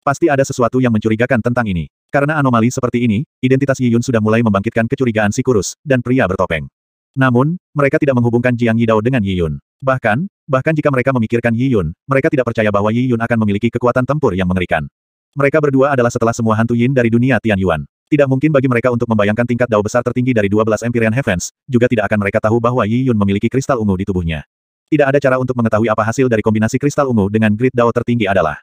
Pasti ada sesuatu yang mencurigakan tentang ini. Karena anomali seperti ini, identitas Yiyun sudah mulai membangkitkan kecurigaan si kurus, dan pria bertopeng. Namun, mereka tidak menghubungkan Jiang Yidao dengan Yiyun. Bahkan, bahkan jika mereka memikirkan Yiyun, mereka tidak percaya bahwa Yiyun akan memiliki kekuatan tempur yang mengerikan. Mereka berdua adalah setelah semua hantu Yin dari dunia Tian Yuan. Tidak mungkin bagi mereka untuk membayangkan tingkat dao besar tertinggi dari 12 Empyrean Heavens, juga tidak akan mereka tahu bahwa Yi Yun memiliki kristal ungu di tubuhnya. Tidak ada cara untuk mengetahui apa hasil dari kombinasi kristal ungu dengan grid dao tertinggi adalah.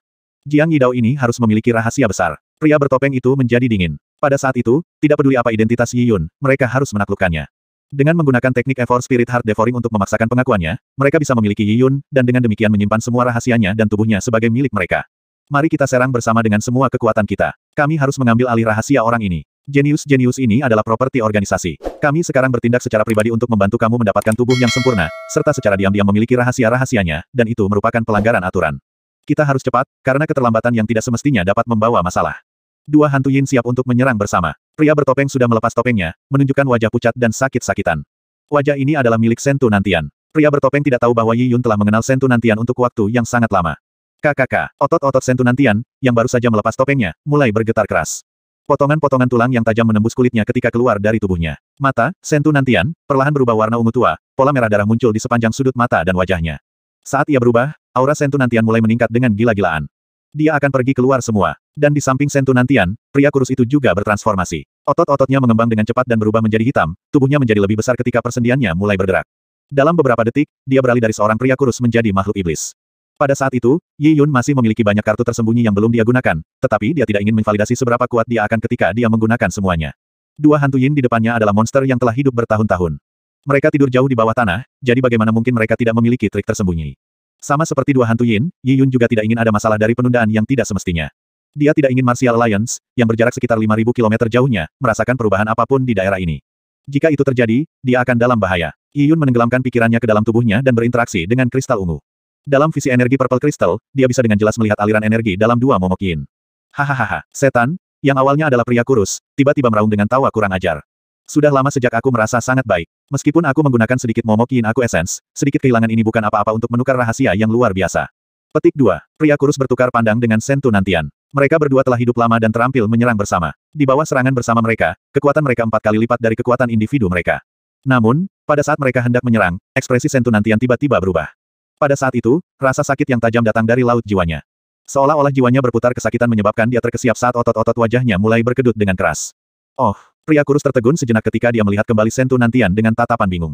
Jiang Yidao ini harus memiliki rahasia besar. Pria bertopeng itu menjadi dingin. Pada saat itu, tidak peduli apa identitas Yi Yun, mereka harus menaklukkannya. Dengan menggunakan teknik Effort Spirit Heart Devouring untuk memaksakan pengakuannya, mereka bisa memiliki Yi Yun, dan dengan demikian menyimpan semua rahasianya dan tubuhnya sebagai milik mereka. Mari kita serang bersama dengan semua kekuatan kita. Kami harus mengambil alih rahasia orang ini. Jenius-jenius ini adalah properti organisasi. Kami sekarang bertindak secara pribadi untuk membantu kamu mendapatkan tubuh yang sempurna, serta secara diam-diam memiliki rahasia-rahasianya, dan itu merupakan pelanggaran aturan. Kita harus cepat, karena keterlambatan yang tidak semestinya dapat membawa masalah. Dua hantu Yin siap untuk menyerang bersama. Pria bertopeng sudah melepas topengnya, menunjukkan wajah pucat dan sakit-sakitan. Wajah ini adalah milik Sentu Nantian. Pria bertopeng tidak tahu bahwa Yi Yun telah mengenal Sentu Nantian untuk waktu yang sangat lama. KKK, otot-otot Sentu Nantian, yang baru saja melepas topengnya, mulai bergetar keras. Potongan-potongan tulang yang tajam menembus kulitnya ketika keluar dari tubuhnya. Mata, Sentu Nantian, perlahan berubah warna ungu tua, pola merah darah muncul di sepanjang sudut mata dan wajahnya. Saat ia berubah, Aura Nantian mulai meningkat dengan gila-gilaan. Dia akan pergi keluar semua. Dan di samping Nantian, pria kurus itu juga bertransformasi. Otot-ototnya mengembang dengan cepat dan berubah menjadi hitam, tubuhnya menjadi lebih besar ketika persendiannya mulai bergerak. Dalam beberapa detik, dia beralih dari seorang pria kurus menjadi makhluk iblis. Pada saat itu, Yi Yun masih memiliki banyak kartu tersembunyi yang belum dia gunakan, tetapi dia tidak ingin menvalidasi seberapa kuat dia akan ketika dia menggunakan semuanya. Dua hantu Yin di depannya adalah monster yang telah hidup bertahun-tahun. Mereka tidur jauh di bawah tanah, jadi bagaimana mungkin mereka tidak memiliki trik tersembunyi? Sama seperti dua hantu Yin, Yi Yun juga tidak ingin ada masalah dari penundaan yang tidak semestinya. Dia tidak ingin Martial Alliance, yang berjarak sekitar 5.000 km jauhnya, merasakan perubahan apapun di daerah ini. Jika itu terjadi, dia akan dalam bahaya. Yi Yun menenggelamkan pikirannya ke dalam tubuhnya dan berinteraksi dengan kristal ungu. Dalam visi energi Purple kristal, dia bisa dengan jelas melihat aliran energi dalam dua momok Yin. Hahaha, setan, yang awalnya adalah pria kurus, tiba-tiba meraung dengan tawa kurang ajar. Sudah lama sejak aku merasa sangat baik. Meskipun aku menggunakan sedikit yin aku essence, sedikit kehilangan ini bukan apa-apa untuk menukar rahasia yang luar biasa. Petik 2. Pria kurus bertukar pandang dengan Sentu Nantian. Mereka berdua telah hidup lama dan terampil menyerang bersama. Di bawah serangan bersama mereka, kekuatan mereka empat kali lipat dari kekuatan individu mereka. Namun, pada saat mereka hendak menyerang, ekspresi Sentu Nantian tiba-tiba berubah. Pada saat itu, rasa sakit yang tajam datang dari laut jiwanya. Seolah-olah jiwanya berputar kesakitan menyebabkan dia terkesiap saat otot-otot wajahnya mulai berkedut dengan keras. Oh, Pria kurus tertegun sejenak ketika dia melihat kembali Sentu Nantian dengan tatapan bingung.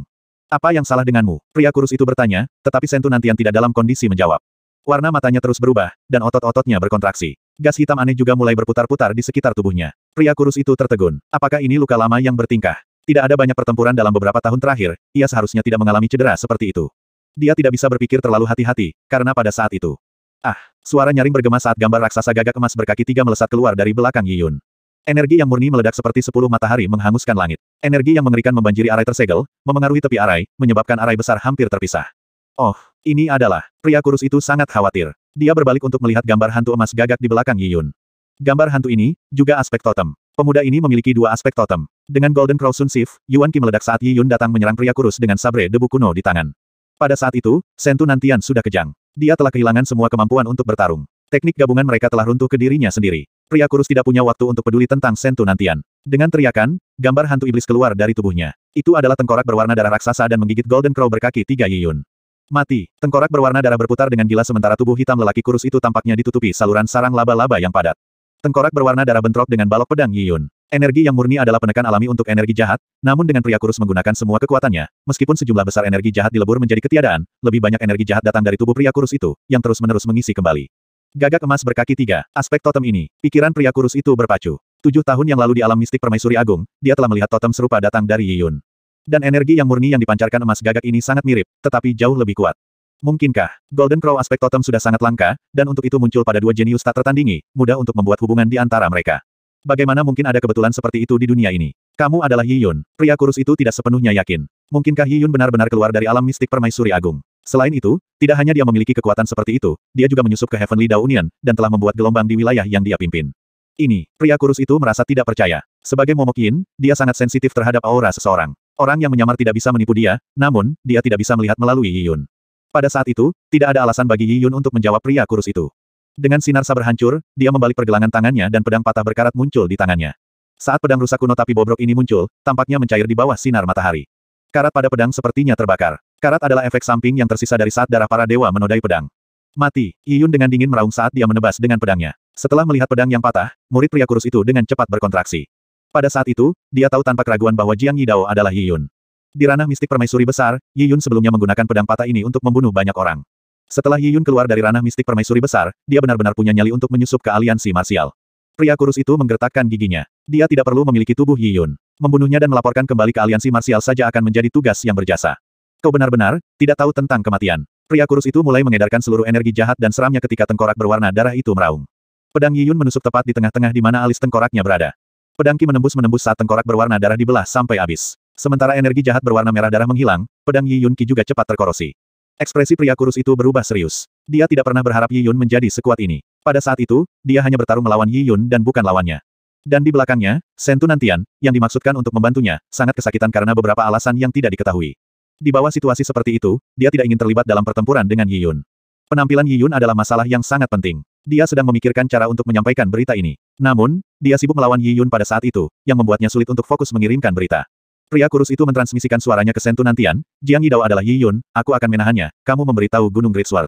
Apa yang salah denganmu? Pria kurus itu bertanya, tetapi Sentu Nantian tidak dalam kondisi menjawab. Warna matanya terus berubah, dan otot-ototnya berkontraksi. Gas hitam aneh juga mulai berputar-putar di sekitar tubuhnya. Pria kurus itu tertegun. Apakah ini luka lama yang bertingkah? Tidak ada banyak pertempuran dalam beberapa tahun terakhir, ia seharusnya tidak mengalami cedera seperti itu. Dia tidak bisa berpikir terlalu hati-hati, karena pada saat itu. Ah, suara nyaring bergema saat gambar raksasa gagak emas berkaki tiga melesat keluar dari belakang Yiyun. Energi yang murni meledak seperti sepuluh matahari menghanguskan langit. Energi yang mengerikan membanjiri arai tersegel, memengaruhi tepi arai, menyebabkan arai besar hampir terpisah. Oh, ini adalah, pria kurus itu sangat khawatir. Dia berbalik untuk melihat gambar hantu emas gagak di belakang Yiyun. Gambar hantu ini, juga aspek totem. Pemuda ini memiliki dua aspek totem. Dengan Golden Crow Sun Sif, Yuan Qi meledak saat Yiyun datang menyerang pria kurus dengan sabre debu kuno di tangan. Pada saat itu, Sentu Nantian sudah kejang. Dia telah kehilangan semua kemampuan untuk bertarung. Teknik gabungan mereka telah runtuh ke dirinya sendiri pria kurus tidak punya waktu untuk peduli tentang sentuhan Nantian. Dengan teriakan, gambar hantu iblis keluar dari tubuhnya. Itu adalah tengkorak berwarna darah raksasa dan menggigit Golden Crow berkaki tiga Yiyun. Mati. Tengkorak berwarna darah berputar dengan gila sementara tubuh hitam lelaki kurus itu tampaknya ditutupi saluran sarang laba-laba yang padat. Tengkorak berwarna darah bentrok dengan balok pedang Yiyun. Energi yang murni adalah penekan alami untuk energi jahat, namun dengan pria kurus menggunakan semua kekuatannya, meskipun sejumlah besar energi jahat dilebur menjadi ketiadaan, lebih banyak energi jahat datang dari tubuh pria kurus itu, yang terus-menerus mengisi kembali. Gagak emas berkaki tiga, aspek totem ini, pikiran pria kurus itu berpacu. Tujuh tahun yang lalu di alam mistik permaisuri agung, dia telah melihat totem serupa datang dari Yiyun. Dan energi yang murni yang dipancarkan emas gagak ini sangat mirip, tetapi jauh lebih kuat. Mungkinkah, Golden Crow aspek totem sudah sangat langka, dan untuk itu muncul pada dua jenius tak tertandingi, mudah untuk membuat hubungan di antara mereka. Bagaimana mungkin ada kebetulan seperti itu di dunia ini? Kamu adalah Yiyun. Pria kurus itu tidak sepenuhnya yakin. Mungkinkah Yiyun benar-benar keluar dari alam mistik permaisuri agung? Selain itu, tidak hanya dia memiliki kekuatan seperti itu, dia juga menyusup ke Heavenly Dao Union, dan telah membuat gelombang di wilayah yang dia pimpin. Ini, pria kurus itu merasa tidak percaya. Sebagai Momokin, dia sangat sensitif terhadap aura seseorang. Orang yang menyamar tidak bisa menipu dia, namun, dia tidak bisa melihat melalui Yi Yun. Pada saat itu, tidak ada alasan bagi Yi Yun untuk menjawab pria kurus itu. Dengan sinar sabar hancur, dia membalik pergelangan tangannya dan pedang patah berkarat muncul di tangannya. Saat pedang rusak kuno tapi bobrok ini muncul, tampaknya mencair di bawah sinar matahari. Karat pada pedang sepertinya terbakar. Karat adalah efek samping yang tersisa dari saat darah para dewa menodai pedang. Mati, Yun dengan dingin meraung saat dia menebas dengan pedangnya. Setelah melihat pedang yang patah, murid pria kurus itu dengan cepat berkontraksi. Pada saat itu, dia tahu tanpa keraguan bahwa Jiang Yidao adalah Yiyun. Di ranah mistik permaisuri besar, Yiyun sebelumnya menggunakan pedang patah ini untuk membunuh banyak orang. Setelah Yiyun keluar dari ranah mistik permaisuri besar, dia benar-benar punya nyali untuk menyusup ke aliansi marsial. Pria kurus itu menggertakkan giginya. Dia tidak perlu memiliki tubuh Yiyun. Membunuhnya dan melaporkan kembali ke aliansi marsial saja akan menjadi tugas yang berjasa. Kau benar-benar tidak tahu tentang kematian. Pria kurus itu mulai mengedarkan seluruh energi jahat dan seramnya ketika tengkorak berwarna darah itu meraung. Pedang Yiyun menusuk tepat di tengah-tengah di mana alis tengkoraknya berada. Pedang Ki menembus-menembus saat tengkorak berwarna darah dibelah sampai habis. Sementara energi jahat berwarna merah darah menghilang, pedang Yiyun Ki juga cepat terkorosi. Ekspresi pria kurus itu berubah serius. Dia tidak pernah berharap Yiyun menjadi sekuat ini. Pada saat itu, dia hanya bertarung melawan Yiyun dan bukan lawannya. Dan di belakangnya, Sentu Nantian, yang dimaksudkan untuk membantunya, sangat kesakitan karena beberapa alasan yang tidak diketahui. Di bawah situasi seperti itu, dia tidak ingin terlibat dalam pertempuran dengan Yi Yun. Penampilan Yi Yun adalah masalah yang sangat penting. Dia sedang memikirkan cara untuk menyampaikan berita ini. Namun, dia sibuk melawan Yi Yun pada saat itu, yang membuatnya sulit untuk fokus mengirimkan berita. Pria kurus itu mentransmisikan suaranya ke Sentu Nantian, Jiang Yidao adalah Yi Yun, aku akan menahannya, kamu memberitahu Gunung Great Sword.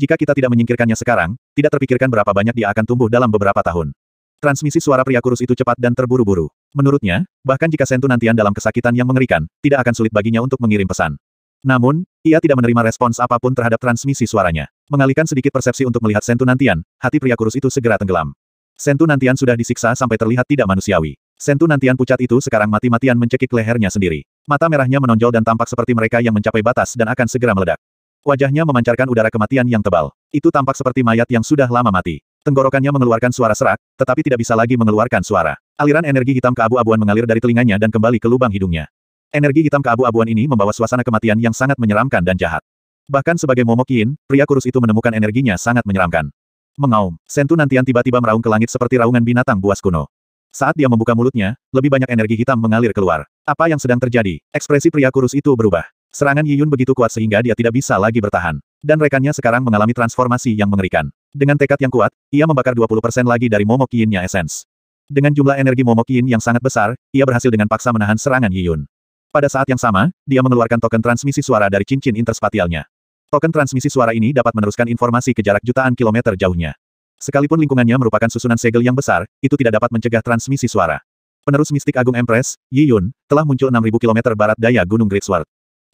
Jika kita tidak menyingkirkannya sekarang, tidak terpikirkan berapa banyak dia akan tumbuh dalam beberapa tahun. Transmisi suara pria kurus itu cepat dan terburu-buru. Menurutnya, bahkan jika Sentu nantian dalam kesakitan yang mengerikan, tidak akan sulit baginya untuk mengirim pesan. Namun, ia tidak menerima respons apapun terhadap transmisi suaranya. Mengalihkan sedikit persepsi untuk melihat Sentu nantian, hati pria kurus itu segera tenggelam. Sentu nantian sudah disiksa sampai terlihat tidak manusiawi. Sentu nantian pucat itu sekarang mati-matian mencekik lehernya sendiri. Mata merahnya menonjol dan tampak seperti mereka yang mencapai batas dan akan segera meledak. Wajahnya memancarkan udara kematian yang tebal. Itu tampak seperti mayat yang sudah lama mati. Tenggorokannya mengeluarkan suara serak, tetapi tidak bisa lagi mengeluarkan suara. Aliran energi hitam keabu-abuan mengalir dari telinganya dan kembali ke lubang hidungnya. Energi hitam keabu-abuan ini membawa suasana kematian yang sangat menyeramkan dan jahat. Bahkan sebagai Momokiin, pria kurus itu menemukan energinya sangat menyeramkan. Mengaum, Sentu Nantian tiba-tiba meraung ke langit seperti raungan binatang buas kuno. Saat dia membuka mulutnya, lebih banyak energi hitam mengalir keluar. Apa yang sedang terjadi? Ekspresi pria kurus itu berubah. Serangan Yiyun begitu kuat sehingga dia tidak bisa lagi bertahan. Dan rekannya sekarang mengalami transformasi yang mengerikan. Dengan tekad yang kuat, ia membakar 20% lagi dari momok Yin-nya Essence. Dengan jumlah energi momok Yin yang sangat besar, ia berhasil dengan paksa menahan serangan Yiyun. Pada saat yang sama, dia mengeluarkan token transmisi suara dari cincin interspatialnya. Token transmisi suara ini dapat meneruskan informasi ke jarak jutaan kilometer jauhnya. Sekalipun lingkungannya merupakan susunan segel yang besar, itu tidak dapat mencegah transmisi suara. Penerus mistik Agung Empress, Yi Yun, telah muncul 6.000 km barat daya Gunung Great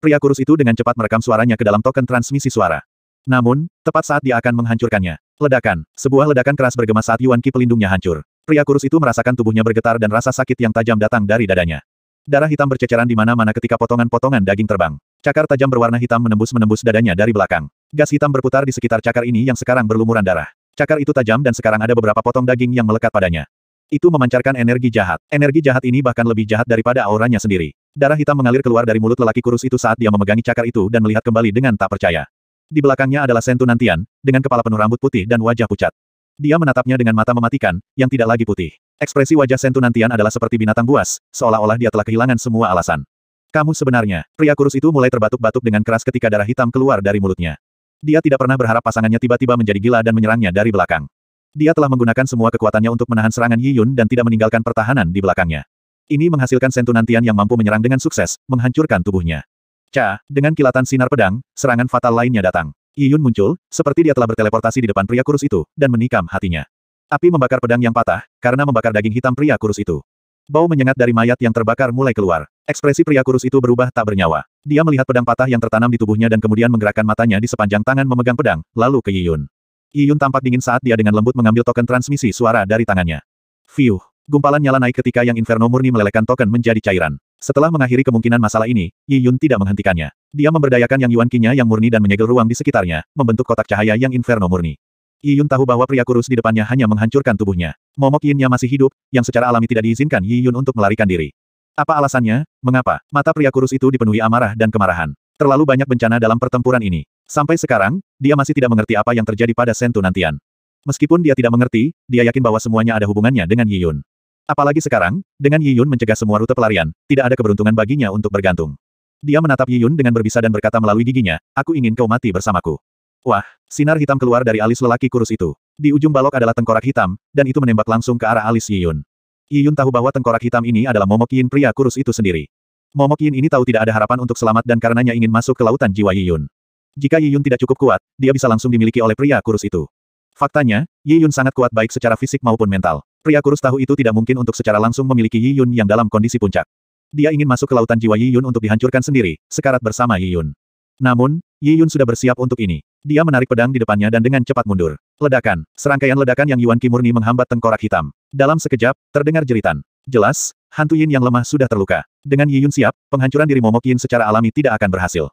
Pria kurus itu dengan cepat merekam suaranya ke dalam token transmisi suara. Namun, tepat saat dia akan menghancurkannya. Ledakan, sebuah ledakan keras bergema saat Yuan Qi pelindungnya hancur. Pria kurus itu merasakan tubuhnya bergetar dan rasa sakit yang tajam datang dari dadanya. Darah hitam berceceran di mana-mana ketika potongan-potongan daging terbang. Cakar tajam berwarna hitam menembus-menembus dadanya dari belakang. Gas hitam berputar di sekitar cakar ini yang sekarang berlumuran darah. Cakar itu tajam dan sekarang ada beberapa potong daging yang melekat padanya. Itu memancarkan energi jahat. Energi jahat ini bahkan lebih jahat daripada auranya sendiri. Darah hitam mengalir keluar dari mulut lelaki kurus itu saat dia memegangi cakar itu dan melihat kembali dengan tak percaya. Di belakangnya adalah Sentu Nantian, dengan kepala penuh rambut putih dan wajah pucat. Dia menatapnya dengan mata mematikan, yang tidak lagi putih. Ekspresi wajah Sentu Nantian adalah seperti binatang buas, seolah-olah dia telah kehilangan semua alasan. Kamu sebenarnya, pria kurus itu mulai terbatuk-batuk dengan keras ketika darah hitam keluar dari mulutnya. Dia tidak pernah berharap pasangannya tiba-tiba menjadi gila dan menyerangnya dari belakang. Dia telah menggunakan semua kekuatannya untuk menahan serangan Yi dan tidak meninggalkan pertahanan di belakangnya. Ini menghasilkan sentunantian yang mampu menyerang dengan sukses, menghancurkan tubuhnya. Ca, dengan kilatan sinar pedang, serangan fatal lainnya datang. Yun muncul, seperti dia telah berteleportasi di depan pria kurus itu, dan menikam hatinya. Api membakar pedang yang patah, karena membakar daging hitam pria kurus itu. Bau menyengat dari mayat yang terbakar mulai keluar. Ekspresi pria kurus itu berubah tak bernyawa. Dia melihat pedang patah yang tertanam di tubuhnya dan kemudian menggerakkan matanya di sepanjang tangan memegang pedang, lalu ke Yiyun. Yiyun tampak dingin saat dia dengan lembut mengambil token transmisi suara dari tangannya. Fiuh! Gumpalan nyala naik ketika yang Inferno murni melelehkan token menjadi cairan. Setelah mengakhiri kemungkinan masalah ini, Yi Yun tidak menghentikannya. Dia memberdayakan yang Yuan Kinya yang murni dan menyegel ruang di sekitarnya, membentuk kotak cahaya yang Inferno murni. Yi Yun tahu bahwa pria kurus di depannya hanya menghancurkan tubuhnya. Momok Yinnya masih hidup, yang secara alami tidak diizinkan Yi Yun untuk melarikan diri. Apa alasannya? Mengapa? Mata pria kurus itu dipenuhi amarah dan kemarahan. Terlalu banyak bencana dalam pertempuran ini. Sampai sekarang, dia masih tidak mengerti apa yang terjadi pada Sentu Nantian. Meskipun dia tidak mengerti, dia yakin bahwa semuanya ada hubungannya dengan Yi Yun. Apalagi sekarang, dengan Yi Yun mencegah semua rute pelarian, tidak ada keberuntungan baginya untuk bergantung. Dia menatap Yi Yun dengan berbisa dan berkata melalui giginya, aku ingin kau mati bersamaku. Wah, sinar hitam keluar dari alis lelaki kurus itu. Di ujung balok adalah tengkorak hitam, dan itu menembak langsung ke arah alis Yi Yun. Yi Yun tahu bahwa tengkorak hitam ini adalah momok Yin pria kurus itu sendiri. Momok Yin ini tahu tidak ada harapan untuk selamat dan karenanya ingin masuk ke lautan jiwa Yi Yun. Jika Yi Yun tidak cukup kuat, dia bisa langsung dimiliki oleh pria kurus itu. Faktanya, Yi Yun sangat kuat baik secara fisik maupun mental. Pria kurus tahu itu tidak mungkin untuk secara langsung memiliki Yi Yun yang dalam kondisi puncak. Dia ingin masuk ke lautan jiwa Yi Yun untuk dihancurkan sendiri, sekarat bersama Yi Yun. Namun, Yi Yun sudah bersiap untuk ini. Dia menarik pedang di depannya dan dengan cepat mundur. Ledakan, serangkaian ledakan yang Yuan Kimurni menghambat tengkorak hitam. Dalam sekejap, terdengar jeritan. Jelas, hantu Yin yang lemah sudah terluka. Dengan Yi Yun siap, penghancuran diri Momok Yin secara alami tidak akan berhasil.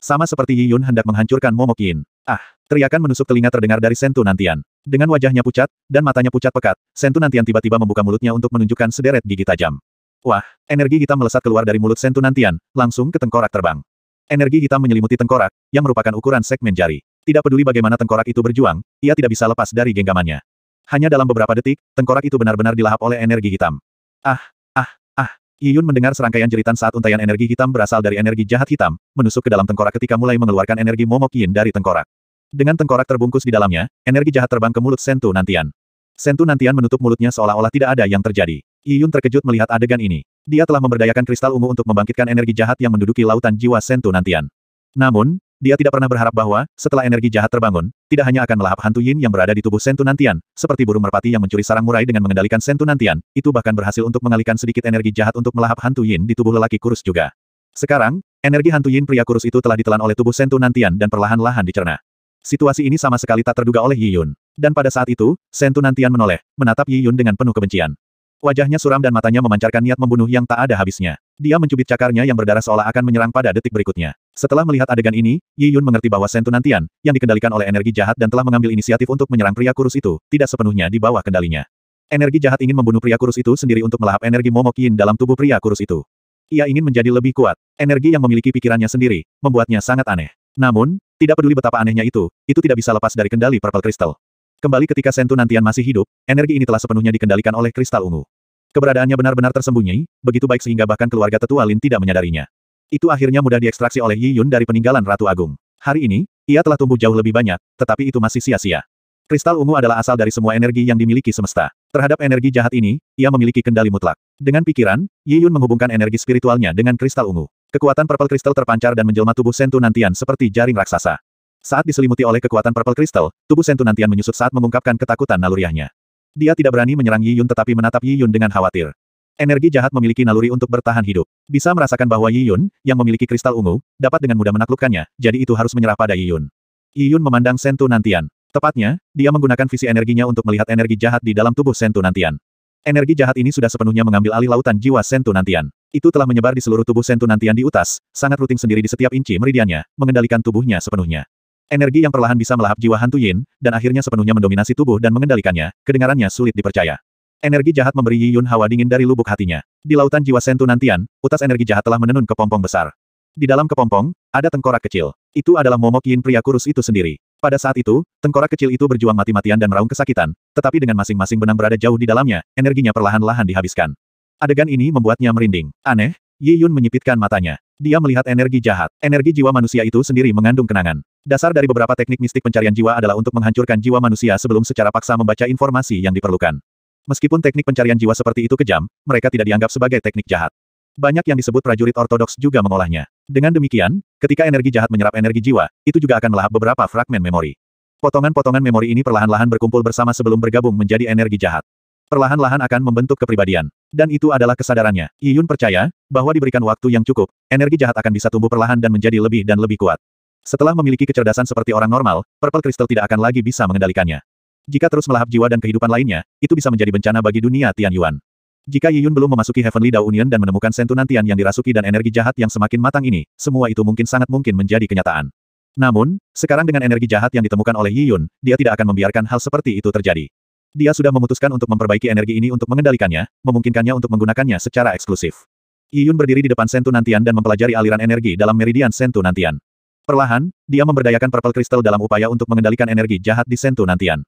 Sama seperti Yi Yun hendak menghancurkan Momok Yin. Ah, teriakan menusuk telinga terdengar dari Sentu Nantian. Dengan wajahnya pucat, dan matanya pucat pekat, Sentu Nantian tiba-tiba membuka mulutnya untuk menunjukkan sederet gigi tajam. Wah, energi hitam melesat keluar dari mulut Sentu Nantian, langsung ke tengkorak terbang. Energi hitam menyelimuti tengkorak, yang merupakan ukuran segmen jari. Tidak peduli bagaimana tengkorak itu berjuang, ia tidak bisa lepas dari genggamannya. Hanya dalam beberapa detik, tengkorak itu benar-benar dilahap oleh energi hitam. Ah, ah, ah. Yiyun mendengar serangkaian jeritan saat untayan energi hitam berasal dari energi jahat hitam, menusuk ke dalam tengkorak ketika mulai mengeluarkan energi momok yin dari tengkorak. Dengan tengkorak terbungkus di dalamnya, energi jahat terbang ke mulut Sentu Nantian. Sentu Nantian menutup mulutnya seolah-olah tidak ada yang terjadi. Yi Yun terkejut melihat adegan ini. Dia telah memberdayakan kristal ungu untuk membangkitkan energi jahat yang menduduki lautan jiwa Sentu Nantian. Namun, dia tidak pernah berharap bahwa, setelah energi jahat terbangun, tidak hanya akan melahap hantu Yin yang berada di tubuh Sentu Nantian, seperti burung merpati yang mencuri sarang murai dengan mengendalikan Sentu Nantian, itu bahkan berhasil untuk mengalihkan sedikit energi jahat untuk melahap hantu Yin di tubuh lelaki kurus juga. Sekarang, energi hantu Yin pria kurus itu telah ditelan oleh tubuh Sentu Nantian dan perlahan-lahan dicerna. Situasi ini sama sekali tak terduga oleh Yi Yun. Dan pada saat itu, Sentu Nantian menoleh, menatap Yi Yun dengan penuh kebencian. Wajahnya suram dan matanya memancarkan niat membunuh yang tak ada habisnya. Dia mencubit cakarnya yang berdarah seolah akan menyerang pada detik berikutnya. Setelah melihat adegan ini, Yi Yun mengerti bahwa Sentu Nantian, yang dikendalikan oleh energi jahat dan telah mengambil inisiatif untuk menyerang pria kurus itu, tidak sepenuhnya di bawah kendalinya. Energi jahat ingin membunuh pria kurus itu sendiri untuk melahap energi momokin dalam tubuh pria kurus itu. Ia ingin menjadi lebih kuat. Energi yang memiliki pikirannya sendiri, membuatnya sangat aneh. Namun, tidak peduli betapa anehnya itu, itu tidak bisa lepas dari kendali Purple Crystal. Kembali ketika Sentu Nantian masih hidup, energi ini telah sepenuhnya dikendalikan oleh kristal ungu. Keberadaannya benar-benar tersembunyi, begitu baik sehingga bahkan keluarga tetua Lin tidak menyadarinya. Itu akhirnya mudah diekstraksi oleh Yi Yun dari peninggalan Ratu Agung. Hari ini, ia telah tumbuh jauh lebih banyak, tetapi itu masih sia-sia. Kristal ungu adalah asal dari semua energi yang dimiliki semesta. Terhadap energi jahat ini, ia memiliki kendali mutlak. Dengan pikiran, Yi Yun menghubungkan energi spiritualnya dengan kristal ungu. Kekuatan Purple kristal terpancar dan menjelma tubuh Sentu Nantian seperti jaring raksasa. Saat diselimuti oleh kekuatan Purple kristal, tubuh Sentu Nantian menyusut saat mengungkapkan ketakutan naluriahnya. Dia tidak berani menyerang Yi Yun tetapi menatap Yi Yun dengan khawatir. Energi jahat memiliki naluri untuk bertahan hidup. Bisa merasakan bahwa Yi Yun, yang memiliki kristal ungu, dapat dengan mudah menaklukkannya, jadi itu harus menyerah pada Yi Yun. Yi Yun memandang Sentu Nantian. Tepatnya, dia menggunakan visi energinya untuk melihat energi jahat di dalam tubuh Sentu Nantian. Energi jahat ini sudah sepenuhnya mengambil alih lautan jiwa Sentu Nantian. Itu telah menyebar di seluruh tubuh Sentu Nantian di utas, sangat rutin sendiri di setiap inci meridiannya, mengendalikan tubuhnya sepenuhnya. Energi yang perlahan bisa melahap jiwa hantu Yin, dan akhirnya sepenuhnya mendominasi tubuh dan mengendalikannya, kedengarannya sulit dipercaya. Energi jahat memberi Yi Yun hawa dingin dari lubuk hatinya. Di lautan jiwa Sentu Nantian, utas energi jahat telah menenun kepompong besar. Di dalam kepompong, ada tengkorak kecil. Itu adalah momok Yin pria kurus itu sendiri. Pada saat itu, tengkorak kecil itu berjuang mati-matian dan meraung kesakitan, tetapi dengan masing-masing benang berada jauh di dalamnya, energinya perlahan-lahan dihabiskan. Adegan ini membuatnya merinding. Aneh, Yi Yun menyipitkan matanya. Dia melihat energi jahat. Energi jiwa manusia itu sendiri mengandung kenangan. Dasar dari beberapa teknik mistik pencarian jiwa adalah untuk menghancurkan jiwa manusia sebelum secara paksa membaca informasi yang diperlukan. Meskipun teknik pencarian jiwa seperti itu kejam, mereka tidak dianggap sebagai teknik jahat. Banyak yang disebut prajurit ortodoks juga mengolahnya. Dengan demikian, ketika energi jahat menyerap energi jiwa, itu juga akan melahap beberapa fragmen memori. Potongan-potongan memori ini perlahan-lahan berkumpul bersama sebelum bergabung menjadi energi jahat. Perlahan-lahan akan membentuk kepribadian. Dan itu adalah kesadarannya. Yun percaya, bahwa diberikan waktu yang cukup, energi jahat akan bisa tumbuh perlahan dan menjadi lebih dan lebih kuat. Setelah memiliki kecerdasan seperti orang normal, Purple Crystal tidak akan lagi bisa mengendalikannya. Jika terus melahap jiwa dan kehidupan lainnya, itu bisa menjadi bencana bagi dunia Tian Yuan. Jika Yiyun belum memasuki Heavenly Dao Union dan menemukan sentunantian yang dirasuki dan energi jahat yang semakin matang ini, semua itu mungkin sangat mungkin menjadi kenyataan. Namun, sekarang dengan energi jahat yang ditemukan oleh Yiyun, dia tidak akan membiarkan hal seperti itu terjadi. Dia sudah memutuskan untuk memperbaiki energi ini untuk mengendalikannya, memungkinkannya untuk menggunakannya secara eksklusif. Yiyun berdiri di depan sentunantian dan mempelajari aliran energi dalam meridian sentunantian. Perlahan, dia memberdayakan purple crystal dalam upaya untuk mengendalikan energi jahat di sentunantian.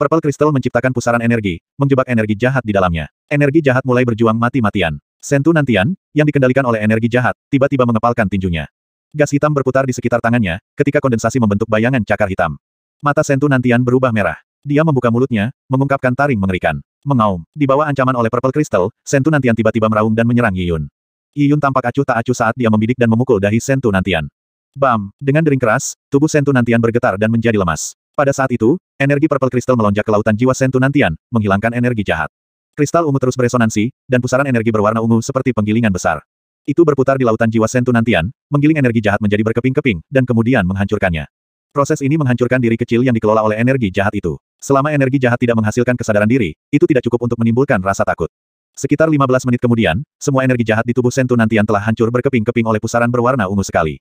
Purple Crystal menciptakan pusaran energi, menjebak energi jahat di dalamnya. Energi jahat mulai berjuang mati-matian. Sentu Nantian, yang dikendalikan oleh energi jahat, tiba-tiba mengepalkan tinjunya. Gas hitam berputar di sekitar tangannya, ketika kondensasi membentuk bayangan cakar hitam. Mata Sentu Nantian berubah merah. Dia membuka mulutnya, mengungkapkan taring mengerikan. Mengaum. Di bawah ancaman oleh Purple Crystal, Sentu Nantian tiba-tiba meraung dan menyerang Yiyun. Yiyun tampak acuh tak acuh saat dia membidik dan memukul dahi Sentu Nantian. Bam! Dengan dering keras, tubuh Sentu Nantian bergetar dan menjadi lemas. Pada saat itu, Energi purple kristal melonjak ke lautan jiwa Sentu Nantian, menghilangkan energi jahat. Kristal ungu terus beresonansi, dan pusaran energi berwarna ungu seperti penggilingan besar. Itu berputar di lautan jiwa Sentu Nantian, menggiling energi jahat menjadi berkeping-keping, dan kemudian menghancurkannya. Proses ini menghancurkan diri kecil yang dikelola oleh energi jahat itu. Selama energi jahat tidak menghasilkan kesadaran diri, itu tidak cukup untuk menimbulkan rasa takut. Sekitar 15 menit kemudian, semua energi jahat di tubuh Sentu Nantian telah hancur berkeping-keping oleh pusaran berwarna ungu sekali.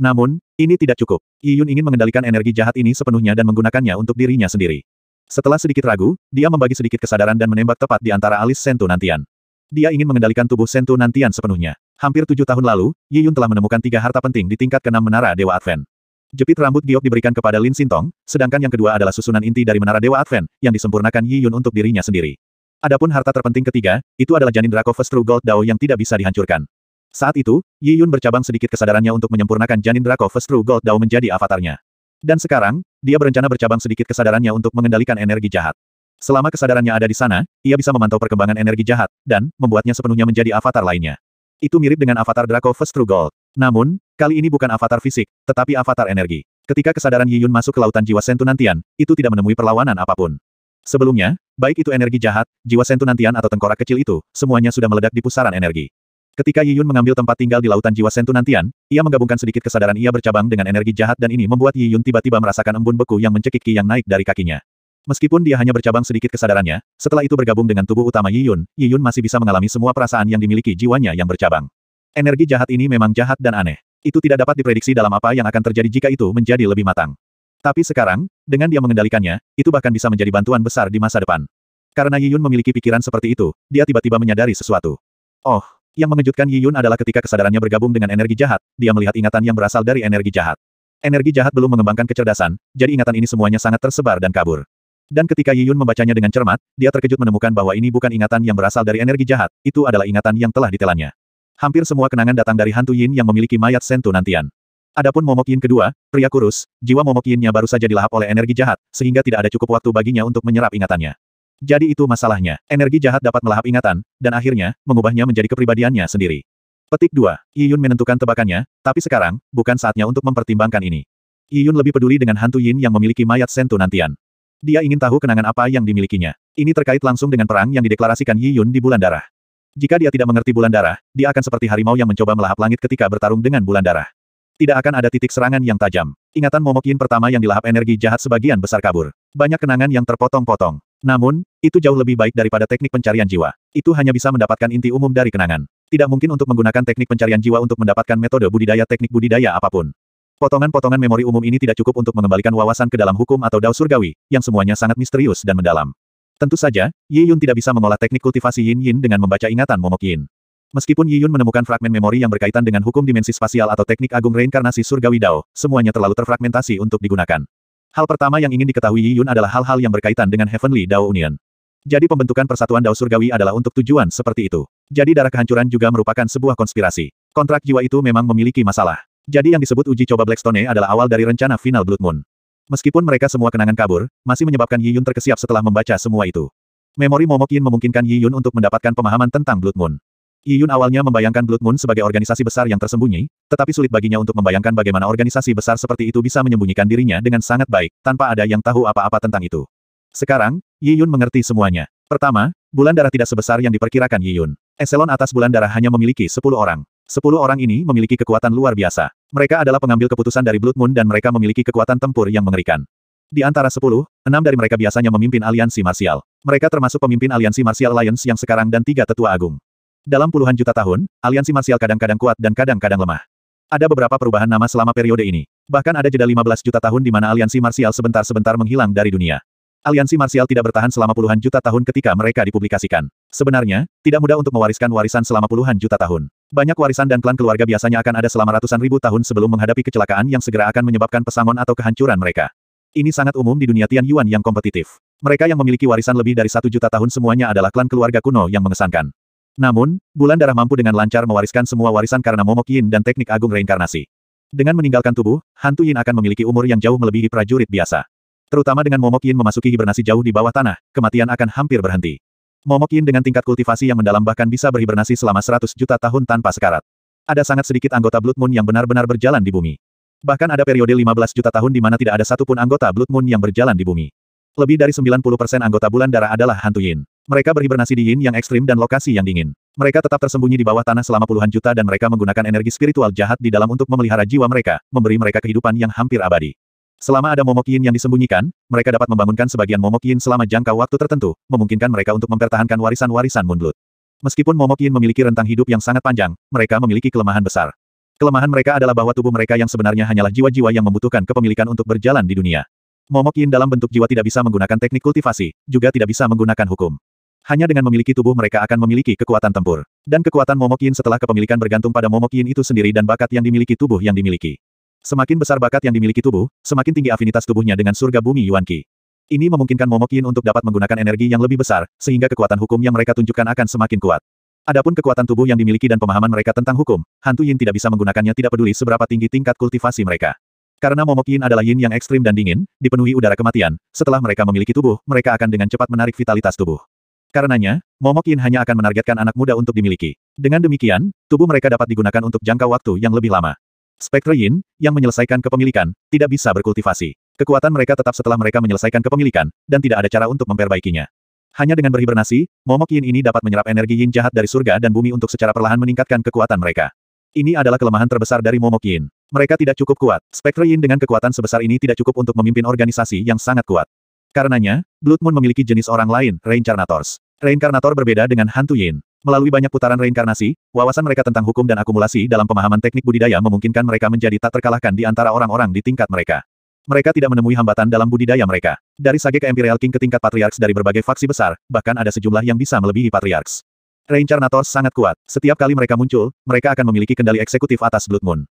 Namun, ini tidak cukup. Yiyun ingin mengendalikan energi jahat ini sepenuhnya dan menggunakannya untuk dirinya sendiri. Setelah sedikit ragu, dia membagi sedikit kesadaran dan menembak tepat di antara alis Sentu Nantian. Dia ingin mengendalikan tubuh Sentu Nantian sepenuhnya. Hampir tujuh tahun lalu, Yi Yun telah menemukan tiga harta penting di tingkat keenam Menara Dewa Advent. Jepit rambut giok diberikan kepada Lin Sintong, sedangkan yang kedua adalah susunan inti dari Menara Dewa Advent, yang disempurnakan Yi Yun untuk dirinya sendiri. Adapun harta terpenting ketiga, itu adalah janin Drakovestru Gold Dao yang tidak bisa dihancurkan. Saat itu, Yi Yun bercabang sedikit kesadarannya untuk menyempurnakan janin First True Gold Dao menjadi avatarnya. Dan sekarang, dia berencana bercabang sedikit kesadarannya untuk mengendalikan energi jahat. Selama kesadarannya ada di sana, ia bisa memantau perkembangan energi jahat, dan membuatnya sepenuhnya menjadi avatar lainnya. Itu mirip dengan avatar First True Gold. Namun, kali ini bukan avatar fisik, tetapi avatar energi. Ketika kesadaran Yi Yun masuk ke lautan jiwa Sentu itu tidak menemui perlawanan apapun. Sebelumnya, baik itu energi jahat, jiwa Sentu atau tengkorak kecil itu, semuanya sudah meledak di pusaran energi. Ketika Yiyun mengambil tempat tinggal di lautan jiwa Sentu Nantian, ia menggabungkan sedikit kesadaran ia bercabang dengan energi jahat dan ini membuat Yiyun tiba-tiba merasakan embun beku yang mencekik ki yang naik dari kakinya. Meskipun dia hanya bercabang sedikit kesadarannya, setelah itu bergabung dengan tubuh utama Yiyun, Yiyun masih bisa mengalami semua perasaan yang dimiliki jiwanya yang bercabang. Energi jahat ini memang jahat dan aneh. Itu tidak dapat diprediksi dalam apa yang akan terjadi jika itu menjadi lebih matang. Tapi sekarang, dengan dia mengendalikannya, itu bahkan bisa menjadi bantuan besar di masa depan. Karena Yiyun memiliki pikiran seperti itu, dia tiba-tiba menyadari sesuatu. Oh, yang mengejutkan Yi Yun adalah ketika kesadarannya bergabung dengan energi jahat, dia melihat ingatan yang berasal dari energi jahat. Energi jahat belum mengembangkan kecerdasan, jadi ingatan ini semuanya sangat tersebar dan kabur. Dan ketika Yi Yun membacanya dengan cermat, dia terkejut menemukan bahwa ini bukan ingatan yang berasal dari energi jahat, itu adalah ingatan yang telah ditelannya. Hampir semua kenangan datang dari hantu Yin yang memiliki mayat Sentu Nantian. Adapun Momok Yin kedua, pria kurus, jiwa Momok Yinnya baru saja dilahap oleh energi jahat, sehingga tidak ada cukup waktu baginya untuk menyerap ingatannya. Jadi itu masalahnya, energi jahat dapat melahap ingatan, dan akhirnya, mengubahnya menjadi kepribadiannya sendiri. Petik 2, Yiyun menentukan tebakannya, tapi sekarang, bukan saatnya untuk mempertimbangkan ini. Yiyun lebih peduli dengan hantu Yin yang memiliki mayat Sentu Nantian. Dia ingin tahu kenangan apa yang dimilikinya. Ini terkait langsung dengan perang yang dideklarasikan Yiyun di bulan darah. Jika dia tidak mengerti bulan darah, dia akan seperti harimau yang mencoba melahap langit ketika bertarung dengan bulan darah. Tidak akan ada titik serangan yang tajam. Ingatan Momok Yin pertama yang dilahap energi jahat sebagian besar kabur. Banyak kenangan yang terpotong-potong. Namun, itu jauh lebih baik daripada teknik pencarian jiwa. Itu hanya bisa mendapatkan inti umum dari kenangan. Tidak mungkin untuk menggunakan teknik pencarian jiwa untuk mendapatkan metode budidaya teknik budidaya apapun. Potongan-potongan memori umum ini tidak cukup untuk mengembalikan wawasan ke dalam hukum atau dao surgawi, yang semuanya sangat misterius dan mendalam. Tentu saja, Yi Yun tidak bisa mengolah teknik kultivasi Yin Yin dengan membaca ingatan momok Yin. Meskipun Yi Yun menemukan fragmen memori yang berkaitan dengan hukum dimensi spasial atau teknik agung reinkarnasi surgawi Dao, semuanya terlalu terfragmentasi untuk digunakan. Hal pertama yang ingin diketahui Yun adalah hal-hal yang berkaitan dengan Heavenly Dao Union. Jadi pembentukan persatuan Dao Surgawi adalah untuk tujuan seperti itu. Jadi darah kehancuran juga merupakan sebuah konspirasi. Kontrak jiwa itu memang memiliki masalah. Jadi yang disebut uji coba Blackstone adalah awal dari rencana final Blood Moon. Meskipun mereka semua kenangan kabur, masih menyebabkan Yi Yun terkesiap setelah membaca semua itu. Memori Momokin memungkinkan Yi Yun untuk mendapatkan pemahaman tentang Blood Moon. Yun awalnya membayangkan Blood Moon sebagai organisasi besar yang tersembunyi, tetapi sulit baginya untuk membayangkan bagaimana organisasi besar seperti itu bisa menyembunyikan dirinya dengan sangat baik, tanpa ada yang tahu apa-apa tentang itu. Sekarang, Yun mengerti semuanya. Pertama, bulan darah tidak sebesar yang diperkirakan Yun. Eselon atas bulan darah hanya memiliki 10 orang. 10 orang ini memiliki kekuatan luar biasa. Mereka adalah pengambil keputusan dari Blood Moon dan mereka memiliki kekuatan tempur yang mengerikan. Di antara 10, enam dari mereka biasanya memimpin aliansi marsial. Mereka termasuk pemimpin aliansi marsial Alliance yang sekarang dan tiga tetua agung. Dalam puluhan juta tahun, aliansi marsial kadang-kadang kuat dan kadang-kadang lemah. Ada beberapa perubahan nama selama periode ini. Bahkan ada jeda 15 juta tahun di mana aliansi marsial sebentar-sebentar menghilang dari dunia. Aliansi marsial tidak bertahan selama puluhan juta tahun ketika mereka dipublikasikan. Sebenarnya, tidak mudah untuk mewariskan warisan selama puluhan juta tahun. Banyak warisan dan klan keluarga biasanya akan ada selama ratusan ribu tahun sebelum menghadapi kecelakaan yang segera akan menyebabkan pesangon atau kehancuran mereka. Ini sangat umum di dunia Tian Yuan yang kompetitif. Mereka yang memiliki warisan lebih dari satu juta tahun semuanya adalah klan keluarga kuno yang mengesankan. Namun, bulan darah mampu dengan lancar mewariskan semua warisan karena momok yin dan teknik agung reinkarnasi. Dengan meninggalkan tubuh, hantu yin akan memiliki umur yang jauh melebihi prajurit biasa. Terutama dengan momok yin memasuki hibernasi jauh di bawah tanah, kematian akan hampir berhenti. Momok yin dengan tingkat kultivasi yang mendalam bahkan bisa berhibernasi selama 100 juta tahun tanpa sekarat. Ada sangat sedikit anggota Blood Moon yang benar-benar berjalan di bumi. Bahkan ada periode 15 juta tahun di mana tidak ada satupun anggota Blood Moon yang berjalan di bumi. Lebih dari 90% anggota bulan darah adalah hantu yin. Mereka berhibernasi di yin yang ekstrim dan lokasi yang dingin. Mereka tetap tersembunyi di bawah tanah selama puluhan juta dan mereka menggunakan energi spiritual jahat di dalam untuk memelihara jiwa mereka, memberi mereka kehidupan yang hampir abadi. Selama ada momok yin yang disembunyikan, mereka dapat membangunkan sebagian momok yin selama jangka waktu tertentu, memungkinkan mereka untuk mempertahankan warisan-warisan mundlut. Meskipun momok yin memiliki rentang hidup yang sangat panjang, mereka memiliki kelemahan besar. Kelemahan mereka adalah bahwa tubuh mereka yang sebenarnya hanyalah jiwa-jiwa yang membutuhkan kepemilikan untuk berjalan di dunia. Momok Yin dalam bentuk jiwa tidak bisa menggunakan teknik kultivasi, juga tidak bisa menggunakan hukum. Hanya dengan memiliki tubuh mereka akan memiliki kekuatan tempur. Dan kekuatan Momokin setelah kepemilikan bergantung pada Momokin itu sendiri dan bakat yang dimiliki tubuh yang dimiliki. Semakin besar bakat yang dimiliki tubuh, semakin tinggi afinitas tubuhnya dengan surga bumi Yuan Qi. Ini memungkinkan Momokin untuk dapat menggunakan energi yang lebih besar, sehingga kekuatan hukum yang mereka tunjukkan akan semakin kuat. Adapun kekuatan tubuh yang dimiliki dan pemahaman mereka tentang hukum, hantu yin tidak bisa menggunakannya tidak peduli seberapa tinggi tingkat kultivasi mereka. Karena momok adalah yin yang ekstrim dan dingin, dipenuhi udara kematian, setelah mereka memiliki tubuh, mereka akan dengan cepat menarik vitalitas tubuh. Karenanya, Momokin hanya akan menargetkan anak muda untuk dimiliki. Dengan demikian, tubuh mereka dapat digunakan untuk jangka waktu yang lebih lama. Spectre Yin, yang menyelesaikan kepemilikan, tidak bisa berkultivasi. Kekuatan mereka tetap setelah mereka menyelesaikan kepemilikan, dan tidak ada cara untuk memperbaikinya. Hanya dengan berhibernasi, momok yin ini dapat menyerap energi yin jahat dari surga dan bumi untuk secara perlahan meningkatkan kekuatan mereka. Ini adalah kelemahan terbesar dari momok yin. Mereka tidak cukup kuat. Spectre yin dengan kekuatan sebesar ini tidak cukup untuk memimpin organisasi yang sangat kuat. Karenanya, Blood Moon memiliki jenis orang lain, Reincarnators. Reinkarnator berbeda dengan hantu Yin. Melalui banyak putaran reinkarnasi, wawasan mereka tentang hukum dan akumulasi dalam pemahaman teknik budidaya memungkinkan mereka menjadi tak terkalahkan di antara orang-orang di tingkat mereka. Mereka tidak menemui hambatan dalam budidaya mereka. Dari Sage ke Imperial King ke tingkat Patriarchs dari berbagai faksi besar, bahkan ada sejumlah yang bisa melebihi Patriarchs. Reincarnator sangat kuat. Setiap kali mereka muncul, mereka akan memiliki kendali eksekutif atas Blood Moon.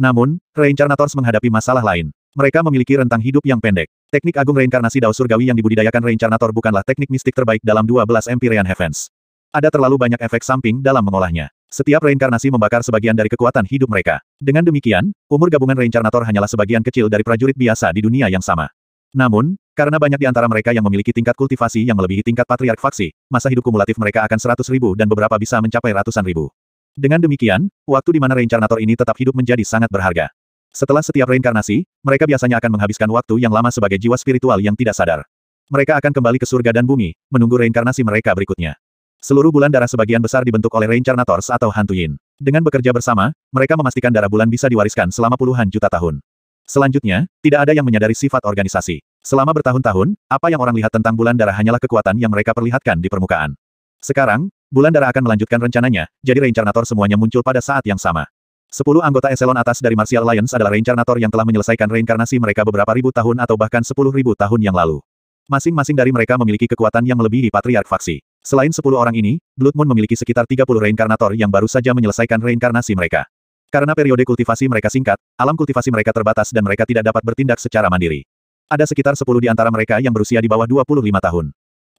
Namun, reinkarnators menghadapi masalah lain. Mereka memiliki rentang hidup yang pendek. Teknik agung reinkarnasi Dao Surgawi yang dibudidayakan reinkarnator bukanlah teknik mistik terbaik dalam 12 Empyrean Heavens. Ada terlalu banyak efek samping dalam mengolahnya. Setiap reinkarnasi membakar sebagian dari kekuatan hidup mereka. Dengan demikian, umur gabungan reinkarnator hanyalah sebagian kecil dari prajurit biasa di dunia yang sama. Namun, karena banyak di antara mereka yang memiliki tingkat kultivasi yang melebihi tingkat patriark faksi, masa hidup kumulatif mereka akan 100 ribu dan beberapa bisa mencapai ratusan ribu. Dengan demikian, waktu di mana reinkarnator ini tetap hidup menjadi sangat berharga. Setelah setiap reinkarnasi, mereka biasanya akan menghabiskan waktu yang lama sebagai jiwa spiritual yang tidak sadar. Mereka akan kembali ke surga dan bumi, menunggu reinkarnasi mereka berikutnya. Seluruh bulan darah sebagian besar dibentuk oleh reincarnators atau hantu yin. Dengan bekerja bersama, mereka memastikan darah bulan bisa diwariskan selama puluhan juta tahun. Selanjutnya, tidak ada yang menyadari sifat organisasi. Selama bertahun-tahun, apa yang orang lihat tentang bulan darah hanyalah kekuatan yang mereka perlihatkan di permukaan. Sekarang, bulan darah akan melanjutkan rencananya, jadi reincarnator semuanya muncul pada saat yang sama. Sepuluh anggota eselon atas dari Martial Lions adalah reinkarnator yang telah menyelesaikan reinkarnasi mereka beberapa ribu tahun atau bahkan sepuluh ribu tahun yang lalu. Masing-masing dari mereka memiliki kekuatan yang melebihi patriark faksi. Selain sepuluh orang ini, Blood Moon memiliki sekitar tiga puluh reinkarnator yang baru saja menyelesaikan reinkarnasi mereka. Karena periode kultivasi mereka singkat, alam kultivasi mereka terbatas dan mereka tidak dapat bertindak secara mandiri. Ada sekitar sepuluh di antara mereka yang berusia di bawah dua puluh lima tahun.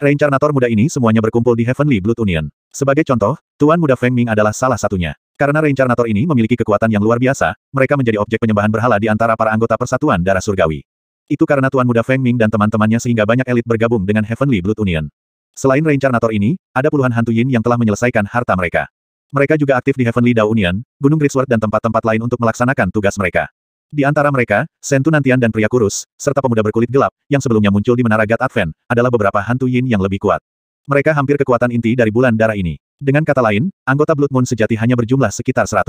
Reincarnator muda ini semuanya berkumpul di Heavenly Blood Union. Sebagai contoh, Tuan Muda Feng Ming adalah salah satunya. Karena Reincarnator ini memiliki kekuatan yang luar biasa, mereka menjadi objek penyembahan berhala di antara para anggota Persatuan Darah Surgawi. Itu karena Tuan Muda Feng Ming dan teman-temannya sehingga banyak elit bergabung dengan Heavenly Blood Union. Selain Reincarnator ini, ada puluhan hantu Yin yang telah menyelesaikan harta mereka. Mereka juga aktif di Heavenly Dao Union, Gunung Grisward dan tempat-tempat lain untuk melaksanakan tugas mereka. Di antara mereka, Sentu Nantian dan pria kurus, serta pemuda berkulit gelap, yang sebelumnya muncul di menara Gat Advent, adalah beberapa hantu yin yang lebih kuat. Mereka hampir kekuatan inti dari bulan darah ini. Dengan kata lain, anggota Blood Moon sejati hanya berjumlah sekitar 100.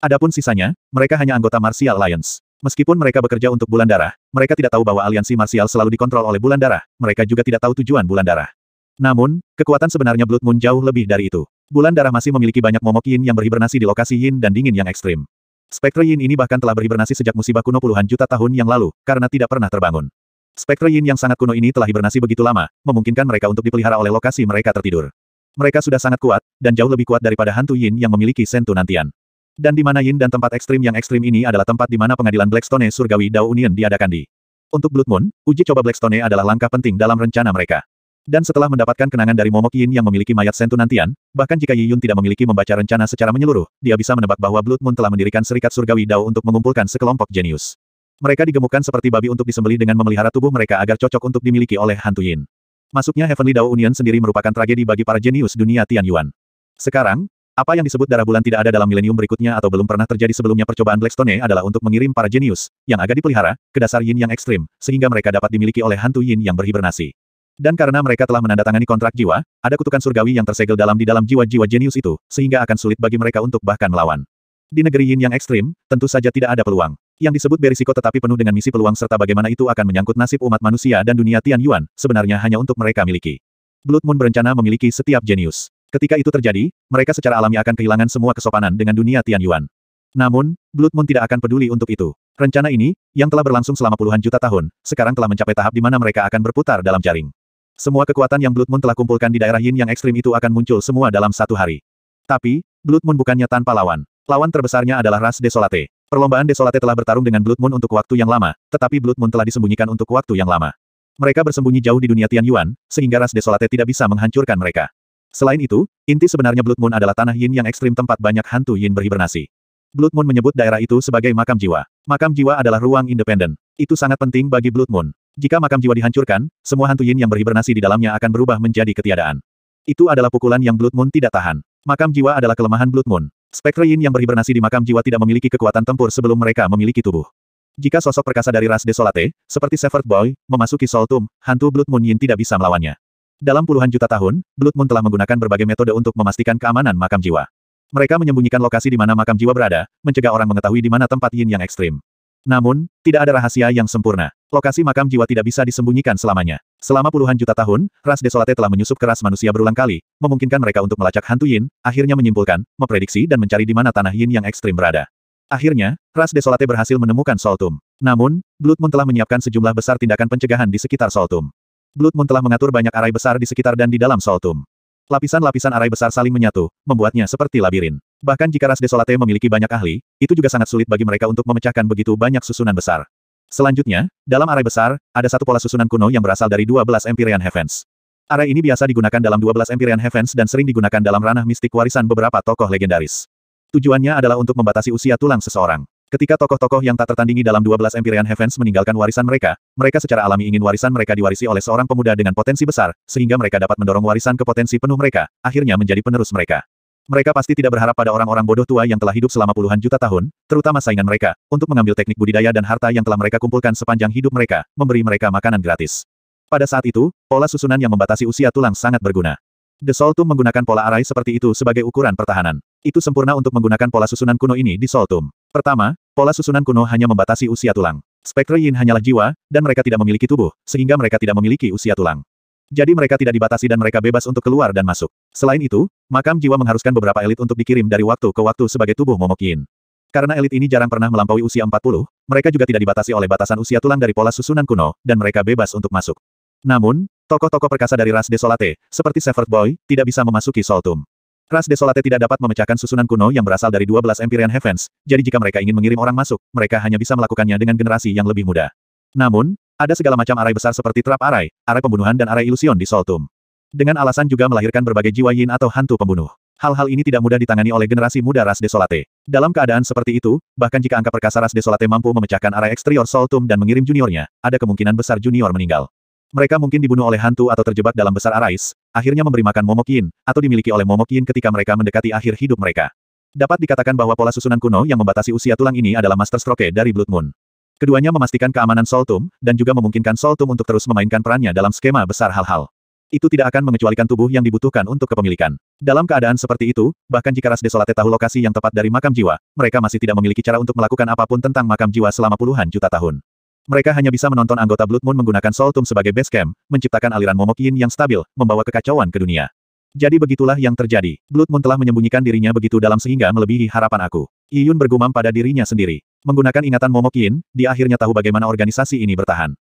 Adapun sisanya, mereka hanya anggota Martial Alliance. Meskipun mereka bekerja untuk bulan darah, mereka tidak tahu bahwa aliansi Martial selalu dikontrol oleh bulan darah, mereka juga tidak tahu tujuan bulan darah. Namun, kekuatan sebenarnya Blood Moon jauh lebih dari itu. Bulan darah masih memiliki banyak momok yin yang berhibernasi di lokasi yin dan dingin yang ekstrim. Spektre Yin ini bahkan telah berhibernasi sejak musibah kuno puluhan juta tahun yang lalu, karena tidak pernah terbangun. Spektre Yin yang sangat kuno ini telah hibernasi begitu lama, memungkinkan mereka untuk dipelihara oleh lokasi mereka tertidur. Mereka sudah sangat kuat, dan jauh lebih kuat daripada hantu Yin yang memiliki sentu nantian. Dan di mana Yin dan tempat ekstrim yang ekstrim ini adalah tempat di mana pengadilan Blackstone Surgawi Dao Union diadakan di. Untuk Blood Moon, uji coba Blackstone adalah langkah penting dalam rencana mereka. Dan setelah mendapatkan kenangan dari Momok Yin yang memiliki mayat Sentu Nantian, bahkan jika Yi Yun tidak memiliki membaca rencana secara menyeluruh, dia bisa menebak bahwa Blood Moon telah mendirikan Serikat Surgawi Dao untuk mengumpulkan sekelompok jenius. Mereka digemukkan seperti babi untuk disembelih dengan memelihara tubuh mereka agar cocok untuk dimiliki oleh hantu Yin. Masuknya Heavenly Dao Union sendiri merupakan tragedi bagi para jenius dunia Tian Yuan. Sekarang, apa yang disebut darah bulan tidak ada dalam milenium berikutnya atau belum pernah terjadi sebelumnya percobaan Blackstone adalah untuk mengirim para jenius, yang agak dipelihara, ke dasar Yin yang ekstrim, sehingga mereka dapat dimiliki oleh hantu Yin yang berhibernasi. Dan karena mereka telah menandatangani kontrak jiwa, ada kutukan surgawi yang tersegel dalam di dalam jiwa-jiwa jenius itu, sehingga akan sulit bagi mereka untuk bahkan melawan. Di negeri yin yang ekstrim, tentu saja tidak ada peluang. Yang disebut berisiko tetapi penuh dengan misi peluang serta bagaimana itu akan menyangkut nasib umat manusia dan dunia Tian Yuan, sebenarnya hanya untuk mereka miliki. Blood Moon berencana memiliki setiap jenius. Ketika itu terjadi, mereka secara alami akan kehilangan semua kesopanan dengan dunia Tian Yuan. Namun, Blood Moon tidak akan peduli untuk itu. Rencana ini, yang telah berlangsung selama puluhan juta tahun, sekarang telah mencapai tahap di mana mereka akan berputar dalam jaring. Semua kekuatan yang Blood Moon telah kumpulkan di daerah Yin yang ekstrim itu akan muncul semua dalam satu hari. Tapi, Blood Moon bukannya tanpa lawan. Lawan terbesarnya adalah ras Desolate. Perlombaan Desolate telah bertarung dengan Blood Moon untuk waktu yang lama, tetapi Blood Moon telah disembunyikan untuk waktu yang lama. Mereka bersembunyi jauh di dunia Tian Yuan, sehingga ras Desolate tidak bisa menghancurkan mereka. Selain itu, inti sebenarnya Blood Moon adalah tanah Yin yang ekstrim tempat banyak hantu Yin berhibernasi. Blood Moon menyebut daerah itu sebagai makam jiwa. Makam jiwa adalah ruang independen. Itu sangat penting bagi Blood Moon. Jika makam jiwa dihancurkan, semua hantu yin yang berhibernasi di dalamnya akan berubah menjadi ketiadaan. Itu adalah pukulan yang Blood Moon tidak tahan. Makam jiwa adalah kelemahan Blood Moon. Spektre yin yang berhibernasi di makam jiwa tidak memiliki kekuatan tempur sebelum mereka memiliki tubuh. Jika sosok perkasa dari ras Desolate, seperti Severed Boy, memasuki Soltum, hantu Blood Moon Yin tidak bisa melawannya. Dalam puluhan juta tahun, Blood Moon telah menggunakan berbagai metode untuk memastikan keamanan makam jiwa. Mereka menyembunyikan lokasi di mana makam jiwa berada, mencegah orang mengetahui di mana tempat Yin yang ekstrim. Namun, tidak ada rahasia yang sempurna. Lokasi makam jiwa tidak bisa disembunyikan selamanya. Selama puluhan juta tahun, ras desolate telah menyusup keras manusia berulang kali, memungkinkan mereka untuk melacak hantu Yin, akhirnya menyimpulkan, memprediksi dan mencari di mana tanah Yin yang ekstrim berada. Akhirnya, ras desolate berhasil menemukan Soltum. Namun, Blood Moon telah menyiapkan sejumlah besar tindakan pencegahan di sekitar Soltum. Blood Moon telah mengatur banyak arai besar di sekitar dan di dalam Soltum. Lapisan-lapisan arai besar saling menyatu, membuatnya seperti labirin. Bahkan jika ras desolate memiliki banyak ahli, itu juga sangat sulit bagi mereka untuk memecahkan begitu banyak susunan besar. Selanjutnya, dalam arai besar, ada satu pola susunan kuno yang berasal dari 12 Empyrean Heavens. Arai ini biasa digunakan dalam 12 Empyrean Heavens dan sering digunakan dalam ranah mistik warisan beberapa tokoh legendaris. Tujuannya adalah untuk membatasi usia tulang seseorang. Ketika tokoh-tokoh yang tak tertandingi dalam 12 Empyrean Heavens meninggalkan warisan mereka, mereka secara alami ingin warisan mereka diwarisi oleh seorang pemuda dengan potensi besar, sehingga mereka dapat mendorong warisan ke potensi penuh mereka, akhirnya menjadi penerus mereka. Mereka pasti tidak berharap pada orang-orang bodoh tua yang telah hidup selama puluhan juta tahun, terutama saingan mereka, untuk mengambil teknik budidaya dan harta yang telah mereka kumpulkan sepanjang hidup mereka, memberi mereka makanan gratis. Pada saat itu, pola susunan yang membatasi usia tulang sangat berguna. The Soltum menggunakan pola arai seperti itu sebagai ukuran pertahanan. Itu sempurna untuk menggunakan pola susunan kuno ini di Soltum. Pertama, pola susunan kuno hanya membatasi usia tulang. Spektre Yin hanyalah jiwa, dan mereka tidak memiliki tubuh, sehingga mereka tidak memiliki usia tulang. Jadi mereka tidak dibatasi dan mereka bebas untuk keluar dan masuk. Selain itu, makam jiwa mengharuskan beberapa elit untuk dikirim dari waktu ke waktu sebagai tubuh Momokin. Karena elit ini jarang pernah melampaui usia 40, mereka juga tidak dibatasi oleh batasan usia tulang dari pola susunan kuno, dan mereka bebas untuk masuk. Namun, tokoh-tokoh perkasa dari ras Desolate, seperti Severed Boy, tidak bisa memasuki Soltum. Ras Desolate tidak dapat memecahkan susunan kuno yang berasal dari 12 Empyrean Heavens, jadi jika mereka ingin mengirim orang masuk, mereka hanya bisa melakukannya dengan generasi yang lebih muda. Namun, ada segala macam arai besar seperti trap arai, arai pembunuhan dan arai ilusion di Soltum. Dengan alasan juga melahirkan berbagai jiwa yin atau hantu pembunuh. Hal-hal ini tidak mudah ditangani oleh generasi muda ras desolate. Dalam keadaan seperti itu, bahkan jika angka perkasa ras desolate mampu memecahkan arah eksterior Soltum dan mengirim juniornya, ada kemungkinan besar junior meninggal. Mereka mungkin dibunuh oleh hantu atau terjebak dalam besar arais, akhirnya memberi makan momok yin, atau dimiliki oleh momok yin ketika mereka mendekati akhir hidup mereka. Dapat dikatakan bahwa pola susunan kuno yang membatasi usia tulang ini adalah master stroke dari Blood Moon. Keduanya memastikan keamanan Soltum, dan juga memungkinkan Soltum untuk terus memainkan perannya dalam skema besar hal-hal. Itu tidak akan mengecualikan tubuh yang dibutuhkan untuk kepemilikan. Dalam keadaan seperti itu, bahkan jika ras desolate tahu lokasi yang tepat dari makam jiwa, mereka masih tidak memiliki cara untuk melakukan apapun tentang makam jiwa selama puluhan juta tahun. Mereka hanya bisa menonton anggota Blood Moon menggunakan Soltum sebagai base camp, menciptakan aliran momok yin yang stabil, membawa kekacauan ke dunia. Jadi begitulah yang terjadi. Blood Moon telah menyembunyikan dirinya begitu dalam sehingga melebihi harapan aku. Iyun bergumam pada dirinya sendiri. Menggunakan ingatan momok yin, dia akhirnya tahu bagaimana organisasi ini bertahan.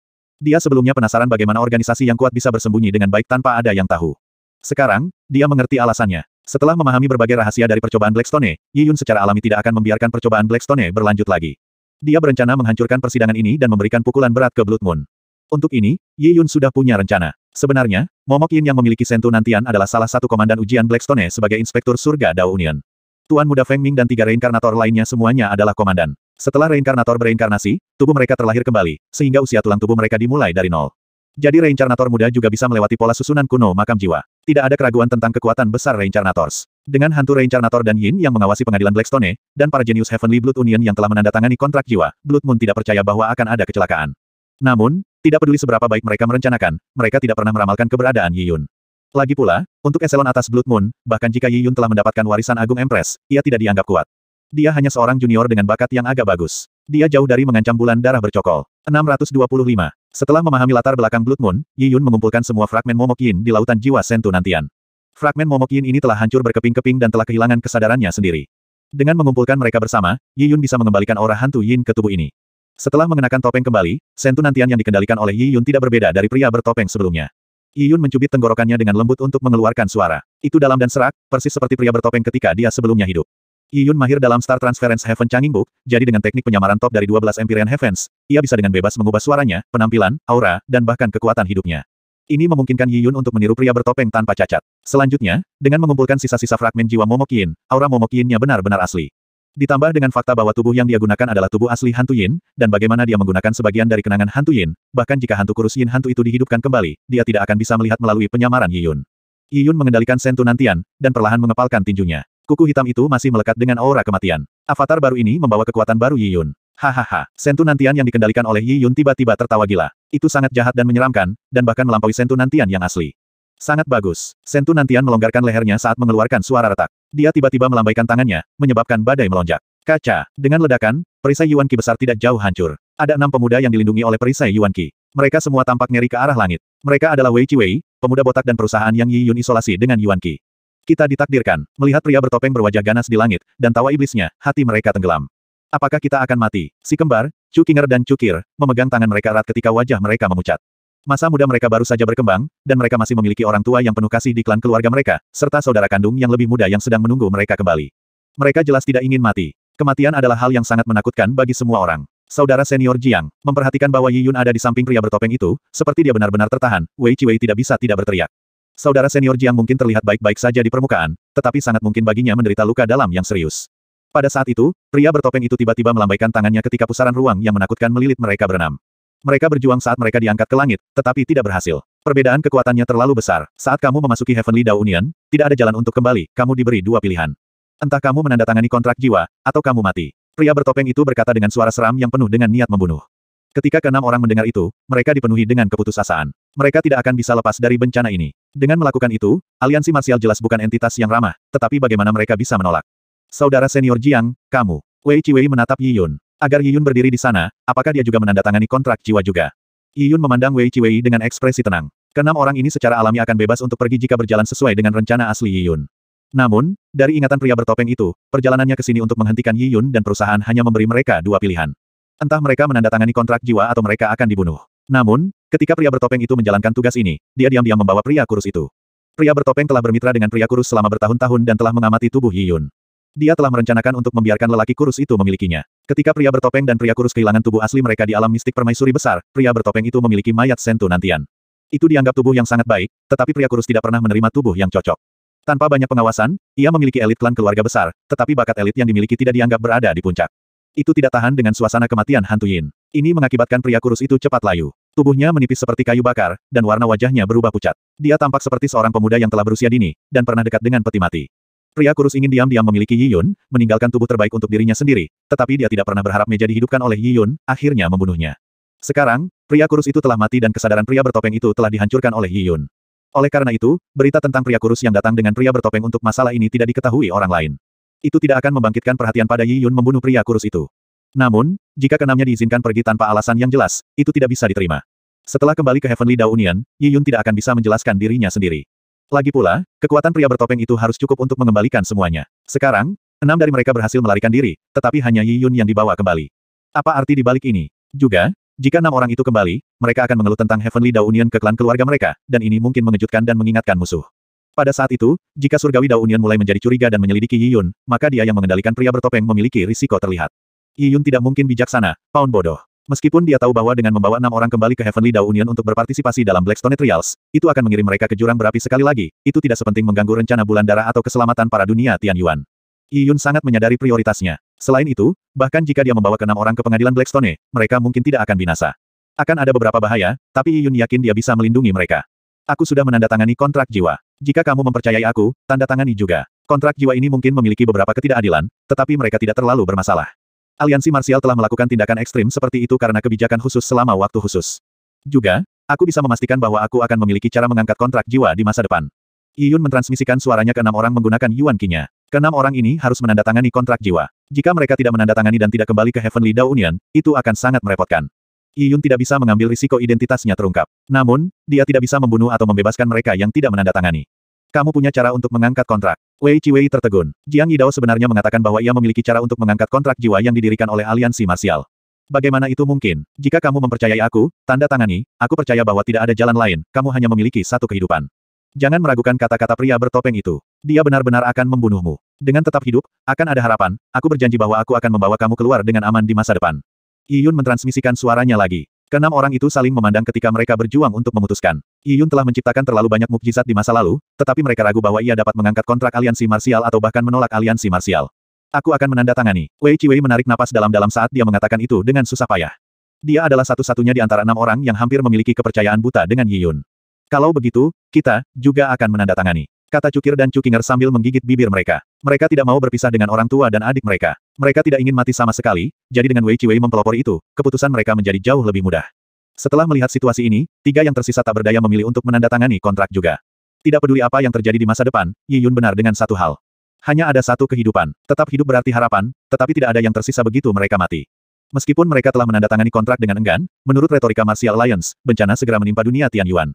Dia sebelumnya penasaran bagaimana organisasi yang kuat bisa bersembunyi dengan baik tanpa ada yang tahu. Sekarang, dia mengerti alasannya. Setelah memahami berbagai rahasia dari percobaan Blackstone, Yi Yun secara alami tidak akan membiarkan percobaan Blackstone berlanjut lagi. Dia berencana menghancurkan persidangan ini dan memberikan pukulan berat ke Blood Moon. Untuk ini, Yi Yun sudah punya rencana. Sebenarnya, Momok Yin yang memiliki Sentu Nantian adalah salah satu komandan ujian Blackstone sebagai inspektur surga Dao Union. Tuan muda Feng Ming dan tiga reinkarnator lainnya semuanya adalah komandan. Setelah reinkarnator bereinkarnasi, tubuh mereka terlahir kembali, sehingga usia tulang tubuh mereka dimulai dari nol. Jadi reinkarnator muda juga bisa melewati pola susunan kuno makam jiwa. Tidak ada keraguan tentang kekuatan besar reinkarnators. Dengan hantu reinkarnator dan Yin yang mengawasi pengadilan Blackstone, dan para jenius Heavenly Blood Union yang telah menandatangani kontrak jiwa, Blood Moon tidak percaya bahwa akan ada kecelakaan. Namun, tidak peduli seberapa baik mereka merencanakan, mereka tidak pernah meramalkan keberadaan Yi Yun. Lagi pula, untuk eselon atas Blood Moon, bahkan jika Yi Yun telah mendapatkan warisan Agung Empress, ia tidak dianggap kuat. Dia hanya seorang junior dengan bakat yang agak bagus. Dia jauh dari mengancam bulan darah bercokol. 625. Setelah memahami latar belakang Blood Moon, Yi Yun mengumpulkan semua fragmen Yin di lautan jiwa Sentu Nantian. Fragmen Yin ini telah hancur berkeping-keping dan telah kehilangan kesadarannya sendiri. Dengan mengumpulkan mereka bersama, Yi Yun bisa mengembalikan aura hantu Yin ke tubuh ini. Setelah mengenakan topeng kembali, Sentu nantian yang dikendalikan oleh Yi Yun tidak berbeda dari pria bertopeng sebelumnya. Yi Yun mencubit tenggorokannya dengan lembut untuk mengeluarkan suara. Itu dalam dan serak, persis seperti pria bertopeng ketika dia sebelumnya hidup. Yun mahir dalam Star Transference Heaven Changing Book, jadi dengan teknik penyamaran top dari 12 Empyrean Heavens, ia bisa dengan bebas mengubah suaranya, penampilan, aura, dan bahkan kekuatan hidupnya. Ini memungkinkan Yi Yun untuk meniru pria bertopeng tanpa cacat. Selanjutnya, dengan mengumpulkan sisa-sisa fragmen jiwa Momokin, aura Momokinnya benar-benar asli. Ditambah dengan fakta bahwa tubuh yang dia gunakan adalah tubuh asli hantu Yin, dan bagaimana dia menggunakan sebagian dari kenangan hantu Yin, bahkan jika hantu kurus Yin hantu itu dihidupkan kembali, dia tidak akan bisa melihat melalui penyamaran Yi Yun. Yi Yun mengendalikan sentuh nantian, dan perlahan mengepalkan tinjunya. Kuku hitam itu masih melekat dengan aura kematian. Avatar baru ini membawa kekuatan baru Yi Yun. Hahaha, Sentu Nantian yang dikendalikan oleh Yi Yun tiba-tiba tertawa gila. Itu sangat jahat dan menyeramkan, dan bahkan melampaui Sentu Nantian yang asli. Sangat bagus. Sentu Nantian melonggarkan lehernya saat mengeluarkan suara retak. Dia tiba-tiba melambaikan tangannya, menyebabkan badai melonjak. Kaca. Dengan ledakan, perisai Yuan Qi besar tidak jauh hancur. Ada enam pemuda yang dilindungi oleh perisai Yuan Qi. Mereka semua tampak ngeri ke arah langit. Mereka adalah Wei Chi Wei, pemuda botak dan perusahaan yang Yi Yun isolasi dengan Yuan Qi. Kita ditakdirkan, melihat pria bertopeng berwajah ganas di langit, dan tawa iblisnya, hati mereka tenggelam. Apakah kita akan mati? Si kembar, Cukinger dan Cukir, memegang tangan mereka erat ketika wajah mereka memucat. Masa muda mereka baru saja berkembang, dan mereka masih memiliki orang tua yang penuh kasih di klan keluarga mereka, serta saudara kandung yang lebih muda yang sedang menunggu mereka kembali. Mereka jelas tidak ingin mati. Kematian adalah hal yang sangat menakutkan bagi semua orang. Saudara senior Jiang, memperhatikan bahwa Yi Yun ada di samping pria bertopeng itu, seperti dia benar-benar tertahan, Wei Wei tidak bisa tidak berteriak. Saudara senior Jiang mungkin terlihat baik-baik saja di permukaan, tetapi sangat mungkin baginya menderita luka dalam yang serius. Pada saat itu, pria bertopeng itu tiba-tiba melambaikan tangannya ketika pusaran ruang yang menakutkan melilit mereka berenam. Mereka berjuang saat mereka diangkat ke langit, tetapi tidak berhasil. Perbedaan kekuatannya terlalu besar. Saat kamu memasuki Heavenly Dao Union, tidak ada jalan untuk kembali, kamu diberi dua pilihan. Entah kamu menandatangani kontrak jiwa, atau kamu mati. Pria bertopeng itu berkata dengan suara seram yang penuh dengan niat membunuh. Ketika keenam orang mendengar itu, mereka dipenuhi dengan keputusasaan. Mereka tidak akan bisa lepas dari bencana ini. Dengan melakukan itu, aliansi marsial jelas bukan entitas yang ramah, tetapi bagaimana mereka bisa menolak. Saudara senior Jiang, kamu. Wei Chiwei menatap Yi Yun. Agar Yi Yun berdiri di sana, apakah dia juga menandatangani kontrak jiwa juga? Yi Yun memandang Wei Chiwei dengan ekspresi tenang. Keenam orang ini secara alami akan bebas untuk pergi jika berjalan sesuai dengan rencana asli Yi Yun. Namun, dari ingatan pria bertopeng itu, perjalanannya ke sini untuk menghentikan Yi Yun dan perusahaan hanya memberi mereka dua pilihan. Entah mereka menandatangani kontrak jiwa atau mereka akan dibunuh. Namun, ketika pria bertopeng itu menjalankan tugas ini, dia diam-diam membawa pria kurus itu. Pria bertopeng telah bermitra dengan pria kurus selama bertahun-tahun dan telah mengamati tubuh Yiyun. Dia telah merencanakan untuk membiarkan lelaki kurus itu memilikinya. Ketika pria bertopeng dan pria kurus kehilangan tubuh asli mereka di alam mistik permaisuri besar, pria bertopeng itu memiliki mayat sentuh nantian. Itu dianggap tubuh yang sangat baik, tetapi pria kurus tidak pernah menerima tubuh yang cocok. Tanpa banyak pengawasan, ia memiliki elit klan keluarga besar, tetapi bakat elit yang dimiliki tidak dianggap berada di puncak. Itu tidak tahan dengan suasana kematian hantu Yin. Ini mengakibatkan pria kurus itu cepat layu. Tubuhnya menipis seperti kayu bakar, dan warna wajahnya berubah pucat. Dia tampak seperti seorang pemuda yang telah berusia dini, dan pernah dekat dengan peti mati. Pria kurus ingin diam-diam memiliki Yi Yun, meninggalkan tubuh terbaik untuk dirinya sendiri, tetapi dia tidak pernah berharap meja dihidupkan oleh Yi Yun, akhirnya membunuhnya. Sekarang, pria kurus itu telah mati dan kesadaran pria bertopeng itu telah dihancurkan oleh Yi Yun. Oleh karena itu, berita tentang pria kurus yang datang dengan pria bertopeng untuk masalah ini tidak diketahui orang lain itu tidak akan membangkitkan perhatian pada Yi Yun membunuh pria kurus itu. Namun, jika keenamnya diizinkan pergi tanpa alasan yang jelas, itu tidak bisa diterima. Setelah kembali ke Heavenly Dao Union, Yi Yun tidak akan bisa menjelaskan dirinya sendiri. Lagi pula, kekuatan pria bertopeng itu harus cukup untuk mengembalikan semuanya. Sekarang, enam dari mereka berhasil melarikan diri, tetapi hanya Yi Yun yang dibawa kembali. Apa arti dibalik ini? Juga, jika enam orang itu kembali, mereka akan mengeluh tentang Heavenly Dao Union ke klan keluarga mereka, dan ini mungkin mengejutkan dan mengingatkan musuh. Pada saat itu, jika surgawi Daunian mulai menjadi curiga dan menyelidiki Yiyun, maka dia yang mengendalikan pria bertopeng memiliki risiko terlihat. Yiyun tidak mungkin bijaksana, paun bodoh. Meskipun dia tahu bahwa dengan membawa enam orang kembali ke Heavenly Daunian untuk berpartisipasi dalam Blackstone Trials, itu akan mengirim mereka ke jurang berapi sekali lagi, itu tidak sepenting mengganggu rencana bulan darah atau keselamatan para dunia Tian Yuan. Yiyun sangat menyadari prioritasnya. Selain itu, bahkan jika dia membawa enam orang ke pengadilan Blackstone, mereka mungkin tidak akan binasa. Akan ada beberapa bahaya, tapi Yiyun yakin dia bisa melindungi mereka. Aku sudah menandatangani kontrak jiwa. Jika kamu mempercayai aku, tanda tangani juga. Kontrak jiwa ini mungkin memiliki beberapa ketidakadilan, tetapi mereka tidak terlalu bermasalah. Aliansi Marsial telah melakukan tindakan ekstrim seperti itu karena kebijakan khusus selama waktu khusus. Juga, aku bisa memastikan bahwa aku akan memiliki cara mengangkat kontrak jiwa di masa depan. Yun mentransmisikan suaranya ke enam orang menggunakan Yuan Kinya. Kenam orang ini harus menandatangani kontrak jiwa. Jika mereka tidak menandatangani dan tidak kembali ke Heavenly Dao Union, itu akan sangat merepotkan. Yiyun tidak bisa mengambil risiko identitasnya terungkap. Namun, dia tidak bisa membunuh atau membebaskan mereka yang tidak menandatangani. Kamu punya cara untuk mengangkat kontrak. Wei Chiwei tertegun. Jiang Yidao sebenarnya mengatakan bahwa ia memiliki cara untuk mengangkat kontrak jiwa yang didirikan oleh aliansi marsial. Bagaimana itu mungkin? Jika kamu mempercayai aku, tanda tangani, aku percaya bahwa tidak ada jalan lain, kamu hanya memiliki satu kehidupan. Jangan meragukan kata-kata pria bertopeng itu. Dia benar-benar akan membunuhmu. Dengan tetap hidup, akan ada harapan, aku berjanji bahwa aku akan membawa kamu keluar dengan aman di masa depan. Iyun mentransmisikan suaranya lagi. Kenam orang itu saling memandang ketika mereka berjuang untuk memutuskan. Iyun telah menciptakan terlalu banyak mukjizat di masa lalu, tetapi mereka ragu bahwa ia dapat mengangkat kontrak aliansi marsial atau bahkan menolak aliansi marsial. Aku akan menandatangani. Wei Chiwei menarik napas dalam-dalam saat dia mengatakan itu dengan susah payah. Dia adalah satu-satunya di antara enam orang yang hampir memiliki kepercayaan buta dengan Yiyun. Kalau begitu, kita juga akan menandatangani kata Cukir dan Cukinger sambil menggigit bibir mereka. Mereka tidak mau berpisah dengan orang tua dan adik mereka. Mereka tidak ingin mati sama sekali, jadi dengan Wei Chiwei mempelopori itu, keputusan mereka menjadi jauh lebih mudah. Setelah melihat situasi ini, tiga yang tersisa tak berdaya memilih untuk menandatangani kontrak juga. Tidak peduli apa yang terjadi di masa depan, Yi Yun benar dengan satu hal. Hanya ada satu kehidupan, tetap hidup berarti harapan, tetapi tidak ada yang tersisa begitu mereka mati. Meskipun mereka telah menandatangani kontrak dengan enggan, menurut retorika Martial Alliance, bencana segera menimpa dunia Tian Yuan.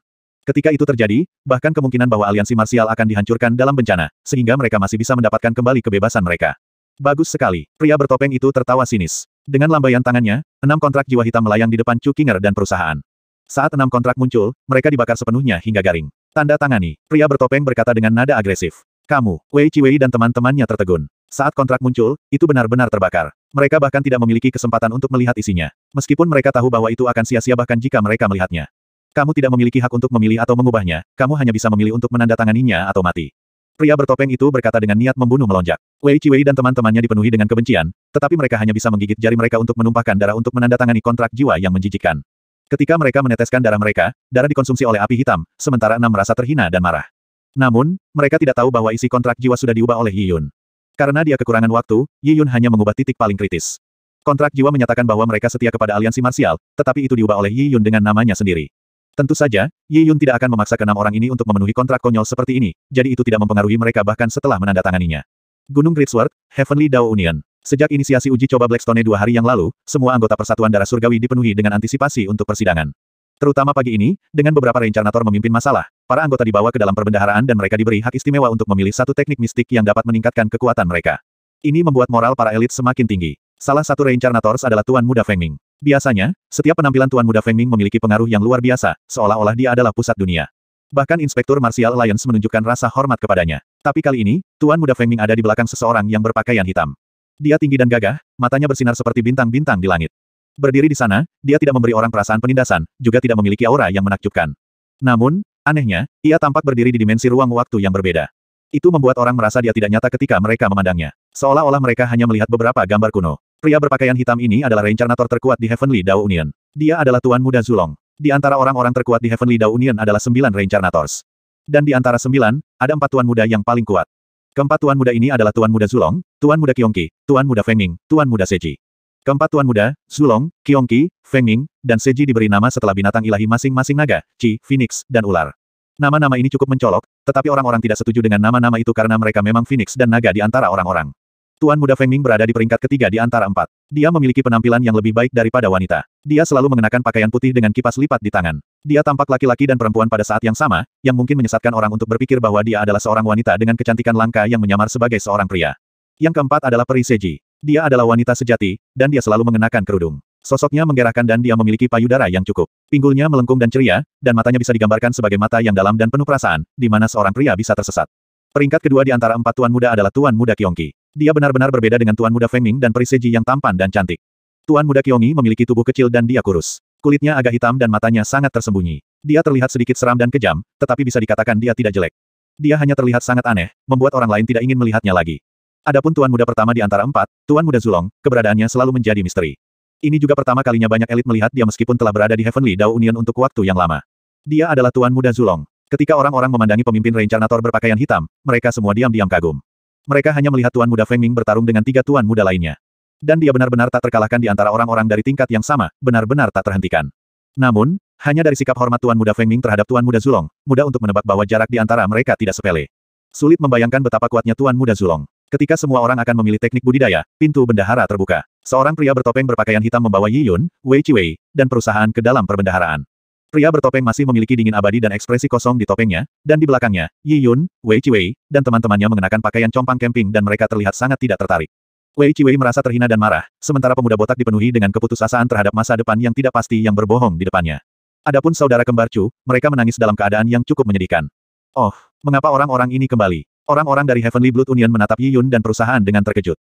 Ketika itu terjadi, bahkan kemungkinan bahwa aliansi Marsial akan dihancurkan dalam bencana, sehingga mereka masih bisa mendapatkan kembali kebebasan mereka. Bagus sekali, pria bertopeng itu tertawa sinis. Dengan lambaian tangannya, enam kontrak jiwa hitam melayang di depan Chu Kinger dan perusahaan. Saat enam kontrak muncul, mereka dibakar sepenuhnya hingga garing. Tanda tangani, pria bertopeng berkata dengan nada agresif. Kamu, Wei Chiwei dan teman-temannya tertegun. Saat kontrak muncul, itu benar-benar terbakar. Mereka bahkan tidak memiliki kesempatan untuk melihat isinya. Meskipun mereka tahu bahwa itu akan sia-sia bahkan jika mereka melihatnya. Kamu tidak memiliki hak untuk memilih atau mengubahnya, kamu hanya bisa memilih untuk menandatanganinya atau mati. Pria bertopeng itu berkata dengan niat membunuh melonjak. Wei Chiwei dan teman-temannya dipenuhi dengan kebencian, tetapi mereka hanya bisa menggigit jari mereka untuk menumpahkan darah untuk menandatangani kontrak jiwa yang menjijikkan. Ketika mereka meneteskan darah mereka, darah dikonsumsi oleh api hitam, sementara enam merasa terhina dan marah. Namun, mereka tidak tahu bahwa isi kontrak jiwa sudah diubah oleh Yi Yun. Karena dia kekurangan waktu, Yi Yun hanya mengubah titik paling kritis. Kontrak jiwa menyatakan bahwa mereka setia kepada aliansi marsial, tetapi itu diubah oleh Yi Yun dengan namanya sendiri. Tentu saja, Ye Yun tidak akan memaksa keenam orang ini untuk memenuhi kontrak konyol seperti ini, jadi itu tidak mempengaruhi mereka bahkan setelah menandatanganinya. Gunung Gritsword, Heavenly Dao Union. Sejak inisiasi uji coba Blackstone dua hari yang lalu, semua anggota Persatuan Darah Surgawi dipenuhi dengan antisipasi untuk persidangan. Terutama pagi ini, dengan beberapa reincarnator memimpin masalah, para anggota dibawa ke dalam perbendaharaan dan mereka diberi hak istimewa untuk memilih satu teknik mistik yang dapat meningkatkan kekuatan mereka. Ini membuat moral para elit semakin tinggi. Salah satu reincarnators adalah Tuan Muda Feng Ming. Biasanya, setiap penampilan Tuan Muda Feng Ming memiliki pengaruh yang luar biasa, seolah-olah dia adalah pusat dunia. Bahkan Inspektur Martial Alliance menunjukkan rasa hormat kepadanya. Tapi kali ini, Tuan Muda Feng Ming ada di belakang seseorang yang berpakaian hitam. Dia tinggi dan gagah, matanya bersinar seperti bintang-bintang di langit. Berdiri di sana, dia tidak memberi orang perasaan penindasan, juga tidak memiliki aura yang menakjubkan. Namun, anehnya, ia tampak berdiri di dimensi ruang waktu yang berbeda. Itu membuat orang merasa dia tidak nyata ketika mereka memandangnya. Seolah-olah mereka hanya melihat beberapa gambar kuno. Pria berpakaian hitam ini adalah reincarnator terkuat di Heavenly Dao Union. Dia adalah Tuan Muda Zulong. Di antara orang-orang terkuat di Heavenly Dao Union adalah sembilan reincarnators. Dan di antara sembilan, ada empat Tuan Muda yang paling kuat. Keempat Tuan Muda ini adalah Tuan Muda Zulong, Tuan Muda Kiongki, Tuan Muda Fengming, Tuan Muda Seji. Keempat Tuan Muda, Zulong, Kiongki, Fengming, dan Seji diberi nama setelah binatang ilahi masing-masing naga, Chi, Phoenix, dan ular. Nama-nama ini cukup mencolok, tetapi orang-orang tidak setuju dengan nama-nama itu karena mereka memang Phoenix dan naga di antara orang-orang. Tuan muda Feng Ming berada di peringkat ketiga di antara empat. Dia memiliki penampilan yang lebih baik daripada wanita. Dia selalu mengenakan pakaian putih dengan kipas lipat di tangan. Dia tampak laki-laki dan perempuan pada saat yang sama, yang mungkin menyesatkan orang untuk berpikir bahwa dia adalah seorang wanita dengan kecantikan langka yang menyamar sebagai seorang pria. Yang keempat adalah Peri Seji. Dia adalah wanita sejati, dan dia selalu mengenakan kerudung. Sosoknya menggerakkan dan dia memiliki payudara yang cukup. Pinggulnya melengkung dan ceria, dan matanya bisa digambarkan sebagai mata yang dalam dan penuh perasaan, di mana seorang pria bisa tersesat. Peringkat kedua di antara empat tuan muda adalah tuan muda Kiongki. Dia benar-benar berbeda dengan tuan muda Feng Ming dan Priseji yang tampan dan cantik. Tuan muda Kiongki memiliki tubuh kecil dan dia kurus. Kulitnya agak hitam dan matanya sangat tersembunyi. Dia terlihat sedikit seram dan kejam, tetapi bisa dikatakan dia tidak jelek. Dia hanya terlihat sangat aneh, membuat orang lain tidak ingin melihatnya lagi. Adapun tuan muda pertama di antara empat, tuan muda Zulong, keberadaannya selalu menjadi misteri. Ini juga pertama kalinya banyak elit melihat dia meskipun telah berada di Heavenly Dao Union untuk waktu yang lama. Dia adalah tuan muda Zulong. Ketika orang-orang memandangi pemimpin Reincarnator berpakaian hitam, mereka semua diam-diam kagum. Mereka hanya melihat Tuan Muda Feng Ming bertarung dengan tiga Tuan Muda lainnya. Dan dia benar-benar tak terkalahkan di antara orang-orang dari tingkat yang sama, benar-benar tak terhentikan. Namun, hanya dari sikap hormat Tuan Muda Feng Ming terhadap Tuan Muda Zulong, mudah untuk menebak bahwa jarak di antara mereka tidak sepele. Sulit membayangkan betapa kuatnya Tuan Muda Zulong. Ketika semua orang akan memilih teknik budidaya, pintu bendahara terbuka. Seorang pria bertopeng berpakaian hitam membawa Yi Yun, Wei Wei, dan perusahaan ke dalam perbendaharaan. Pria bertopeng masih memiliki dingin abadi dan ekspresi kosong di topengnya, dan di belakangnya, Yi Yun, Wei Chiwei, dan teman-temannya mengenakan pakaian compang camping dan mereka terlihat sangat tidak tertarik. Wei Chiwei merasa terhina dan marah, sementara pemuda botak dipenuhi dengan keputusasaan terhadap masa depan yang tidak pasti yang berbohong di depannya. Adapun saudara kembar Chu, mereka menangis dalam keadaan yang cukup menyedihkan. Oh, mengapa orang-orang ini kembali? Orang-orang dari Heavenly Blood Union menatap Yi Yun dan perusahaan dengan terkejut.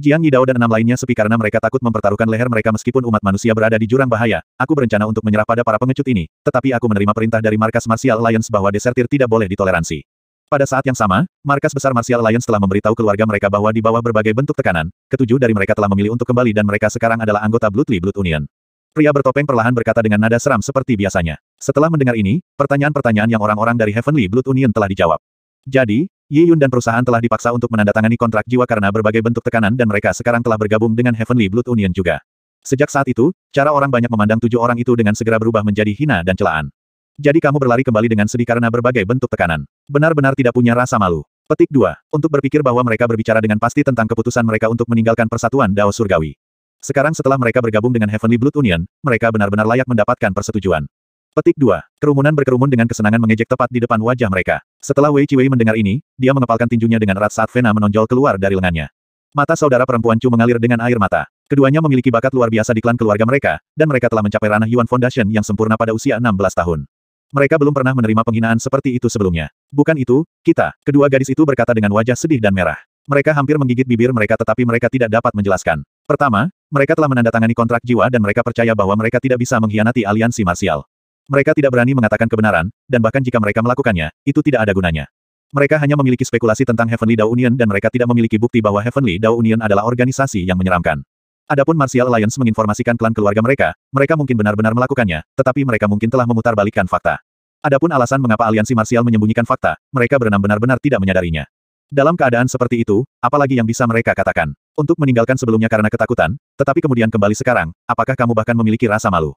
Jiang Yidao dan enam lainnya sepi karena mereka takut mempertaruhkan leher mereka meskipun umat manusia berada di jurang bahaya. Aku berencana untuk menyerah pada para pengecut ini, tetapi aku menerima perintah dari markas Martial Alliance bahwa desertir tidak boleh ditoleransi. Pada saat yang sama, markas besar Martial Alliance telah memberitahu keluarga mereka bahwa di bawah berbagai bentuk tekanan, ketujuh dari mereka telah memilih untuk kembali dan mereka sekarang adalah anggota Bloodly Blood Union. Pria bertopeng perlahan berkata dengan nada seram seperti biasanya. Setelah mendengar ini, pertanyaan-pertanyaan yang orang-orang dari Heavenly Blood Union telah dijawab. Jadi, Yi Yun dan perusahaan telah dipaksa untuk menandatangani kontrak jiwa karena berbagai bentuk tekanan dan mereka sekarang telah bergabung dengan Heavenly Blood Union juga. Sejak saat itu, cara orang banyak memandang tujuh orang itu dengan segera berubah menjadi hina dan celaan. Jadi kamu berlari kembali dengan sedih karena berbagai bentuk tekanan. Benar-benar tidak punya rasa malu. Petik 2. Untuk berpikir bahwa mereka berbicara dengan pasti tentang keputusan mereka untuk meninggalkan persatuan Dao Surgawi. Sekarang setelah mereka bergabung dengan Heavenly Blood Union, mereka benar-benar layak mendapatkan persetujuan. Petik 2. Kerumunan berkerumun dengan kesenangan mengejek tepat di depan wajah mereka. Setelah Wei Chiwei mendengar ini, dia mengepalkan tinjunya dengan erat saat Vena menonjol keluar dari lengannya. Mata saudara perempuan Chu mengalir dengan air mata. Keduanya memiliki bakat luar biasa di klan keluarga mereka, dan mereka telah mencapai ranah Yuan Foundation yang sempurna pada usia 16 tahun. Mereka belum pernah menerima penghinaan seperti itu sebelumnya. Bukan itu, kita, kedua gadis itu berkata dengan wajah sedih dan merah. Mereka hampir menggigit bibir mereka tetapi mereka tidak dapat menjelaskan. Pertama, mereka telah menandatangani kontrak jiwa dan mereka percaya bahwa mereka tidak bisa mengkhianati aliansi marsial. Mereka tidak berani mengatakan kebenaran, dan bahkan jika mereka melakukannya, itu tidak ada gunanya. Mereka hanya memiliki spekulasi tentang Heavenly Dao Union dan mereka tidak memiliki bukti bahwa Heavenly Dao Union adalah organisasi yang menyeramkan. Adapun Martial Alliance menginformasikan klan keluarga mereka, mereka mungkin benar-benar melakukannya, tetapi mereka mungkin telah memutarbalikkan fakta. Adapun alasan mengapa aliansi Martial menyembunyikan fakta, mereka berenam benar-benar tidak menyadarinya. Dalam keadaan seperti itu, apalagi yang bisa mereka katakan? Untuk meninggalkan sebelumnya karena ketakutan, tetapi kemudian kembali sekarang, apakah kamu bahkan memiliki rasa malu?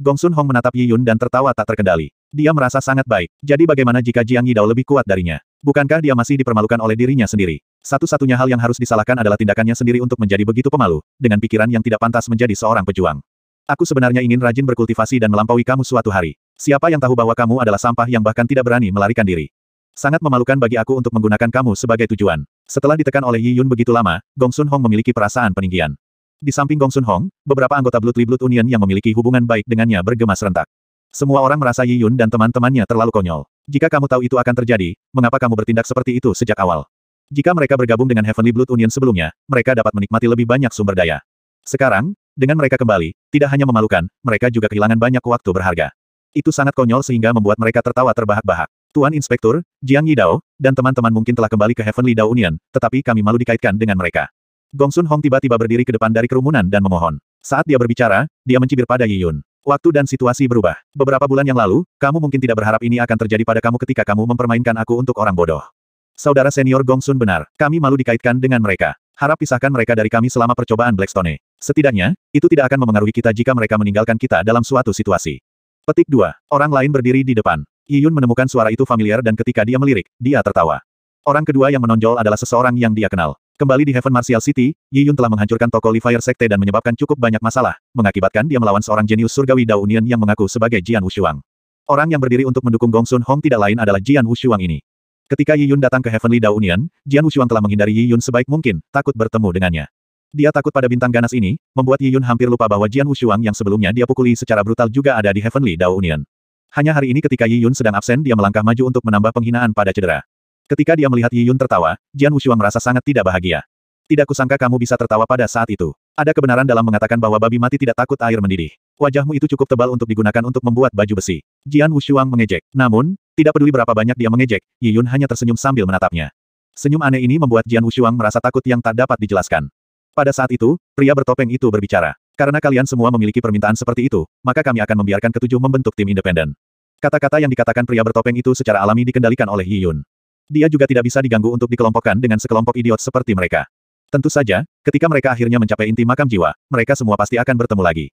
Gongsun Hong menatap Yi Yun dan tertawa tak terkendali. Dia merasa sangat baik. Jadi bagaimana jika Jiang Yidao lebih kuat darinya? Bukankah dia masih dipermalukan oleh dirinya sendiri? Satu-satunya hal yang harus disalahkan adalah tindakannya sendiri untuk menjadi begitu pemalu, dengan pikiran yang tidak pantas menjadi seorang pejuang. Aku sebenarnya ingin rajin berkultivasi dan melampaui kamu suatu hari. Siapa yang tahu bahwa kamu adalah sampah yang bahkan tidak berani melarikan diri? Sangat memalukan bagi aku untuk menggunakan kamu sebagai tujuan. Setelah ditekan oleh Yi Yun begitu lama, Gong Sun Hong memiliki perasaan peninggian. Di samping Gong Sun Hong, beberapa anggota Blood Tree Blood Union yang memiliki hubungan baik dengannya bergema serentak. Semua orang merasa Yi Yun dan teman-temannya terlalu konyol. Jika kamu tahu itu akan terjadi, mengapa kamu bertindak seperti itu sejak awal? Jika mereka bergabung dengan Heavenly Blood Union sebelumnya, mereka dapat menikmati lebih banyak sumber daya. Sekarang, dengan mereka kembali, tidak hanya memalukan, mereka juga kehilangan banyak waktu berharga. Itu sangat konyol sehingga membuat mereka tertawa terbahak-bahak. Tuan Inspektur, Jiang Yidao, dan teman-teman mungkin telah kembali ke Heavenly Dao Union, tetapi kami malu dikaitkan dengan mereka. Gong Sun Hong tiba-tiba berdiri ke depan dari kerumunan dan memohon. Saat dia berbicara, dia mencibir pada Yi Yun. Waktu dan situasi berubah. Beberapa bulan yang lalu, kamu mungkin tidak berharap ini akan terjadi pada kamu ketika kamu mempermainkan aku untuk orang bodoh. Saudara senior Gong Sun benar, kami malu dikaitkan dengan mereka. Harap pisahkan mereka dari kami selama percobaan Blackstone. Setidaknya, itu tidak akan memengaruhi kita jika mereka meninggalkan kita dalam suatu situasi. Petik 2. Orang lain berdiri di depan. Yiyun menemukan suara itu familiar dan ketika dia melirik, dia tertawa. Orang kedua yang menonjol adalah seseorang yang dia kenal. Kembali di Heaven Martial City, Yi Yun telah menghancurkan toko Fire Sekte dan menyebabkan cukup banyak masalah, mengakibatkan dia melawan seorang jenius surgawi Dao Union yang mengaku sebagai Jian Wushuang. Orang yang berdiri untuk mendukung Gong Sun Hong tidak lain adalah Jian Wushuang ini. Ketika Yi Yun datang ke Heavenly Dao Union, Jian Wushuang telah menghindari Yi Yun sebaik mungkin, takut bertemu dengannya. Dia takut pada bintang ganas ini, membuat Yi Yun hampir lupa bahwa Jian Wushuang yang sebelumnya dia pukuli secara brutal juga ada di Heavenly Dao Union. Hanya hari ini ketika Yi Yun sedang absen dia melangkah maju untuk menambah penghinaan pada cedera. Ketika dia melihat Yi Yun tertawa, Jian Wuxuan merasa sangat tidak bahagia. Tidak kusangka kamu bisa tertawa pada saat itu. Ada kebenaran dalam mengatakan bahwa babi mati tidak takut air mendidih. Wajahmu itu cukup tebal untuk digunakan untuk membuat baju besi. Jian Wushuang mengejek. Namun, tidak peduli berapa banyak dia mengejek, Yi Yun hanya tersenyum sambil menatapnya. Senyum aneh ini membuat Jian Wushuang merasa takut yang tak dapat dijelaskan. Pada saat itu, pria bertopeng itu berbicara. Karena kalian semua memiliki permintaan seperti itu, maka kami akan membiarkan ketujuh membentuk tim independen. Kata-kata yang dikatakan pria bertopeng itu secara alami dikendalikan oleh Yi Yun. Dia juga tidak bisa diganggu untuk dikelompokkan dengan sekelompok idiot seperti mereka. Tentu saja, ketika mereka akhirnya mencapai inti makam jiwa, mereka semua pasti akan bertemu lagi.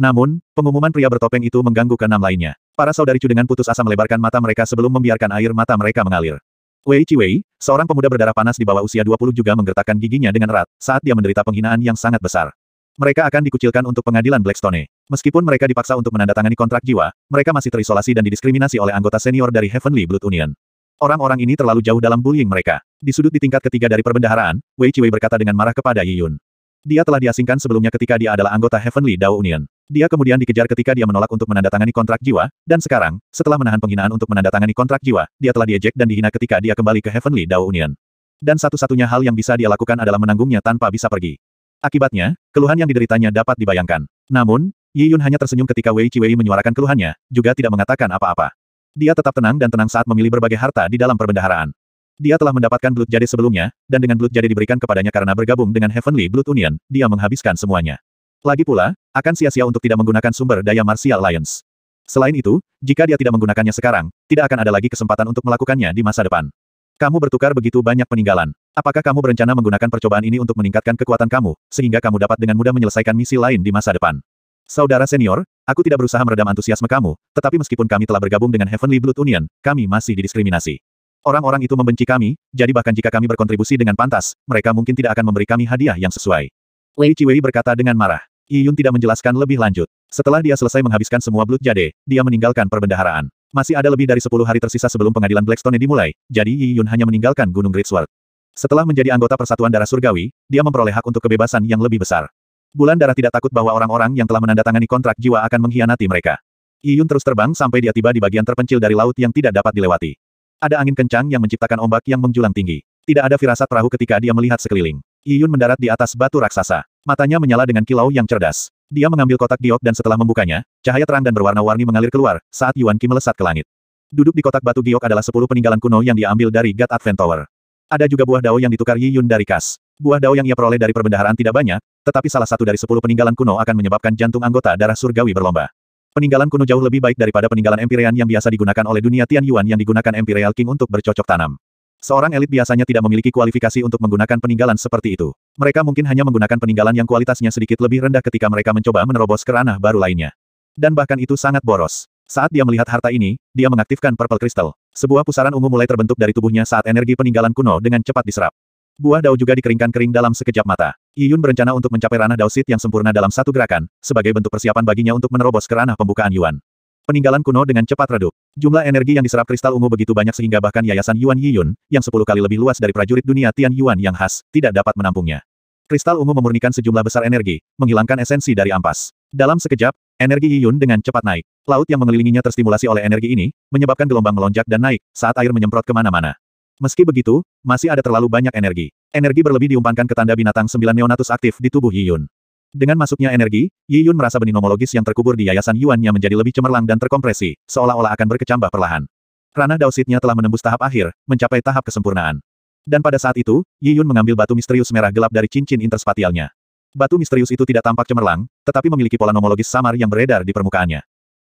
Namun, pengumuman pria bertopeng itu mengganggu keenam lainnya. Para saudari Chu dengan putus asa melebarkan mata mereka sebelum membiarkan air mata mereka mengalir. Wei Chiwei, seorang pemuda berdarah panas di bawah usia 20 juga menggertakkan giginya dengan erat saat dia menderita penghinaan yang sangat besar. Mereka akan dikucilkan untuk pengadilan Blackstone. Meskipun mereka dipaksa untuk menandatangani kontrak jiwa, mereka masih terisolasi dan didiskriminasi oleh anggota senior dari Heavenly Blood Union. Orang-orang ini terlalu jauh dalam bullying mereka. Di sudut di tingkat ketiga dari perbendaharaan, Wei Chiwei berkata dengan marah kepada Yi Yun. Dia telah diasingkan sebelumnya ketika dia adalah anggota Heavenly Dao Union. Dia kemudian dikejar ketika dia menolak untuk menandatangani kontrak jiwa, dan sekarang, setelah menahan penghinaan untuk menandatangani kontrak jiwa, dia telah diejek dan dihina ketika dia kembali ke Heavenly Dao Union. Dan satu-satunya hal yang bisa dia lakukan adalah menanggungnya tanpa bisa pergi. Akibatnya, keluhan yang dideritanya dapat dibayangkan. Namun, Yi Yun hanya tersenyum ketika Wei Chiwei menyuarakan keluhannya, juga tidak mengatakan apa-apa. Dia tetap tenang dan tenang saat memilih berbagai harta di dalam perbendaharaan. Dia telah mendapatkan Blood Jade sebelumnya, dan dengan Blood Jade diberikan kepadanya karena bergabung dengan Heavenly Blood Union, dia menghabiskan semuanya. Lagi pula, akan sia-sia untuk tidak menggunakan sumber daya Martial Alliance. Selain itu, jika dia tidak menggunakannya sekarang, tidak akan ada lagi kesempatan untuk melakukannya di masa depan. Kamu bertukar begitu banyak peninggalan. Apakah kamu berencana menggunakan percobaan ini untuk meningkatkan kekuatan kamu, sehingga kamu dapat dengan mudah menyelesaikan misi lain di masa depan? Saudara senior, aku tidak berusaha meredam antusiasme kamu, tetapi meskipun kami telah bergabung dengan Heavenly Blood Union, kami masih didiskriminasi. Orang-orang itu membenci kami, jadi bahkan jika kami berkontribusi dengan pantas, mereka mungkin tidak akan memberi kami hadiah yang sesuai. Lei Chiwei berkata dengan marah. Yun tidak menjelaskan lebih lanjut. Setelah dia selesai menghabiskan semua Blood Jade, dia meninggalkan perbendaharaan. Masih ada lebih dari 10 hari tersisa sebelum pengadilan Blackstone dimulai, jadi Yi Yun hanya meninggalkan Gunung Greatsword. Setelah menjadi anggota Persatuan Darah Surgawi, dia memperoleh hak untuk kebebasan yang lebih besar. Bulan Darah tidak takut bahwa orang-orang yang telah menandatangani kontrak jiwa akan mengkhianati mereka. Yiyun terus terbang sampai dia tiba di bagian terpencil dari laut yang tidak dapat dilewati. Ada angin kencang yang menciptakan ombak yang menjulang tinggi. Tidak ada firasat perahu ketika dia melihat sekeliling. Yiyun mendarat di atas batu raksasa. Matanya menyala dengan kilau yang cerdas. Dia mengambil kotak giok dan setelah membukanya, cahaya terang dan berwarna-warni mengalir keluar, saat Yuan Qi melesat ke langit. Duduk di kotak batu giok adalah sepuluh peninggalan kuno yang diambil dari God Advent Tower. Ada juga buah dao yang ditukar Yiyun dari kas. Buah dao yang ia peroleh dari perbendaharaan tidak banyak, tetapi salah satu dari sepuluh peninggalan kuno akan menyebabkan jantung anggota darah surgawi berlomba. Peninggalan kuno jauh lebih baik daripada peninggalan empirean yang biasa digunakan oleh dunia Tian Yuan yang digunakan Imperial King untuk bercocok tanam. Seorang elit biasanya tidak memiliki kualifikasi untuk menggunakan peninggalan seperti itu. Mereka mungkin hanya menggunakan peninggalan yang kualitasnya sedikit lebih rendah ketika mereka mencoba menerobos keranah baru lainnya. Dan bahkan itu sangat boros. Saat dia melihat harta ini, dia mengaktifkan Purple Crystal. Sebuah pusaran ungu mulai terbentuk dari tubuhnya saat energi peninggalan kuno dengan cepat diserap. Buah dao juga dikeringkan kering dalam sekejap mata. Yiyun berencana untuk mencapai ranah Dao Sit yang sempurna dalam satu gerakan, sebagai bentuk persiapan baginya untuk menerobos ke ranah pembukaan Yuan. Peninggalan kuno dengan cepat redup. Jumlah energi yang diserap kristal ungu begitu banyak sehingga bahkan yayasan Yuan Yiyun, yang sepuluh kali lebih luas dari prajurit dunia Tian Yuan yang khas, tidak dapat menampungnya. Kristal ungu memurnikan sejumlah besar energi, menghilangkan esensi dari ampas. Dalam sekejap, energi Yiyun dengan cepat naik. Laut yang mengelilinginya terstimulasi oleh energi ini, menyebabkan gelombang melonjak dan naik, saat air menyemprot kemana-mana. Meski begitu, masih ada terlalu banyak energi. Energi berlebih diumpankan ke tanda binatang sembilan neonatus aktif di tubuh Yi Yun. Dengan masuknya energi, Yi Yun merasa benih nomologis yang terkubur di yayasan Yuannya menjadi lebih cemerlang dan terkompresi, seolah-olah akan berkecambah perlahan. Ranah dausitnya telah menembus tahap akhir, mencapai tahap kesempurnaan. Dan pada saat itu, Yi Yun mengambil batu misterius merah gelap dari cincin interspatialnya. Batu misterius itu tidak tampak cemerlang, tetapi memiliki pola nomologis samar yang beredar di permukaannya.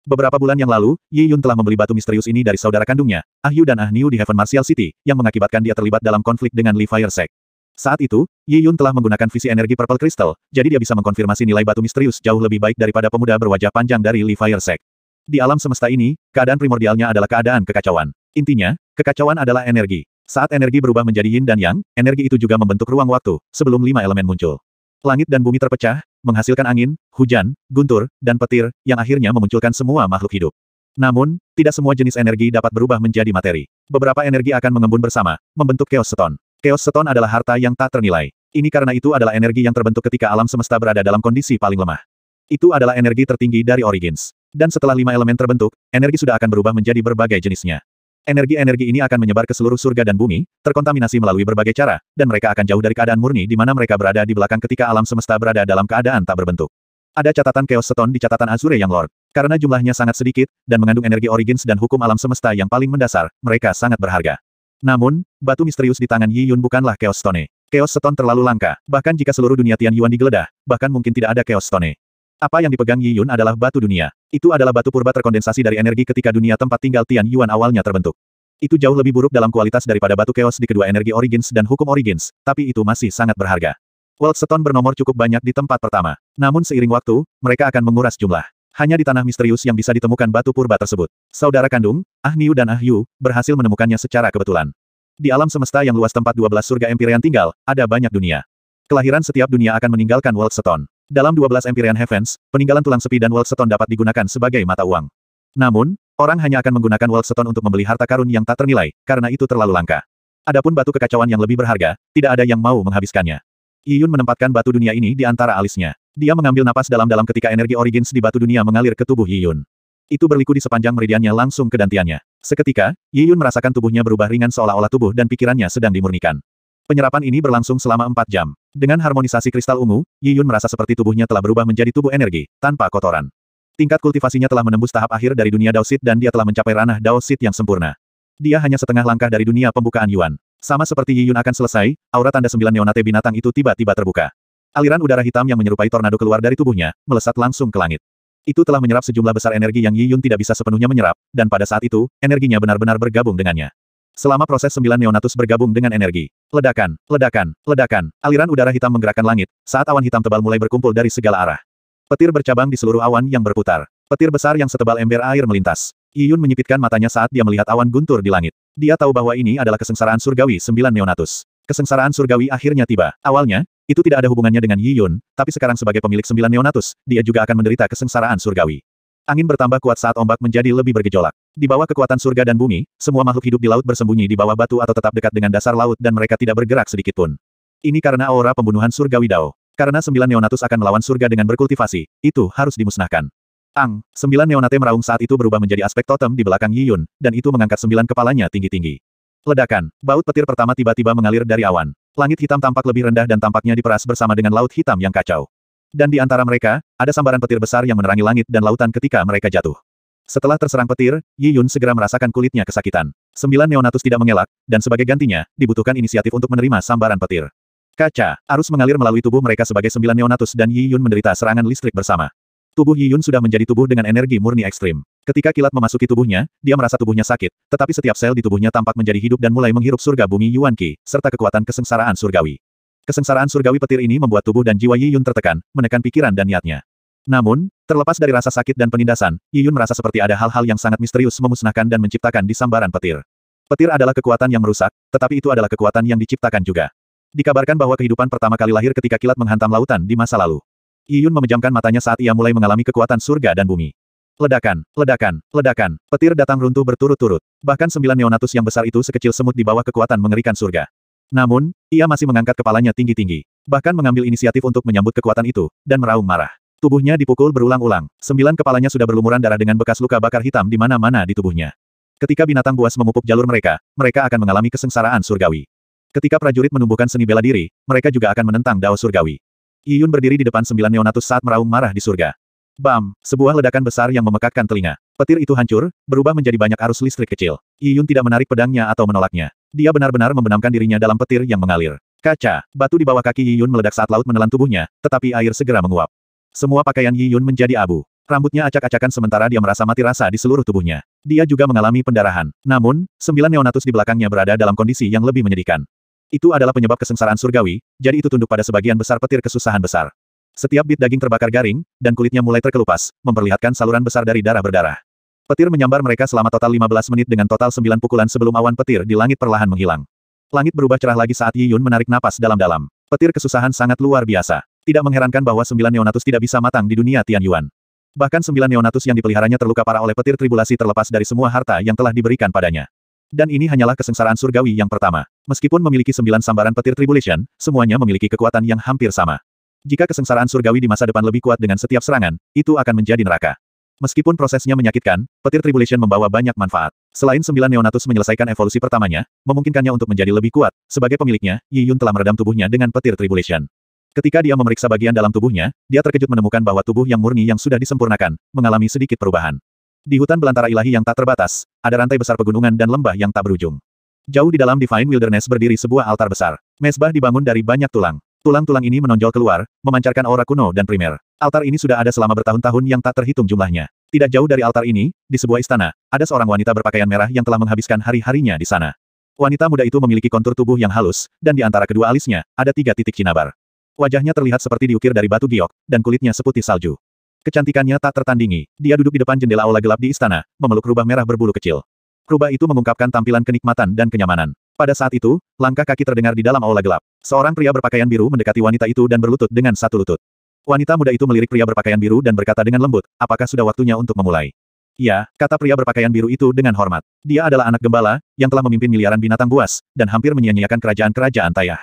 Beberapa bulan yang lalu, Yi Yun telah membeli batu misterius ini dari saudara kandungnya, Ah Yu dan Ah Niu di Heaven Martial City, yang mengakibatkan dia terlibat dalam konflik dengan Li Fire Sect. Saat itu, Yi Yun telah menggunakan visi energi Purple Crystal, jadi dia bisa mengkonfirmasi nilai batu misterius jauh lebih baik daripada pemuda berwajah panjang dari Li Fire Sect. Di alam semesta ini, keadaan primordialnya adalah keadaan kekacauan. Intinya, kekacauan adalah energi. Saat energi berubah menjadi yin dan yang, energi itu juga membentuk ruang waktu, sebelum lima elemen muncul. Langit dan bumi terpecah, menghasilkan angin, hujan, guntur, dan petir, yang akhirnya memunculkan semua makhluk hidup. Namun, tidak semua jenis energi dapat berubah menjadi materi. Beberapa energi akan mengembun bersama, membentuk chaos seton. Chaos seton adalah harta yang tak ternilai. Ini karena itu adalah energi yang terbentuk ketika alam semesta berada dalam kondisi paling lemah. Itu adalah energi tertinggi dari Origins. Dan setelah lima elemen terbentuk, energi sudah akan berubah menjadi berbagai jenisnya energi-energi ini akan menyebar ke seluruh surga dan bumi, terkontaminasi melalui berbagai cara, dan mereka akan jauh dari keadaan murni di mana mereka berada di belakang ketika alam semesta berada dalam keadaan tak berbentuk. Ada catatan Chaos Stone di catatan Azure yang Lord. Karena jumlahnya sangat sedikit, dan mengandung energi origins dan hukum alam semesta yang paling mendasar, mereka sangat berharga. Namun, batu misterius di tangan Yi Yun bukanlah Chaos Stone. Chaos Stone terlalu langka, bahkan jika seluruh dunia Tian Yuan digeledah, bahkan mungkin tidak ada Chaos Stone. Apa yang dipegang Yi Yun adalah batu dunia. Itu adalah batu purba terkondensasi dari energi ketika dunia tempat tinggal Tian Yuan awalnya terbentuk. Itu jauh lebih buruk dalam kualitas daripada batu keos di kedua energi Origins dan hukum Origins, tapi itu masih sangat berharga. Worldstone bernomor cukup banyak di tempat pertama. Namun seiring waktu, mereka akan menguras jumlah. Hanya di tanah misterius yang bisa ditemukan batu purba tersebut. Saudara kandung, Ah Niu dan Ah Yu, berhasil menemukannya secara kebetulan. Di alam semesta yang luas tempat 12 surga Empyrean tinggal, ada banyak dunia. Kelahiran setiap dunia akan meninggalkan Worldstone. Dalam 12 Empyrean Heavens, peninggalan tulang sepi dan Worldstone dapat digunakan sebagai mata uang. Namun, orang hanya akan menggunakan Worldstone untuk membeli harta karun yang tak ternilai, karena itu terlalu langka. Adapun batu kekacauan yang lebih berharga, tidak ada yang mau menghabiskannya. Yiyun menempatkan batu dunia ini di antara alisnya. Dia mengambil napas dalam-dalam ketika energi origins di batu dunia mengalir ke tubuh Yiyun. Itu berliku di sepanjang meridiannya langsung ke dantiannya. Seketika, Yiyun merasakan tubuhnya berubah ringan seolah-olah tubuh dan pikirannya sedang dimurnikan. Penyerapan ini berlangsung selama empat jam. Dengan harmonisasi kristal ungu, Yi Yun merasa seperti tubuhnya telah berubah menjadi tubuh energi, tanpa kotoran. Tingkat kultivasinya telah menembus tahap akhir dari dunia Dao Sit dan dia telah mencapai ranah Dao Sit yang sempurna. Dia hanya setengah langkah dari dunia pembukaan Yuan. Sama seperti Yi Yun akan selesai, aura tanda sembilan neonate binatang itu tiba-tiba terbuka. Aliran udara hitam yang menyerupai tornado keluar dari tubuhnya, melesat langsung ke langit. Itu telah menyerap sejumlah besar energi yang Yi Yun tidak bisa sepenuhnya menyerap, dan pada saat itu, energinya benar-benar bergabung dengannya. Selama proses sembilan neonatus bergabung dengan energi, ledakan, ledakan, ledakan, aliran udara hitam menggerakkan langit, saat awan hitam tebal mulai berkumpul dari segala arah. Petir bercabang di seluruh awan yang berputar. Petir besar yang setebal ember air melintas. Yiyun menyipitkan matanya saat dia melihat awan guntur di langit. Dia tahu bahwa ini adalah kesengsaraan surgawi sembilan neonatus. Kesengsaraan surgawi akhirnya tiba. Awalnya, itu tidak ada hubungannya dengan Yiyun, tapi sekarang sebagai pemilik sembilan neonatus, dia juga akan menderita kesengsaraan surgawi. Angin bertambah kuat saat ombak menjadi lebih bergejolak. Di bawah kekuatan surga dan bumi, semua makhluk hidup di laut bersembunyi di bawah batu atau tetap dekat dengan dasar laut dan mereka tidak bergerak sedikit pun. Ini karena aura pembunuhan surgawi Dao. Karena sembilan neonatus akan melawan surga dengan berkultivasi, itu harus dimusnahkan. Ang, sembilan neonate meraung saat itu berubah menjadi aspek totem di belakang Yiyun, dan itu mengangkat sembilan kepalanya tinggi-tinggi. Ledakan, baut petir pertama tiba-tiba mengalir dari awan. Langit hitam tampak lebih rendah dan tampaknya diperas bersama dengan laut hitam yang kacau. Dan di antara mereka, ada sambaran petir besar yang menerangi langit dan lautan ketika mereka jatuh. Setelah terserang petir, Yi Yun segera merasakan kulitnya kesakitan. Sembilan neonatus tidak mengelak, dan sebagai gantinya, dibutuhkan inisiatif untuk menerima sambaran petir. Kaca, arus mengalir melalui tubuh mereka sebagai sembilan neonatus dan Yi Yun menderita serangan listrik bersama. Tubuh Yi Yun sudah menjadi tubuh dengan energi murni ekstrim. Ketika kilat memasuki tubuhnya, dia merasa tubuhnya sakit, tetapi setiap sel di tubuhnya tampak menjadi hidup dan mulai menghirup surga bumi Yuan Qi, serta kekuatan kesengsaraan surgawi. Kesengsaraan surgawi petir ini membuat tubuh dan jiwa Yi Yun tertekan, menekan pikiran dan niatnya. Namun, terlepas dari rasa sakit dan penindasan, Yi Yun merasa seperti ada hal-hal yang sangat misterius memusnahkan dan menciptakan di sambaran petir. Petir adalah kekuatan yang merusak, tetapi itu adalah kekuatan yang diciptakan juga. Dikabarkan bahwa kehidupan pertama kali lahir ketika kilat menghantam lautan di masa lalu. Yi Yun memejamkan matanya saat ia mulai mengalami kekuatan surga dan bumi. Ledakan, ledakan, ledakan, petir datang runtuh berturut-turut. Bahkan sembilan neonatus yang besar itu sekecil semut di bawah kekuatan mengerikan surga. Namun, ia masih mengangkat kepalanya tinggi-tinggi, bahkan mengambil inisiatif untuk menyambut kekuatan itu, dan meraung marah. Tubuhnya dipukul berulang-ulang, sembilan kepalanya sudah berlumuran darah dengan bekas luka bakar hitam di mana-mana di tubuhnya. Ketika binatang buas memupuk jalur mereka, mereka akan mengalami kesengsaraan surgawi. Ketika prajurit menumbuhkan seni bela diri, mereka juga akan menentang dao surgawi. Iyun berdiri di depan sembilan neonatus saat meraung marah di surga. Bam! Sebuah ledakan besar yang memekakkan telinga. Petir itu hancur, berubah menjadi banyak arus listrik kecil. Yiyun tidak menarik pedangnya atau menolaknya. Dia benar-benar membenamkan dirinya dalam petir yang mengalir. Kaca, batu di bawah kaki Yiyun meledak saat laut menelan tubuhnya, tetapi air segera menguap. Semua pakaian Yiyun menjadi abu. Rambutnya acak-acakan sementara dia merasa mati rasa di seluruh tubuhnya. Dia juga mengalami pendarahan. Namun, sembilan neonatus di belakangnya berada dalam kondisi yang lebih menyedihkan. Itu adalah penyebab kesengsaraan surgawi, jadi itu tunduk pada sebagian besar petir kesusahan besar. Setiap bit daging terbakar garing, dan kulitnya mulai terkelupas, memperlihatkan saluran besar dari darah berdarah. Petir menyambar mereka selama total 15 menit dengan total 9 pukulan sebelum awan petir di langit perlahan menghilang. Langit berubah cerah lagi saat Yi Yun menarik napas dalam-dalam. Petir kesusahan sangat luar biasa. Tidak mengherankan bahwa sembilan neonatus tidak bisa matang di dunia Tian Yuan. Bahkan sembilan neonatus yang dipeliharanya terluka parah oleh petir tribulasi terlepas dari semua harta yang telah diberikan padanya. Dan ini hanyalah kesengsaraan surgawi yang pertama. Meskipun memiliki sembilan sambaran petir tribulation, semuanya memiliki kekuatan yang hampir sama. Jika kesengsaraan surgawi di masa depan lebih kuat dengan setiap serangan, itu akan menjadi neraka. Meskipun prosesnya menyakitkan, petir Tribulation membawa banyak manfaat. Selain sembilan Neonatus menyelesaikan evolusi pertamanya, memungkinkannya untuk menjadi lebih kuat, sebagai pemiliknya, Yi Yun telah meredam tubuhnya dengan petir Tribulation. Ketika dia memeriksa bagian dalam tubuhnya, dia terkejut menemukan bahwa tubuh yang murni yang sudah disempurnakan, mengalami sedikit perubahan. Di hutan belantara ilahi yang tak terbatas, ada rantai besar pegunungan dan lembah yang tak berujung. Jauh di dalam Divine Wilderness berdiri sebuah altar besar. Mesbah dibangun dari banyak tulang. Tulang-tulang ini menonjol keluar, memancarkan aura kuno dan primer. Altar ini sudah ada selama bertahun-tahun yang tak terhitung jumlahnya. Tidak jauh dari altar ini, di sebuah istana, ada seorang wanita berpakaian merah yang telah menghabiskan hari-harinya di sana. Wanita muda itu memiliki kontur tubuh yang halus, dan di antara kedua alisnya, ada tiga titik cinabar. Wajahnya terlihat seperti diukir dari batu giok, dan kulitnya seputih salju. Kecantikannya tak tertandingi, dia duduk di depan jendela aula gelap di istana, memeluk rubah merah berbulu kecil. Rubah itu mengungkapkan tampilan kenikmatan dan kenyamanan. Pada saat itu, langkah kaki terdengar di dalam aula gelap. Seorang pria berpakaian biru mendekati wanita itu dan berlutut dengan satu lutut. Wanita muda itu melirik pria berpakaian biru dan berkata dengan lembut, apakah sudah waktunya untuk memulai? Ya, kata pria berpakaian biru itu dengan hormat. Dia adalah anak gembala, yang telah memimpin miliaran binatang buas, dan hampir menyia-nyiakan kerajaan-kerajaan Tayah.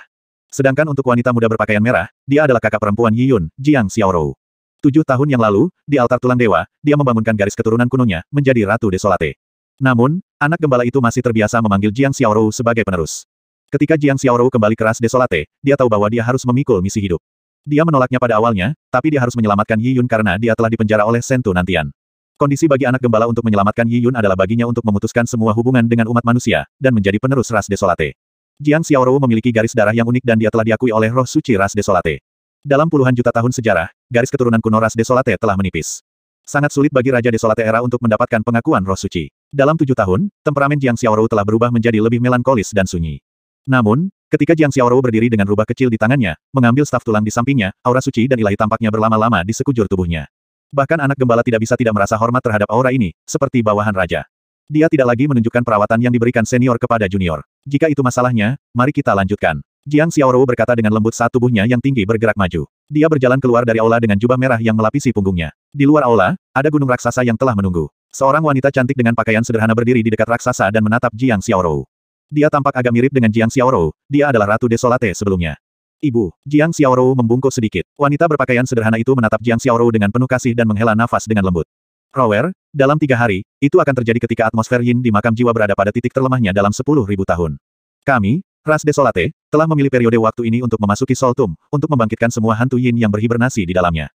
Sedangkan untuk wanita muda berpakaian merah, dia adalah kakak perempuan Yiyun, Jiang Xiaorou. Tujuh tahun yang lalu, di altar tulang dewa, dia membangunkan garis keturunan kunonya, menjadi Ratu Desolate. Namun, Anak gembala itu masih terbiasa memanggil Jiang Xiaoru sebagai penerus. Ketika Jiang Xiaoru kembali keras desolate, dia tahu bahwa dia harus memikul misi hidup. Dia menolaknya pada awalnya, tapi dia harus menyelamatkan Yi Yun karena dia telah dipenjara oleh Sentu Nantian. Kondisi bagi anak gembala untuk menyelamatkan Yi Yun adalah baginya untuk memutuskan semua hubungan dengan umat manusia, dan menjadi penerus ras desolate. Jiang Xiaoru memiliki garis darah yang unik dan dia telah diakui oleh roh suci ras desolate. Dalam puluhan juta tahun sejarah, garis keturunan kuno ras desolate telah menipis. Sangat sulit bagi Raja Desolate Era untuk mendapatkan pengakuan roh suci. Dalam tujuh tahun, temperamen Jiang Xiaorou telah berubah menjadi lebih melankolis dan sunyi. Namun, ketika Jiang Xiaorou berdiri dengan rubah kecil di tangannya, mengambil staf tulang di sampingnya, aura suci dan ilahi tampaknya berlama-lama di sekujur tubuhnya. Bahkan anak gembala tidak bisa tidak merasa hormat terhadap aura ini, seperti bawahan raja. Dia tidak lagi menunjukkan perawatan yang diberikan senior kepada junior. Jika itu masalahnya, mari kita lanjutkan. Jiang Xiaorou berkata dengan lembut saat tubuhnya yang tinggi bergerak maju. Dia berjalan keluar dari aula dengan jubah merah yang melapisi punggungnya. Di luar aula, ada gunung raksasa yang telah menunggu. Seorang wanita cantik dengan pakaian sederhana berdiri di dekat raksasa dan menatap Jiang Xiaorou. Dia tampak agak mirip dengan Jiang Xiaorou, dia adalah Ratu Desolate sebelumnya. Ibu, Jiang Xiaorou membungkuk sedikit. Wanita berpakaian sederhana itu menatap Jiang Xiaorou dengan penuh kasih dan menghela nafas dengan lembut. Rower, dalam tiga hari, itu akan terjadi ketika atmosfer yin di makam jiwa berada pada titik terlemahnya dalam sepuluh ribu tahun. Kami, Ras Desolate, telah memilih periode waktu ini untuk memasuki Soltum, untuk membangkitkan semua hantu yin yang berhibernasi di dalamnya.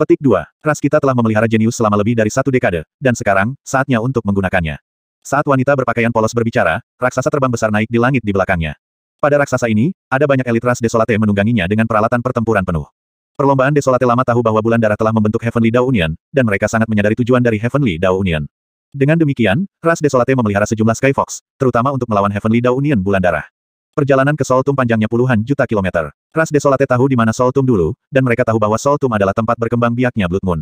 Petik 2. Ras kita telah memelihara jenius selama lebih dari satu dekade, dan sekarang, saatnya untuk menggunakannya. Saat wanita berpakaian polos berbicara, raksasa terbang besar naik di langit di belakangnya. Pada raksasa ini, ada banyak elit ras desolate menungganginya dengan peralatan pertempuran penuh. Perlombaan desolate lama tahu bahwa bulan darah telah membentuk Heavenly Dao Union, dan mereka sangat menyadari tujuan dari Heavenly Dao Union. Dengan demikian, ras desolate memelihara sejumlah Skyfox, terutama untuk melawan Heavenly Dao Union bulan darah. Perjalanan ke Soltum panjangnya puluhan juta kilometer. Ras Desolate tahu di mana Soltum dulu, dan mereka tahu bahwa Soltum adalah tempat berkembang biaknya Blood Moon.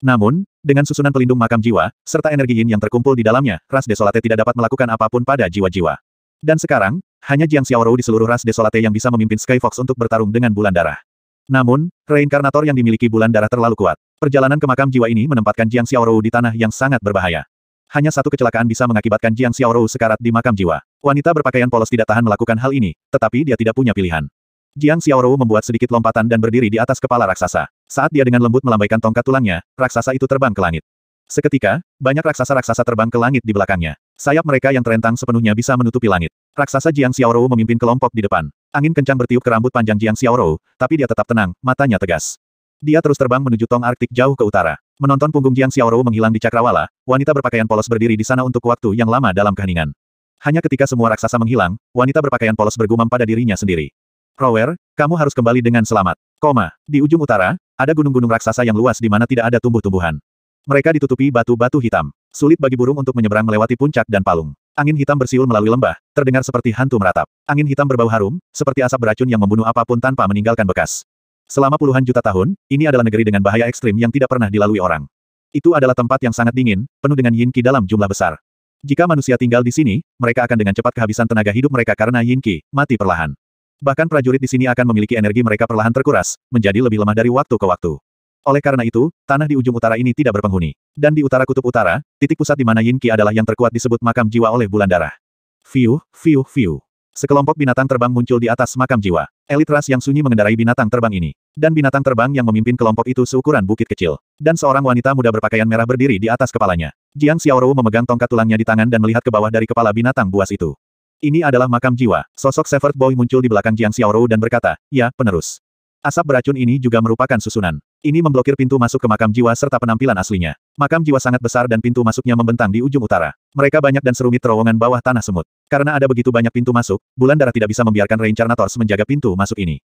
Namun, dengan susunan pelindung makam jiwa, serta energi yin yang terkumpul di dalamnya, Ras Desolate tidak dapat melakukan apapun pada jiwa-jiwa. Dan sekarang, hanya Jiang Xiaorou di seluruh Ras Desolate yang bisa memimpin Sky Fox untuk bertarung dengan bulan darah. Namun, reinkarnator yang dimiliki bulan darah terlalu kuat. Perjalanan ke makam jiwa ini menempatkan Jiang Xiaorou di tanah yang sangat berbahaya. Hanya satu kecelakaan bisa mengakibatkan Jiang Xiaorou sekarat di makam jiwa. Wanita berpakaian polos tidak tahan melakukan hal ini, tetapi dia tidak punya pilihan. Jiang Xiaorou membuat sedikit lompatan dan berdiri di atas kepala raksasa. Saat dia dengan lembut melambaikan tongkat tulangnya, raksasa itu terbang ke langit. Seketika, banyak raksasa-raksasa terbang ke langit di belakangnya. Sayap mereka yang terentang sepenuhnya bisa menutupi langit. Raksasa Jiang Xiaorou memimpin kelompok di depan. Angin kencang bertiup ke rambut panjang Jiang Xiaorou, tapi dia tetap tenang, matanya tegas. Dia terus terbang menuju tong Arktik jauh ke utara. Menonton punggung Jiang Xiaoru menghilang di cakrawala, wanita berpakaian polos berdiri di sana untuk waktu yang lama dalam keheningan. Hanya ketika semua raksasa menghilang, wanita berpakaian polos bergumam pada dirinya sendiri. Rower, kamu harus kembali dengan selamat. Koma, di ujung utara, ada gunung-gunung raksasa yang luas di mana tidak ada tumbuh-tumbuhan. Mereka ditutupi batu-batu hitam. Sulit bagi burung untuk menyeberang melewati puncak dan palung. Angin hitam bersiul melalui lembah, terdengar seperti hantu meratap. Angin hitam berbau harum, seperti asap beracun yang membunuh apapun tanpa meninggalkan bekas. Selama puluhan juta tahun, ini adalah negeri dengan bahaya ekstrim yang tidak pernah dilalui orang. Itu adalah tempat yang sangat dingin, penuh dengan yin qi dalam jumlah besar. Jika manusia tinggal di sini, mereka akan dengan cepat kehabisan tenaga hidup mereka karena yin qi, mati perlahan. Bahkan prajurit di sini akan memiliki energi mereka perlahan terkuras, menjadi lebih lemah dari waktu ke waktu. Oleh karena itu, tanah di ujung utara ini tidak berpenghuni. Dan di utara kutub utara, titik pusat di mana yin qi adalah yang terkuat disebut makam jiwa oleh bulan darah. Fiu, fiu, fiu. Sekelompok binatang terbang muncul di atas makam jiwa. Elit ras yang sunyi mengendarai binatang terbang ini. Dan binatang terbang yang memimpin kelompok itu seukuran bukit kecil. Dan seorang wanita muda berpakaian merah berdiri di atas kepalanya. Jiang Xiaoru memegang tongkat tulangnya di tangan dan melihat ke bawah dari kepala binatang buas itu. Ini adalah makam jiwa. Sosok Severed Boy muncul di belakang Jiang Xiaoru dan berkata, ya, penerus. Asap beracun ini juga merupakan susunan. Ini memblokir pintu masuk ke makam jiwa serta penampilan aslinya. Makam jiwa sangat besar dan pintu masuknya membentang di ujung utara. Mereka banyak dan serumit terowongan bawah tanah semut. Karena ada begitu banyak pintu masuk, Bulan Darah tidak bisa membiarkan reincarnators menjaga pintu masuk ini.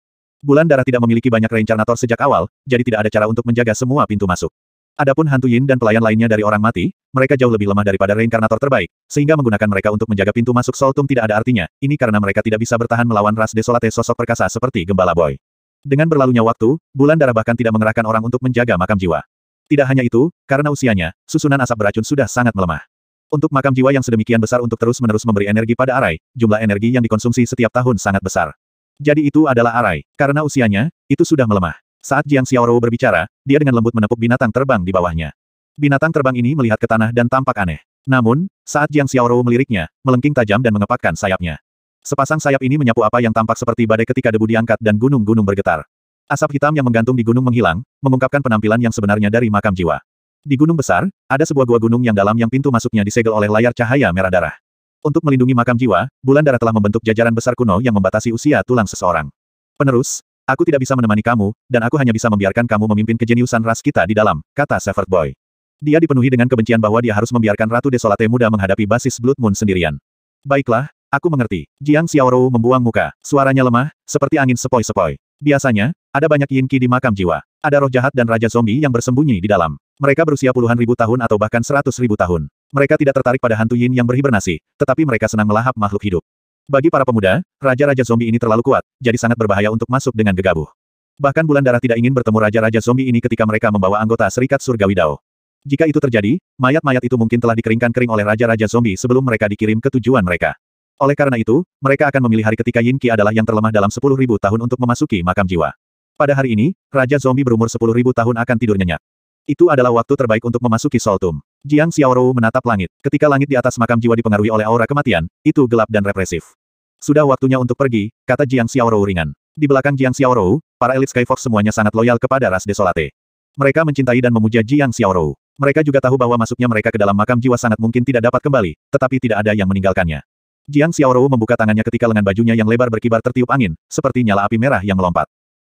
Bulan darah tidak memiliki banyak reincarnator sejak awal, jadi tidak ada cara untuk menjaga semua pintu masuk. Adapun hantu Yin dan pelayan lainnya dari orang mati, mereka jauh lebih lemah daripada reinkarnator terbaik, sehingga menggunakan mereka untuk menjaga pintu masuk Soltum tidak ada artinya, ini karena mereka tidak bisa bertahan melawan ras desolate sosok perkasa seperti Gembala Boy. Dengan berlalunya waktu, bulan darah bahkan tidak mengerahkan orang untuk menjaga makam jiwa. Tidak hanya itu, karena usianya, susunan asap beracun sudah sangat melemah. Untuk makam jiwa yang sedemikian besar untuk terus-menerus memberi energi pada Arai, jumlah energi yang dikonsumsi setiap tahun sangat besar. Jadi itu adalah Arai. Karena usianya, itu sudah melemah. Saat Jiang Xiaorou berbicara, dia dengan lembut menepuk binatang terbang di bawahnya. Binatang terbang ini melihat ke tanah dan tampak aneh. Namun, saat Jiang Xiaorou meliriknya, melengking tajam dan mengepakkan sayapnya. Sepasang sayap ini menyapu apa yang tampak seperti badai ketika debu diangkat dan gunung-gunung bergetar. Asap hitam yang menggantung di gunung menghilang, mengungkapkan penampilan yang sebenarnya dari makam jiwa. Di gunung besar, ada sebuah gua gunung yang dalam yang pintu masuknya disegel oleh layar cahaya merah darah. Untuk melindungi makam jiwa, bulan darah telah membentuk jajaran besar kuno yang membatasi usia tulang seseorang. Penerus, aku tidak bisa menemani kamu, dan aku hanya bisa membiarkan kamu memimpin kejeniusan ras kita di dalam, kata Severed Boy. Dia dipenuhi dengan kebencian bahwa dia harus membiarkan Ratu Desolate muda menghadapi basis Blood Moon sendirian. Baiklah, aku mengerti. Jiang Xiaorou membuang muka. Suaranya lemah, seperti angin sepoi-sepoi. Biasanya, ada banyak yin ki di makam jiwa. Ada roh jahat dan raja zombie yang bersembunyi di dalam. Mereka berusia puluhan ribu tahun atau bahkan seratus ribu tahun. Mereka tidak tertarik pada hantu Yin yang berhibernasi, tetapi mereka senang melahap makhluk hidup. Bagi para pemuda, raja-raja zombie ini terlalu kuat, jadi sangat berbahaya untuk masuk dengan gegabah. Bahkan bulan darah tidak ingin bertemu raja-raja zombie ini ketika mereka membawa anggota Serikat Surgawi Dao. Jika itu terjadi, mayat-mayat itu mungkin telah dikeringkan kering oleh raja-raja zombie sebelum mereka dikirim ke tujuan mereka. Oleh karena itu, mereka akan memilih hari ketika Yin Qi adalah yang terlemah dalam 10.000 tahun untuk memasuki makam jiwa. Pada hari ini, Raja Zombie berumur 10.000 tahun akan tidur nyenyak. Itu adalah waktu terbaik untuk memasuki Soltum. Jiang Xiaoru menatap langit. Ketika langit di atas makam jiwa dipengaruhi oleh aura kematian, itu gelap dan represif. Sudah waktunya untuk pergi, kata Jiang Xiaoru ringan. Di belakang Jiang Xiaoru, para elit Skyfox semuanya sangat loyal kepada ras Desolate. Mereka mencintai dan memuja Jiang Xiaoru. Mereka juga tahu bahwa masuknya mereka ke dalam makam jiwa sangat mungkin tidak dapat kembali, tetapi tidak ada yang meninggalkannya. Jiang Xiaoru membuka tangannya ketika lengan bajunya yang lebar berkibar tertiup angin, seperti nyala api merah yang melompat.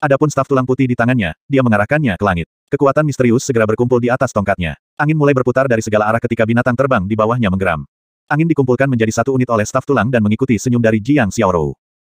Adapun staf tulang putih di tangannya, dia mengarahkannya ke langit. Kekuatan misterius segera berkumpul di atas tongkatnya. Angin mulai berputar dari segala arah ketika binatang terbang di bawahnya menggeram. Angin dikumpulkan menjadi satu unit oleh staf tulang dan mengikuti senyum dari Jiang Xiaorou.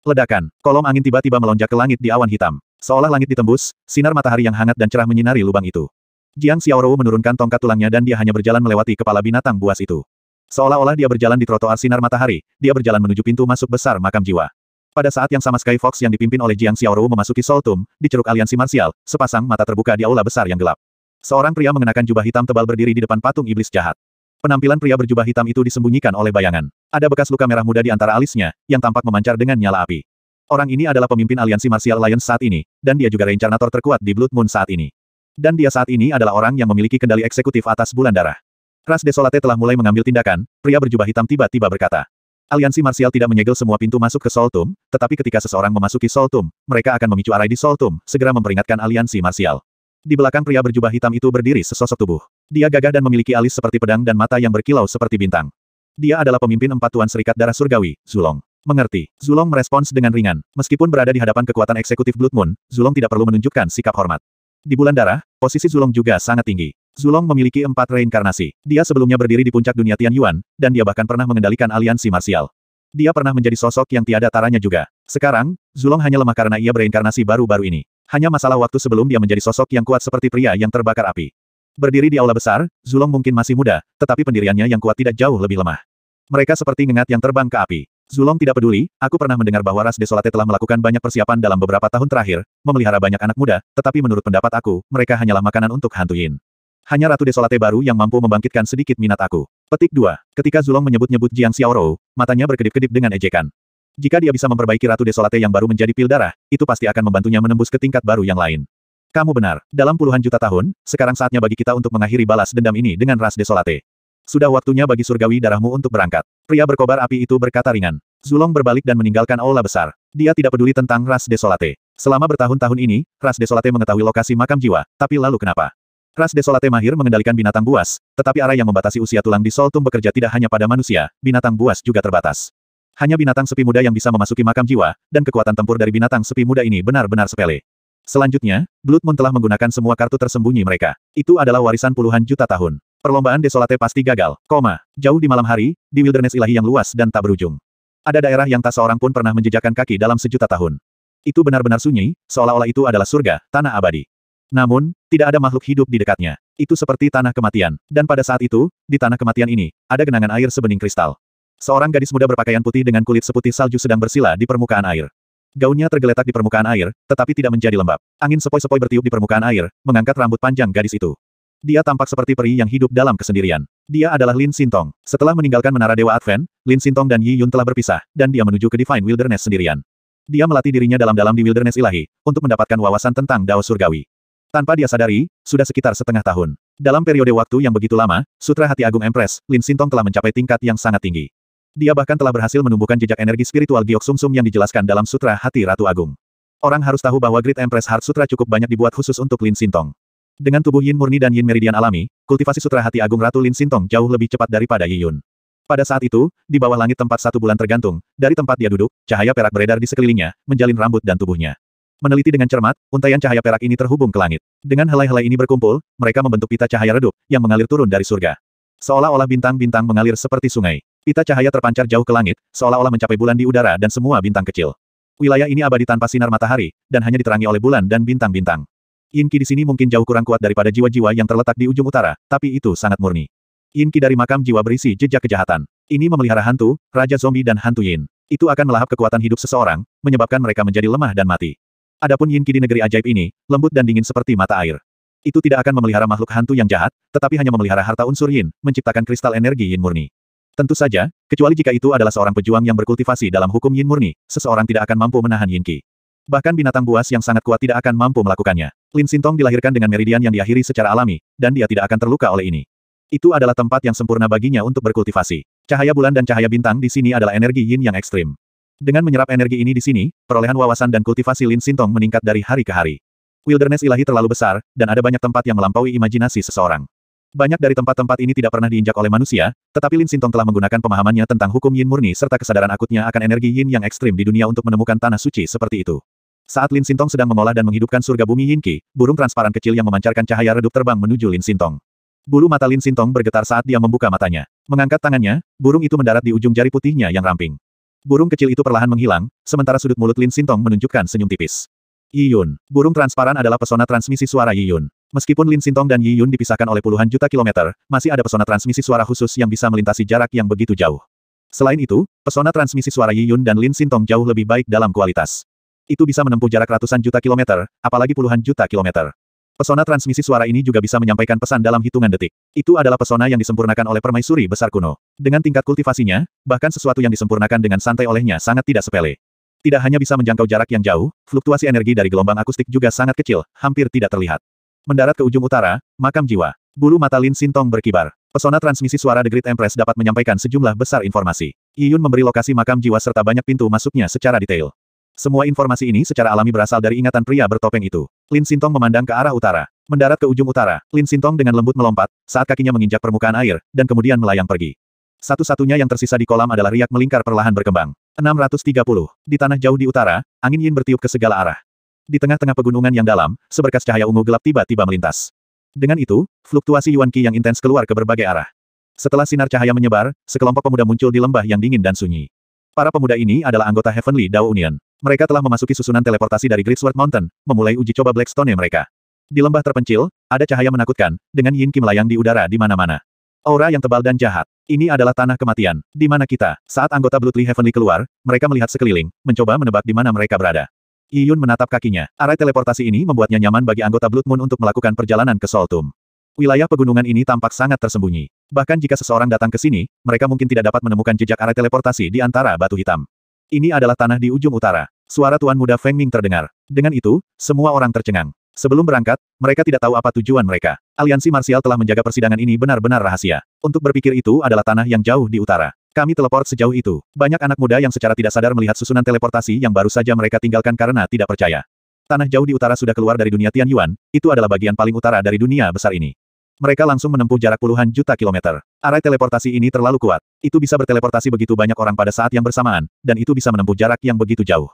Ledakan, kolom angin tiba-tiba melonjak ke langit di awan hitam. Seolah langit ditembus, sinar matahari yang hangat dan cerah menyinari lubang itu. Jiang Xiaorou menurunkan tongkat tulangnya dan dia hanya berjalan melewati kepala binatang buas itu. Seolah-olah dia berjalan di trotoar sinar matahari, dia berjalan menuju pintu masuk besar makam jiwa. Pada saat yang sama Sky Fox yang dipimpin oleh Jiang Xiaoru memasuki Soltum, di ceruk aliansi marsial, sepasang mata terbuka di aula besar yang gelap. Seorang pria mengenakan jubah hitam tebal berdiri di depan patung iblis jahat. Penampilan pria berjubah hitam itu disembunyikan oleh bayangan. Ada bekas luka merah muda di antara alisnya, yang tampak memancar dengan nyala api. Orang ini adalah pemimpin aliansi Martial Lions saat ini, dan dia juga reincarnator terkuat di Blood Moon saat ini. Dan dia saat ini adalah orang yang memiliki kendali eksekutif atas bulan darah. Ras Desolate telah mulai mengambil tindakan, pria berjubah hitam tiba-tiba berkata. Aliansi Marsial tidak menyegel semua pintu masuk ke Soltum, tetapi ketika seseorang memasuki Soltum, mereka akan memicu arai di Soltum, segera memperingatkan aliansi Marsial. Di belakang pria berjubah hitam itu berdiri sesosok tubuh. Dia gagah dan memiliki alis seperti pedang dan mata yang berkilau seperti bintang. Dia adalah pemimpin empat tuan serikat darah surgawi, Zulong. Mengerti, Zulong merespons dengan ringan. Meskipun berada di hadapan kekuatan eksekutif Blood Moon, Zulong tidak perlu menunjukkan sikap hormat. Di bulan darah, posisi Zulong juga sangat tinggi. Zulong memiliki empat reinkarnasi. Dia sebelumnya berdiri di puncak dunia Tian Yuan, dan dia bahkan pernah mengendalikan aliansi marsial. Dia pernah menjadi sosok yang tiada taranya juga. Sekarang, Zulong hanya lemah karena ia bereinkarnasi baru-baru ini. Hanya masalah waktu sebelum dia menjadi sosok yang kuat seperti pria yang terbakar api. Berdiri di aula besar, Zulong mungkin masih muda, tetapi pendiriannya yang kuat tidak jauh lebih lemah. Mereka seperti ngengat yang terbang ke api. Zulong tidak peduli, aku pernah mendengar bahwa Ras Desolate telah melakukan banyak persiapan dalam beberapa tahun terakhir, memelihara banyak anak muda, tetapi menurut pendapat aku, mereka hanyalah makanan untuk hantuin. Hanya Ratu Desolate baru yang mampu membangkitkan sedikit minat aku. Petik 2. Ketika Zulong menyebut-nyebut Jiang Xiaorou, matanya berkedip-kedip dengan ejekan. Jika dia bisa memperbaiki Ratu Desolate yang baru menjadi pil darah, itu pasti akan membantunya menembus ke tingkat baru yang lain. Kamu benar, dalam puluhan juta tahun, sekarang saatnya bagi kita untuk mengakhiri balas dendam ini dengan ras Desolate. Sudah waktunya bagi surgawi darahmu untuk berangkat. Pria berkobar api itu berkata ringan. Zulong berbalik dan meninggalkan aula besar. Dia tidak peduli tentang ras Desolate. Selama bertahun-tahun ini, ras Desolate mengetahui lokasi makam jiwa, tapi lalu kenapa? Ras Desolate mahir mengendalikan binatang buas, tetapi arah yang membatasi usia tulang di Soltum bekerja tidak hanya pada manusia, binatang buas juga terbatas. Hanya binatang sepi muda yang bisa memasuki makam jiwa, dan kekuatan tempur dari binatang sepi muda ini benar-benar sepele. Selanjutnya, Blood Moon telah menggunakan semua kartu tersembunyi mereka. Itu adalah warisan puluhan juta tahun. Perlombaan Desolate pasti gagal, koma. Jauh di malam hari, di wilderness ilahi yang luas dan tak berujung. Ada daerah yang tak seorang pun pernah menjejakkan kaki dalam sejuta tahun. Itu benar-benar sunyi, seolah-olah itu adalah surga, tanah abadi. Namun, tidak ada makhluk hidup di dekatnya. Itu seperti tanah kematian. Dan pada saat itu, di tanah kematian ini, ada genangan air sebening kristal. Seorang gadis muda berpakaian putih dengan kulit seputih salju sedang bersila di permukaan air. Gaunnya tergeletak di permukaan air, tetapi tidak menjadi lembab. Angin sepoi-sepoi bertiup di permukaan air, mengangkat rambut panjang gadis itu. Dia tampak seperti peri yang hidup dalam kesendirian. Dia adalah Lin Sintong. Setelah meninggalkan Menara Dewa Advent, Lin Sintong dan Yi Yun telah berpisah, dan dia menuju ke Divine Wilderness sendirian. Dia melatih dirinya dalam-dalam di Wilderness Ilahi, untuk mendapatkan wawasan tentang Dao Surgawi. Tanpa dia sadari, sudah sekitar setengah tahun. Dalam periode waktu yang begitu lama, Sutra Hati Agung Empress, Lin Sintong telah mencapai tingkat yang sangat tinggi. Dia bahkan telah berhasil menumbuhkan jejak energi spiritual Giok Sum Sum yang dijelaskan dalam Sutra Hati Ratu Agung. Orang harus tahu bahwa Great Empress Heart Sutra cukup banyak dibuat khusus untuk Lin Sintong. Dengan tubuh Yin murni dan Yin meridian alami, kultivasi Sutra Hati Agung Ratu Lin Sintong jauh lebih cepat daripada Yi Yun. Pada saat itu, di bawah langit tempat satu bulan tergantung, dari tempat dia duduk, cahaya perak beredar di sekelilingnya, menjalin rambut dan tubuhnya. Meneliti dengan cermat, untaian cahaya perak ini terhubung ke langit. Dengan helai-helai ini berkumpul, mereka membentuk pita cahaya redup, yang mengalir turun dari surga. Seolah-olah bintang-bintang mengalir seperti sungai. Pita cahaya terpancar jauh ke langit, seolah-olah mencapai bulan di udara dan semua bintang kecil. Wilayah ini abadi tanpa sinar matahari, dan hanya diterangi oleh bulan dan bintang-bintang. Inki di sini mungkin jauh kurang kuat daripada jiwa-jiwa yang terletak di ujung utara, tapi itu sangat murni. Inki dari makam jiwa berisi jejak kejahatan. Ini memelihara hantu, raja zombie dan hantu yin. Itu akan melahap kekuatan hidup seseorang, menyebabkan mereka menjadi lemah dan mati. Adapun Yin Qi di negeri ajaib ini, lembut dan dingin seperti mata air. Itu tidak akan memelihara makhluk hantu yang jahat, tetapi hanya memelihara harta unsur Yin, menciptakan kristal energi Yin murni. Tentu saja, kecuali jika itu adalah seorang pejuang yang berkultivasi dalam hukum Yin murni, seseorang tidak akan mampu menahan Yin Qi. Bahkan binatang buas yang sangat kuat tidak akan mampu melakukannya. Lin Sintong dilahirkan dengan meridian yang diakhiri secara alami, dan dia tidak akan terluka oleh ini. Itu adalah tempat yang sempurna baginya untuk berkultivasi. Cahaya bulan dan cahaya bintang di sini adalah energi yin yang ekstrim. Dengan menyerap energi ini di sini, perolehan wawasan dan kultivasi Lin Sintong meningkat dari hari ke hari. Wilderness ilahi terlalu besar, dan ada banyak tempat yang melampaui imajinasi seseorang. Banyak dari tempat-tempat ini tidak pernah diinjak oleh manusia, tetapi Lin Sintong telah menggunakan pemahamannya tentang hukum yin murni serta kesadaran akutnya akan energi yin yang ekstrim di dunia untuk menemukan tanah suci seperti itu. Saat Lin Sintong sedang mengolah dan menghidupkan surga bumi yin Qi, burung transparan kecil yang memancarkan cahaya redup terbang menuju Lin Sintong. Bulu mata Lin Sintong bergetar saat dia membuka matanya. Mengangkat tangannya, burung itu mendarat di ujung jari putihnya yang ramping. Burung kecil itu perlahan menghilang, sementara sudut mulut Lin Sintong menunjukkan senyum tipis. Yi Yun, burung transparan adalah pesona transmisi suara Yi Yun. Meskipun Lin Sintong dan Yi Yun dipisahkan oleh puluhan juta kilometer, masih ada pesona transmisi suara khusus yang bisa melintasi jarak yang begitu jauh. Selain itu, pesona transmisi suara Yi Yun dan Lin Sintong jauh lebih baik dalam kualitas. Itu bisa menempuh jarak ratusan juta kilometer, apalagi puluhan juta kilometer. Pesona transmisi suara ini juga bisa menyampaikan pesan dalam hitungan detik. Itu adalah pesona yang disempurnakan oleh permaisuri besar kuno. Dengan tingkat kultivasinya, bahkan sesuatu yang disempurnakan dengan santai olehnya sangat tidak sepele. Tidak hanya bisa menjangkau jarak yang jauh, fluktuasi energi dari gelombang akustik juga sangat kecil, hampir tidak terlihat. Mendarat ke ujung utara, makam jiwa. Bulu mata Lin Sintong berkibar. Pesona transmisi suara The Great Empress dapat menyampaikan sejumlah besar informasi. Yiyun memberi lokasi makam jiwa serta banyak pintu masuknya secara detail. Semua informasi ini secara alami berasal dari ingatan pria bertopeng itu. Lin Sintong memandang ke arah utara. Mendarat ke ujung utara, Lin Sintong dengan lembut melompat, saat kakinya menginjak permukaan air, dan kemudian melayang pergi. Satu-satunya yang tersisa di kolam adalah riak melingkar perlahan berkembang. 630. Di tanah jauh di utara, angin yin bertiup ke segala arah. Di tengah-tengah pegunungan yang dalam, seberkas cahaya ungu gelap tiba-tiba melintas. Dengan itu, fluktuasi Yuan Qi yang intens keluar ke berbagai arah. Setelah sinar cahaya menyebar, sekelompok pemuda muncul di lembah yang dingin dan sunyi. Para pemuda ini adalah anggota Heavenly Dao Union. Mereka telah memasuki susunan teleportasi dari Gridsworth Mountain, memulai uji coba Blackstone mereka. Di lembah terpencil, ada cahaya menakutkan, dengan Yin Qi melayang di udara di mana-mana. Aura yang tebal dan jahat. Ini adalah tanah kematian, di mana kita, saat anggota Bloodly Heavenly keluar, mereka melihat sekeliling, mencoba menebak di mana mereka berada. Iyun menatap kakinya. Arai teleportasi ini membuatnya nyaman bagi anggota Blood Moon untuk melakukan perjalanan ke Soltum. Wilayah pegunungan ini tampak sangat tersembunyi. Bahkan jika seseorang datang ke sini, mereka mungkin tidak dapat menemukan jejak arai teleportasi di antara batu hitam. Ini adalah tanah di ujung utara. Suara Tuan Muda Feng Ming terdengar. Dengan itu, semua orang tercengang. Sebelum berangkat, mereka tidak tahu apa tujuan mereka. Aliansi Marsial telah menjaga persidangan ini benar-benar rahasia. Untuk berpikir itu adalah tanah yang jauh di utara. Kami teleport sejauh itu. Banyak anak muda yang secara tidak sadar melihat susunan teleportasi yang baru saja mereka tinggalkan karena tidak percaya. Tanah jauh di utara sudah keluar dari dunia Tian Yuan, itu adalah bagian paling utara dari dunia besar ini. Mereka langsung menempuh jarak puluhan juta kilometer. Arai teleportasi ini terlalu kuat. Itu bisa berteleportasi begitu banyak orang pada saat yang bersamaan, dan itu bisa menempuh jarak yang begitu jauh.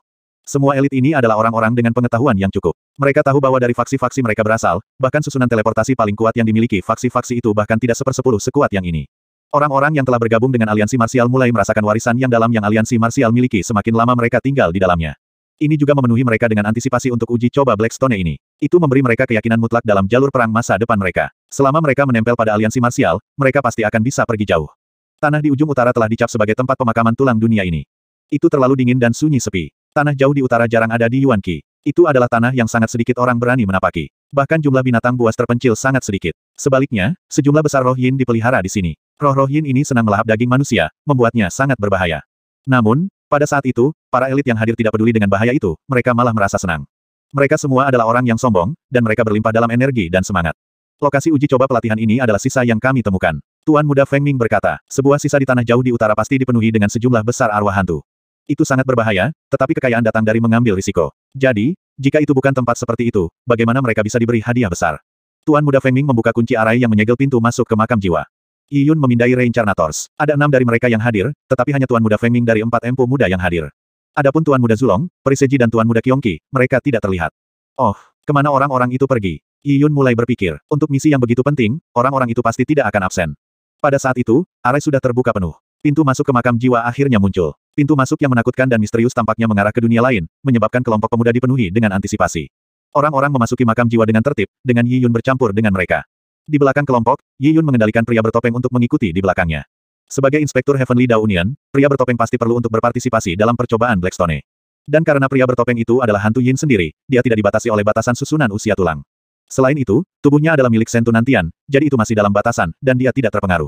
Semua elit ini adalah orang-orang dengan pengetahuan yang cukup. Mereka tahu bahwa dari faksi-faksi mereka berasal, bahkan susunan teleportasi paling kuat yang dimiliki faksi-faksi itu bahkan tidak sepersepuluh sekuat yang ini. Orang-orang yang telah bergabung dengan aliansi Marsial mulai merasakan warisan yang dalam yang aliansi Marsial miliki semakin lama mereka tinggal di dalamnya. Ini juga memenuhi mereka dengan antisipasi untuk uji coba Blackstone ini. Itu memberi mereka keyakinan mutlak dalam jalur perang masa depan mereka. Selama mereka menempel pada aliansi Marsial, mereka pasti akan bisa pergi jauh. Tanah di ujung utara telah dicap sebagai tempat pemakaman tulang dunia ini. Itu terlalu dingin dan sunyi sepi. Tanah jauh di utara jarang ada di Yuan Qi. Itu adalah tanah yang sangat sedikit orang berani menapaki. Bahkan jumlah binatang buas terpencil sangat sedikit. Sebaliknya, sejumlah besar roh yin dipelihara di sini. Roh-roh yin ini senang melahap daging manusia, membuatnya sangat berbahaya. Namun, pada saat itu, para elit yang hadir tidak peduli dengan bahaya itu, mereka malah merasa senang. Mereka semua adalah orang yang sombong, dan mereka berlimpah dalam energi dan semangat. Lokasi uji coba pelatihan ini adalah sisa yang kami temukan. Tuan muda Feng Ming berkata, sebuah sisa di tanah jauh di utara pasti dipenuhi dengan sejumlah besar arwah hantu. Itu sangat berbahaya, tetapi kekayaan datang dari mengambil risiko. Jadi, jika itu bukan tempat seperti itu, bagaimana mereka bisa diberi hadiah besar? Tuan Muda Fengming membuka kunci arai yang menyegel pintu masuk ke makam jiwa. Yi Yun memindai Reincarnators. Ada enam dari mereka yang hadir, tetapi hanya Tuan Muda Fengming dari empat empu muda yang hadir. Adapun Tuan Muda Zulong, Periseji dan Tuan Muda Kiongki, mereka tidak terlihat. Oh, kemana orang-orang itu pergi? Yi Yun mulai berpikir, untuk misi yang begitu penting, orang-orang itu pasti tidak akan absen. Pada saat itu, arai sudah terbuka penuh. Pintu masuk ke makam jiwa akhirnya muncul. Pintu masuk yang menakutkan dan misterius tampaknya mengarah ke dunia lain, menyebabkan kelompok pemuda dipenuhi dengan antisipasi. Orang-orang memasuki makam jiwa dengan tertib, dengan Yi Yun bercampur dengan mereka. Di belakang kelompok, Yi Yun mengendalikan pria bertopeng untuk mengikuti di belakangnya. Sebagai inspektur Heavenly Daunian, pria bertopeng pasti perlu untuk berpartisipasi dalam percobaan Blackstone. Dan karena pria bertopeng itu adalah hantu Yin sendiri, dia tidak dibatasi oleh batasan susunan usia tulang. Selain itu, tubuhnya adalah milik Sentu Nantian, jadi itu masih dalam batasan, dan dia tidak terpengaruh.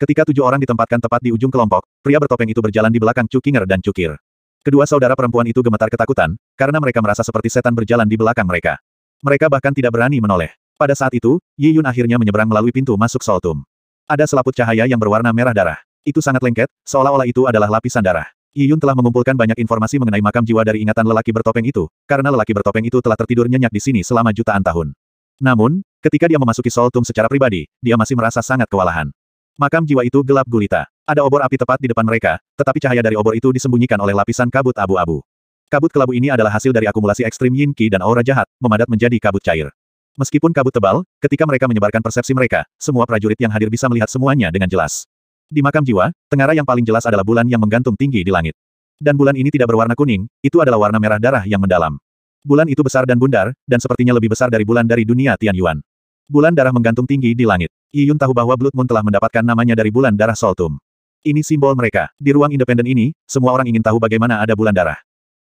Ketika tujuh orang ditempatkan tepat di ujung kelompok, pria bertopeng itu berjalan di belakang Cukinger dan Cukir. Kedua saudara perempuan itu gemetar ketakutan, karena mereka merasa seperti setan berjalan di belakang mereka. Mereka bahkan tidak berani menoleh. Pada saat itu, Yi Yun akhirnya menyeberang melalui pintu masuk Soltum. Ada selaput cahaya yang berwarna merah darah. Itu sangat lengket, seolah-olah itu adalah lapisan darah. Yi Yun telah mengumpulkan banyak informasi mengenai makam jiwa dari ingatan lelaki bertopeng itu, karena lelaki bertopeng itu telah tertidur nyenyak di sini selama jutaan tahun. Namun, ketika dia memasuki Soltum secara pribadi, dia masih merasa sangat kewalahan. Makam jiwa itu gelap gulita. Ada obor api tepat di depan mereka, tetapi cahaya dari obor itu disembunyikan oleh lapisan kabut abu-abu. Kabut kelabu ini adalah hasil dari akumulasi ekstrim yin Qi dan aura jahat, memadat menjadi kabut cair. Meskipun kabut tebal, ketika mereka menyebarkan persepsi mereka, semua prajurit yang hadir bisa melihat semuanya dengan jelas. Di makam jiwa, tengara yang paling jelas adalah bulan yang menggantung tinggi di langit. Dan bulan ini tidak berwarna kuning, itu adalah warna merah darah yang mendalam. Bulan itu besar dan bundar, dan sepertinya lebih besar dari bulan dari dunia Tian Yuan. Bulan darah menggantung tinggi di langit. Yiyun tahu bahwa Blood Moon telah mendapatkan namanya dari bulan darah Soltum. Ini simbol mereka. Di ruang independen ini, semua orang ingin tahu bagaimana ada bulan darah.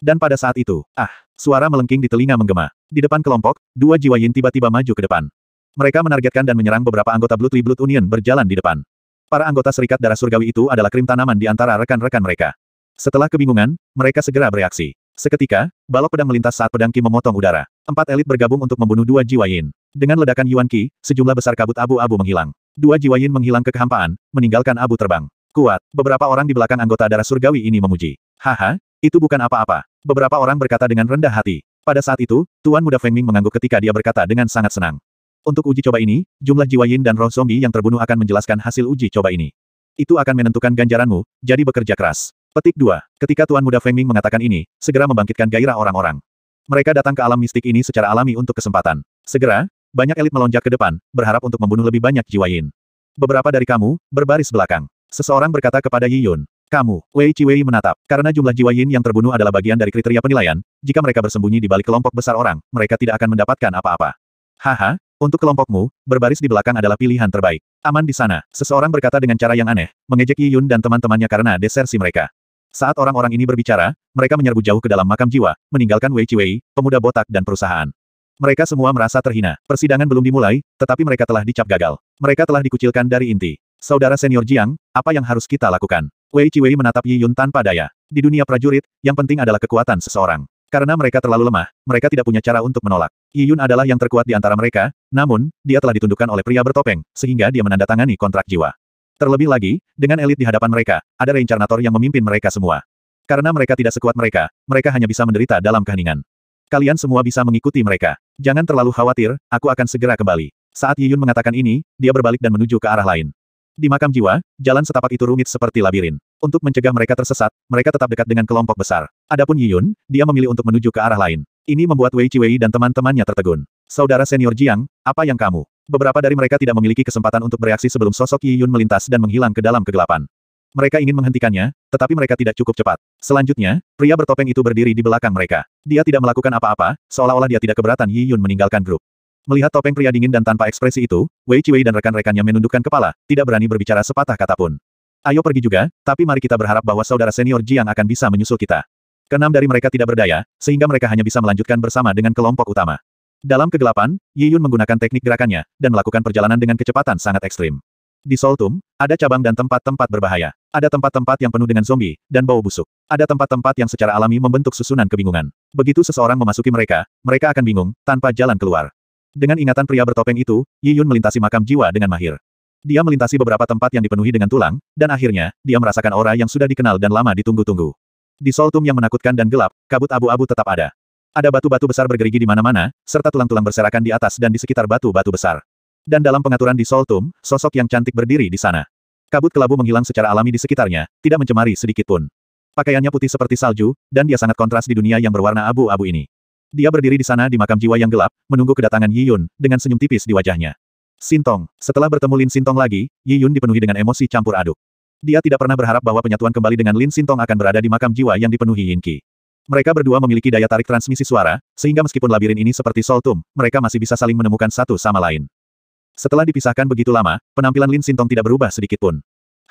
Dan pada saat itu, ah, suara melengking di telinga menggema. Di depan kelompok, dua jiwa Yin tiba-tiba maju ke depan. Mereka menargetkan dan menyerang beberapa anggota Blood Blood Union berjalan di depan. Para anggota Serikat Darah Surgawi itu adalah krim tanaman di antara rekan-rekan mereka. Setelah kebingungan, mereka segera bereaksi. Seketika, balok pedang melintas saat pedang Kim memotong udara. Empat elit bergabung untuk membunuh dua jiwa Yin. Dengan ledakan Yuan Qi, sejumlah besar kabut abu-abu menghilang. Dua jiwa Yin menghilang ke kehampaan, meninggalkan abu terbang. Kuat, beberapa orang di belakang anggota darah surgawi ini memuji. Haha, itu bukan apa-apa. Beberapa orang berkata dengan rendah hati. Pada saat itu, Tuan Muda Feng Ming mengangguk ketika dia berkata dengan sangat senang. Untuk uji coba ini, jumlah jiwa Yin dan roh zombie yang terbunuh akan menjelaskan hasil uji coba ini. Itu akan menentukan ganjaranmu, jadi bekerja keras. Petik 2. Ketika Tuan Muda Feng Ming mengatakan ini, segera membangkitkan gairah orang-orang. Mereka datang ke alam mistik ini secara alami untuk kesempatan. Segera, banyak elit melonjak ke depan, berharap untuk membunuh lebih banyak Jiwa Yin. Beberapa dari kamu, berbaris belakang. Seseorang berkata kepada Yi Yun, kamu, Wei Wei menatap, karena jumlah Jiwa Yin yang terbunuh adalah bagian dari kriteria penilaian, jika mereka bersembunyi di balik kelompok besar orang, mereka tidak akan mendapatkan apa-apa. Haha, untuk kelompokmu, berbaris di belakang adalah pilihan terbaik. Aman di sana, seseorang berkata dengan cara yang aneh, mengejek Yi Yun dan teman-temannya karena desersi mereka. Saat orang-orang ini berbicara, mereka menyerbu jauh ke dalam makam jiwa, meninggalkan Wei Wei, pemuda botak dan perusahaan. Mereka semua merasa terhina. Persidangan belum dimulai, tetapi mereka telah dicap gagal. Mereka telah dikucilkan dari inti. Saudara senior Jiang, apa yang harus kita lakukan? Wei Chiwei menatap Yi Yun tanpa daya. Di dunia prajurit, yang penting adalah kekuatan seseorang. Karena mereka terlalu lemah, mereka tidak punya cara untuk menolak. Yi Yun adalah yang terkuat di antara mereka, namun, dia telah ditundukkan oleh pria bertopeng, sehingga dia menandatangani kontrak jiwa. Terlebih lagi, dengan elit di hadapan mereka, ada reincarnator yang memimpin mereka semua. Karena mereka tidak sekuat mereka, mereka hanya bisa menderita dalam keheningan. Kalian semua bisa mengikuti mereka. Jangan terlalu khawatir, aku akan segera kembali. Saat Yiyun mengatakan ini, dia berbalik dan menuju ke arah lain. Di makam jiwa, jalan setapak itu rumit seperti labirin. Untuk mencegah mereka tersesat, mereka tetap dekat dengan kelompok besar. Adapun Yiyun, dia memilih untuk menuju ke arah lain. Ini membuat Wei Chiwei dan teman-temannya tertegun. Saudara senior Jiang, apa yang kamu? Beberapa dari mereka tidak memiliki kesempatan untuk bereaksi sebelum sosok Yiyun melintas dan menghilang ke dalam kegelapan. Mereka ingin menghentikannya, tetapi mereka tidak cukup cepat. Selanjutnya, pria bertopeng itu berdiri di belakang mereka. Dia tidak melakukan apa-apa, seolah-olah dia tidak keberatan Yi Yun meninggalkan grup. Melihat topeng pria dingin dan tanpa ekspresi itu, Wei Chiwei dan rekan-rekannya menundukkan kepala, tidak berani berbicara sepatah kata pun. Ayo pergi juga, tapi mari kita berharap bahwa saudara senior Jiang akan bisa menyusul kita. Kenam dari mereka tidak berdaya, sehingga mereka hanya bisa melanjutkan bersama dengan kelompok utama. Dalam kegelapan, Yi Yun menggunakan teknik gerakannya, dan melakukan perjalanan dengan kecepatan sangat ekstrim. Di Soltum, ada cabang dan tempat-tempat berbahaya. Ada tempat-tempat yang penuh dengan zombie, dan bau busuk. Ada tempat-tempat yang secara alami membentuk susunan kebingungan. Begitu seseorang memasuki mereka, mereka akan bingung, tanpa jalan keluar. Dengan ingatan pria bertopeng itu, Yi Yun melintasi makam jiwa dengan mahir. Dia melintasi beberapa tempat yang dipenuhi dengan tulang, dan akhirnya, dia merasakan aura yang sudah dikenal dan lama ditunggu-tunggu. Di Soltum yang menakutkan dan gelap, kabut abu-abu tetap ada. Ada batu-batu besar bergerigi di mana-mana, serta tulang-tulang berserakan di atas dan di sekitar batu-batu besar. Dan dalam pengaturan di Soltum, sosok yang cantik berdiri di sana. Kabut kelabu menghilang secara alami di sekitarnya, tidak mencemari sedikit pun. Pakaiannya putih seperti salju, dan dia sangat kontras di dunia yang berwarna abu-abu ini. Dia berdiri di sana di makam jiwa yang gelap, menunggu kedatangan Yi Yun, dengan senyum tipis di wajahnya. Sintong, setelah bertemu Lin Sintong lagi, Yi Yun dipenuhi dengan emosi campur aduk. Dia tidak pernah berharap bahwa penyatuan kembali dengan Lin Sintong akan berada di makam jiwa yang dipenuhi Yin Qi. Mereka berdua memiliki daya tarik transmisi suara, sehingga meskipun labirin ini seperti Soltum, mereka masih bisa saling menemukan satu sama lain. Setelah dipisahkan begitu lama, penampilan Lin Sintong tidak berubah sedikit pun.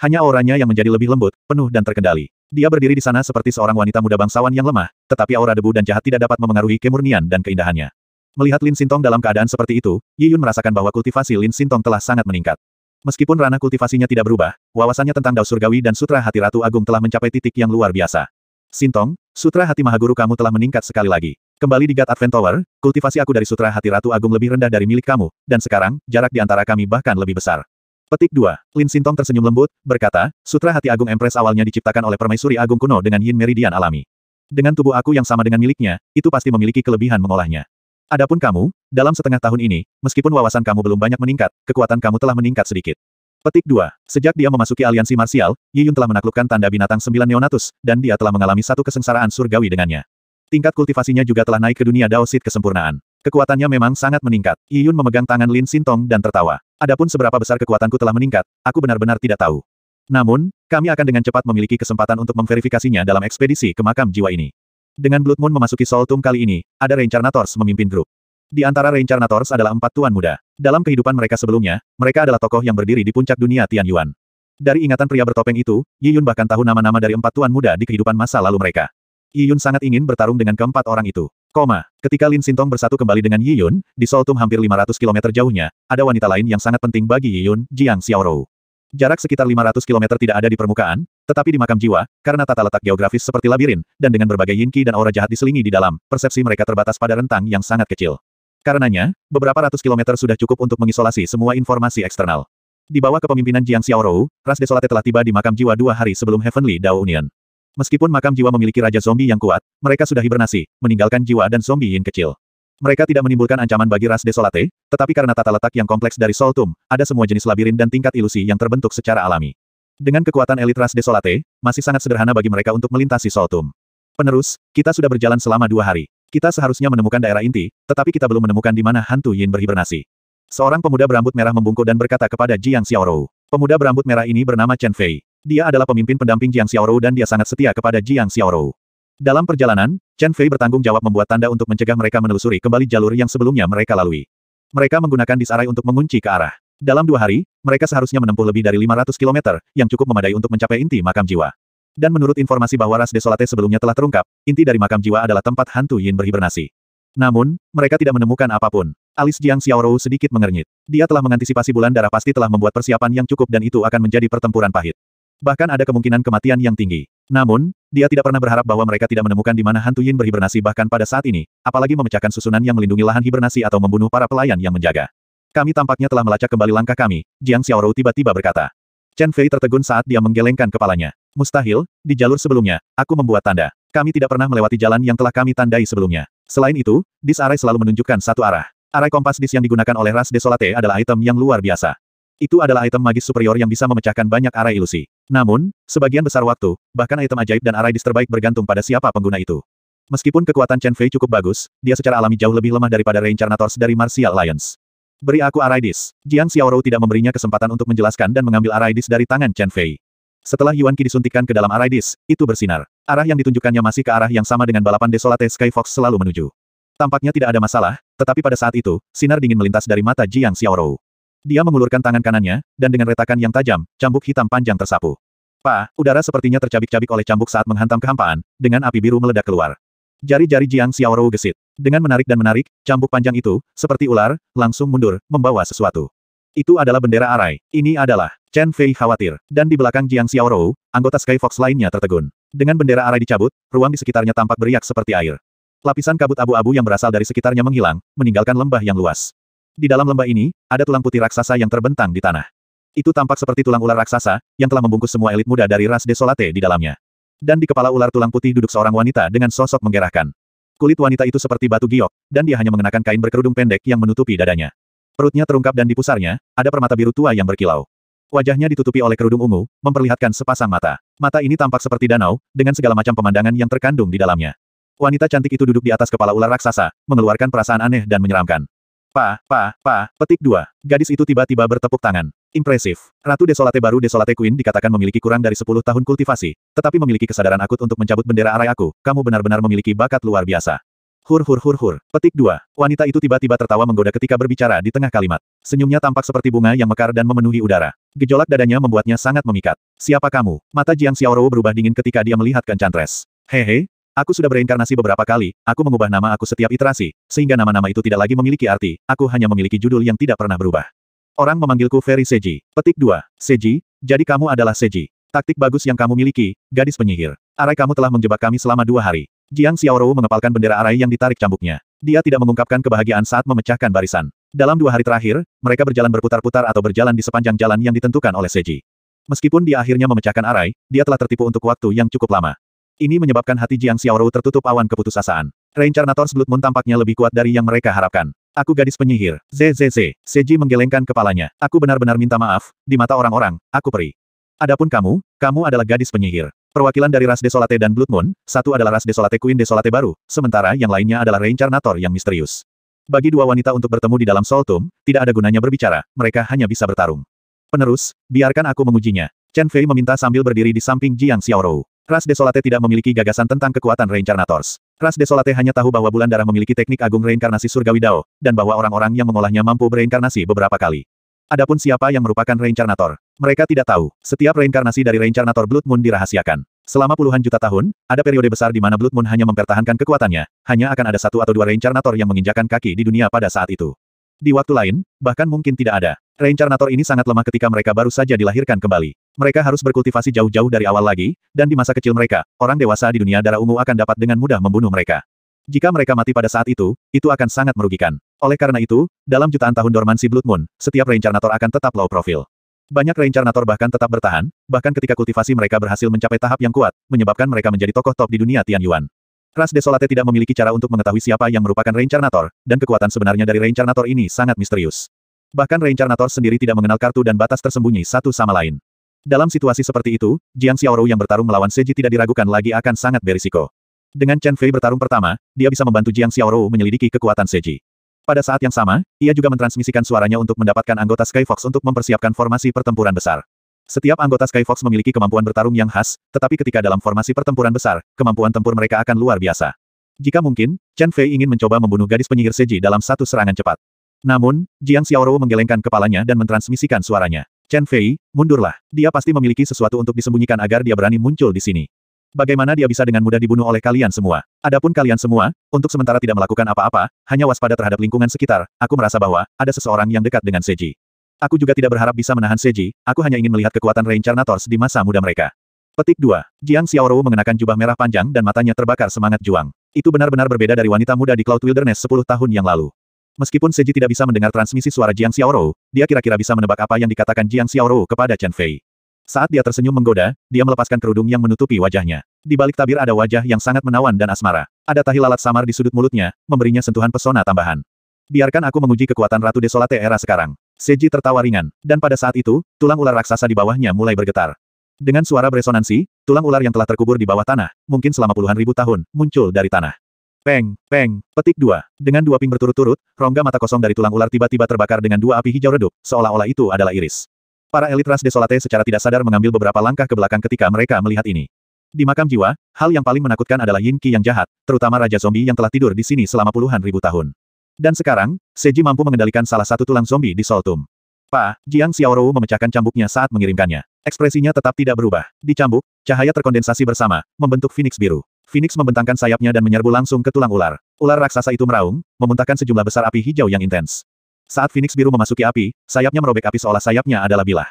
Hanya auranya yang menjadi lebih lembut, penuh dan terkendali. Dia berdiri di sana seperti seorang wanita muda bangsawan yang lemah, tetapi aura debu dan jahat tidak dapat memengaruhi kemurnian dan keindahannya. Melihat Lin Sintong dalam keadaan seperti itu, Yi Yun merasakan bahwa kultivasi Lin Sintong telah sangat meningkat. Meskipun ranah kultivasinya tidak berubah, wawasannya tentang Dao Surgawi dan Sutra Hati Ratu Agung telah mencapai titik yang luar biasa. Sintong, Sutra Hati Mahaguru kamu telah meningkat sekali lagi. Kembali di God Advent Tower, kultivasi aku dari Sutra Hati Ratu Agung lebih rendah dari milik kamu, dan sekarang, jarak di antara kami bahkan lebih besar. Petik 2. Lin Sintong tersenyum lembut, berkata, Sutra Hati Agung Empress awalnya diciptakan oleh permaisuri agung kuno dengan yin meridian alami. Dengan tubuh aku yang sama dengan miliknya, itu pasti memiliki kelebihan mengolahnya. Adapun kamu, dalam setengah tahun ini, meskipun wawasan kamu belum banyak meningkat, kekuatan kamu telah meningkat sedikit. Petik 2. Sejak dia memasuki aliansi marsial, Yun telah menaklukkan tanda binatang sembilan Neonatus, dan dia telah mengalami satu kesengsaraan surgawi dengannya. Tingkat kultivasinya juga telah naik ke dunia Dao daosit kesempurnaan. Kekuatannya memang sangat meningkat. Yiyun memegang tangan Lin Sintong dan tertawa. Adapun seberapa besar kekuatanku telah meningkat, aku benar-benar tidak tahu. Namun, kami akan dengan cepat memiliki kesempatan untuk memverifikasinya dalam ekspedisi ke makam jiwa ini. Dengan Blood Moon memasuki Tomb kali ini, ada Reincarnators memimpin grup. Di antara Reincarnators adalah empat tuan muda. Dalam kehidupan mereka sebelumnya, mereka adalah tokoh yang berdiri di puncak dunia Tian Yuan. Dari ingatan pria bertopeng itu, Yiyun bahkan tahu nama-nama dari empat tuan muda di kehidupan masa lalu mereka. Yi Yun sangat ingin bertarung dengan keempat orang itu. Koma, ketika Lin Sintong bersatu kembali dengan Yi Yun, di Soltum hampir 500 km jauhnya, ada wanita lain yang sangat penting bagi Yi Yun, Jiang Xiaorou. Jarak sekitar 500 km tidak ada di permukaan, tetapi di makam jiwa, karena tata letak geografis seperti labirin, dan dengan berbagai yinki dan aura jahat diselingi di dalam, persepsi mereka terbatas pada rentang yang sangat kecil. Karenanya, beberapa ratus kilometer sudah cukup untuk mengisolasi semua informasi eksternal. Di bawah kepemimpinan Jiang Xiaorou, ras desolate telah tiba di makam jiwa dua hari sebelum Heavenly Dao Union. Meskipun makam jiwa memiliki raja zombie yang kuat, mereka sudah hibernasi, meninggalkan jiwa dan zombie yin kecil. Mereka tidak menimbulkan ancaman bagi ras desolate, tetapi karena tata letak yang kompleks dari Soltum, ada semua jenis labirin dan tingkat ilusi yang terbentuk secara alami. Dengan kekuatan elit ras desolate, masih sangat sederhana bagi mereka untuk melintasi Soltum. Penerus, kita sudah berjalan selama dua hari. Kita seharusnya menemukan daerah inti, tetapi kita belum menemukan di mana hantu Yin berhibernasi. Seorang pemuda berambut merah membungkuk dan berkata kepada Jiang Xiaorou. Pemuda berambut merah ini bernama Chen Fei. Dia adalah pemimpin pendamping Jiang Xiaoru dan dia sangat setia kepada Jiang Xiaoru. Dalam perjalanan, Chen Fei bertanggung jawab membuat tanda untuk mencegah mereka menelusuri kembali jalur yang sebelumnya mereka lalui. Mereka menggunakan disarai untuk mengunci ke arah. Dalam dua hari, mereka seharusnya menempuh lebih dari 500 km, yang cukup memadai untuk mencapai inti makam jiwa. Dan menurut informasi bahwa ras desolate sebelumnya telah terungkap, inti dari makam jiwa adalah tempat hantu Yin berhibernasi. Namun, mereka tidak menemukan apapun. Alis Jiang Xiaorou sedikit mengernyit. Dia telah mengantisipasi bulan darah pasti telah membuat persiapan yang cukup dan itu akan menjadi pertempuran pahit. Bahkan ada kemungkinan kematian yang tinggi. Namun, dia tidak pernah berharap bahwa mereka tidak menemukan di mana hantu Yin berhibernasi bahkan pada saat ini, apalagi memecahkan susunan yang melindungi lahan hibernasi atau membunuh para pelayan yang menjaga. Kami tampaknya telah melacak kembali langkah kami, Jiang Xiaorou tiba-tiba berkata. Chen Fei tertegun saat dia menggelengkan kepalanya. Mustahil, di jalur sebelumnya, aku membuat tanda. Kami tidak pernah melewati jalan yang telah kami tandai sebelumnya. Selain itu, disarai selalu menunjukkan satu arah. Arai kompas dis yang digunakan oleh ras desolate adalah item yang luar biasa. Itu adalah item magis superior yang bisa memecahkan banyak arai ilusi. Namun, sebagian besar waktu, bahkan item ajaib dan arai dis terbaik bergantung pada siapa pengguna itu. Meskipun kekuatan Chen Fei cukup bagus, dia secara alami jauh lebih lemah daripada Reincarnators dari Martial Alliance. Beri aku Araidis. Jiang Xiaorou tidak memberinya kesempatan untuk menjelaskan dan mengambil Araidis dari tangan Chen Fei. Setelah Yuan Qi disuntikkan ke dalam Araidis, itu bersinar. Arah yang ditunjukkannya masih ke arah yang sama dengan balapan Desolate Sky Fox selalu menuju. Tampaknya tidak ada masalah, tetapi pada saat itu, sinar dingin melintas dari mata Jiang Xiaorou. Dia mengulurkan tangan kanannya, dan dengan retakan yang tajam, cambuk hitam panjang tersapu. Pa, udara sepertinya tercabik-cabik oleh cambuk saat menghantam kehampaan, dengan api biru meledak keluar. Jari-jari Jiang Xiaorou gesit. Dengan menarik dan menarik, cambuk panjang itu, seperti ular, langsung mundur, membawa sesuatu. Itu adalah bendera arai. Ini adalah Chen Fei khawatir. Dan di belakang Jiang Xiaorou, anggota Sky Fox lainnya tertegun. Dengan bendera arai dicabut, ruang di sekitarnya tampak beriak seperti air. Lapisan kabut abu-abu yang berasal dari sekitarnya menghilang, meninggalkan lembah yang luas. Di dalam lembah ini, ada tulang putih raksasa yang terbentang di tanah. Itu tampak seperti tulang ular raksasa, yang telah membungkus semua elit muda dari ras desolate di dalamnya. Dan di kepala ular tulang putih duduk seorang wanita dengan sosok menggerahkan. Kulit wanita itu seperti batu giok, dan dia hanya mengenakan kain berkerudung pendek yang menutupi dadanya. Perutnya terungkap dan di pusarnya, ada permata biru tua yang berkilau. Wajahnya ditutupi oleh kerudung ungu, memperlihatkan sepasang mata. Mata ini tampak seperti danau, dengan segala macam pemandangan yang terkandung di dalamnya. Wanita cantik itu duduk di atas kepala ular raksasa, mengeluarkan perasaan aneh dan menyeramkan. Pa, pa, pa, petik dua. Gadis itu tiba-tiba bertepuk tangan. Impresif. Ratu Desolate baru Desolate Queen dikatakan memiliki kurang dari 10 tahun kultivasi, tetapi memiliki kesadaran akut untuk mencabut bendera arai aku, kamu benar-benar memiliki bakat luar biasa. Hur hur hur hur. Petik dua. Wanita itu tiba-tiba tertawa menggoda ketika berbicara di tengah kalimat. Senyumnya tampak seperti bunga yang mekar dan memenuhi udara. Gejolak dadanya membuatnya sangat memikat. Siapa kamu? Mata Jiang Xiaoro berubah dingin ketika dia melihat kencan Hehe, Aku sudah bereinkarnasi beberapa kali, aku mengubah nama aku setiap iterasi, sehingga nama-nama itu tidak lagi memiliki arti, aku hanya memiliki judul yang tidak pernah berubah. Orang memanggilku Ferry Seji. Petik 2. Seji, jadi kamu adalah Seji. Taktik bagus yang kamu miliki, gadis penyihir. Arai kamu telah menjebak kami selama dua hari. Jiang Xiaoru mengepalkan bendera arai yang ditarik cambuknya. Dia tidak mengungkapkan kebahagiaan saat memecahkan barisan. Dalam dua hari terakhir, mereka berjalan berputar-putar atau berjalan di sepanjang jalan yang ditentukan oleh Seji. Meskipun dia akhirnya memecahkan arai, dia telah tertipu untuk waktu yang cukup lama. Ini menyebabkan hati Jiang Xiaorou tertutup awan keputusasaan. Reincarnator Blood Moon tampaknya lebih kuat dari yang mereka harapkan. Aku gadis penyihir, ZZZ. Seji menggelengkan kepalanya. Aku benar-benar minta maaf, di mata orang-orang, aku peri. Adapun kamu, kamu adalah gadis penyihir. Perwakilan dari ras Desolate dan Blood Moon, satu adalah ras Desolate Queen Desolate baru, sementara yang lainnya adalah Reincarnator yang misterius. Bagi dua wanita untuk bertemu di dalam Soul Tomb, tidak ada gunanya berbicara, mereka hanya bisa bertarung. Penerus, biarkan aku mengujinya. Chen Fei meminta sambil berdiri di samping Jiang Xiaorou. Ras Desolate tidak memiliki gagasan tentang kekuatan Reincarnators. Ras Desolate hanya tahu bahwa bulan darah memiliki teknik agung reinkarnasi surgawi Dao, dan bahwa orang-orang yang mengolahnya mampu bereinkarnasi beberapa kali. Adapun siapa yang merupakan Reincarnator, mereka tidak tahu. Setiap reinkarnasi dari Reincarnator Blood Moon dirahasiakan. Selama puluhan juta tahun, ada periode besar di mana Blood Moon hanya mempertahankan kekuatannya, hanya akan ada satu atau dua Reincarnator yang menginjakan kaki di dunia pada saat itu. Di waktu lain, bahkan mungkin tidak ada. Reincarnator ini sangat lemah ketika mereka baru saja dilahirkan kembali. Mereka harus berkultivasi jauh-jauh dari awal lagi, dan di masa kecil mereka, orang dewasa di dunia darah ungu akan dapat dengan mudah membunuh mereka. Jika mereka mati pada saat itu, itu akan sangat merugikan. Oleh karena itu, dalam jutaan tahun dormansi Blood Moon, setiap reincarnator akan tetap low profil. Banyak reincarnator bahkan tetap bertahan, bahkan ketika kultivasi mereka berhasil mencapai tahap yang kuat, menyebabkan mereka menjadi tokoh top di dunia Tian Yuan. Ras Desolate tidak memiliki cara untuk mengetahui siapa yang merupakan reincarnator, dan kekuatan sebenarnya dari reincarnator ini sangat misterius. Bahkan Reincarnator sendiri tidak mengenal kartu dan batas tersembunyi satu sama lain. Dalam situasi seperti itu, Jiang Xiaoru yang bertarung melawan Seji tidak diragukan lagi akan sangat berisiko. Dengan Chen Fei bertarung pertama, dia bisa membantu Jiang Xiaoru menyelidiki kekuatan Seji. Pada saat yang sama, ia juga mentransmisikan suaranya untuk mendapatkan anggota Sky Fox untuk mempersiapkan formasi pertempuran besar. Setiap anggota Sky Fox memiliki kemampuan bertarung yang khas, tetapi ketika dalam formasi pertempuran besar, kemampuan tempur mereka akan luar biasa. Jika mungkin, Chen Fei ingin mencoba membunuh gadis penyihir Seji dalam satu serangan cepat. Namun, Jiang Xiaoru menggelengkan kepalanya dan mentransmisikan suaranya. Chen Fei, mundurlah. Dia pasti memiliki sesuatu untuk disembunyikan agar dia berani muncul di sini. Bagaimana dia bisa dengan mudah dibunuh oleh kalian semua? Adapun kalian semua, untuk sementara tidak melakukan apa-apa, hanya waspada terhadap lingkungan sekitar, aku merasa bahwa, ada seseorang yang dekat dengan Seji. Aku juga tidak berharap bisa menahan Seji, aku hanya ingin melihat kekuatan Reincarnators di masa muda mereka. Petik 2. Jiang Xiaoru mengenakan jubah merah panjang dan matanya terbakar semangat juang. Itu benar-benar berbeda dari wanita muda di Cloud Wilderness 10 tahun yang lalu. Meskipun Seji tidak bisa mendengar transmisi suara Jiang Xiaorou, dia kira-kira bisa menebak apa yang dikatakan Jiang Xiaorou kepada Chen Fei. Saat dia tersenyum menggoda, dia melepaskan kerudung yang menutupi wajahnya. Di balik tabir ada wajah yang sangat menawan dan asmara. Ada tahi lalat samar di sudut mulutnya, memberinya sentuhan pesona tambahan. Biarkan aku menguji kekuatan Ratu Desolate era sekarang. Seji tertawa ringan, dan pada saat itu, tulang ular raksasa di bawahnya mulai bergetar. Dengan suara beresonansi, tulang ular yang telah terkubur di bawah tanah, mungkin selama puluhan ribu tahun, muncul dari tanah. Peng, peng, petik dua. Dengan dua ping berturut-turut, rongga mata kosong dari tulang ular tiba-tiba terbakar dengan dua api hijau redup, seolah-olah itu adalah iris. Para elit ras desolate secara tidak sadar mengambil beberapa langkah ke belakang ketika mereka melihat ini. Di makam jiwa, hal yang paling menakutkan adalah Yin Qi yang jahat, terutama Raja Zombie yang telah tidur di sini selama puluhan ribu tahun. Dan sekarang, Seji mampu mengendalikan salah satu tulang zombie di Soltum. Pa, Jiang Xiaorou memecahkan cambuknya saat mengirimkannya. Ekspresinya tetap tidak berubah. Dicambuk, cahaya terkondensasi bersama, membentuk phoenix biru. Phoenix membentangkan sayapnya dan menyerbu langsung ke tulang ular. Ular raksasa itu meraung, memuntahkan sejumlah besar api hijau yang intens. Saat Phoenix biru memasuki api, sayapnya merobek api seolah sayapnya adalah bilah.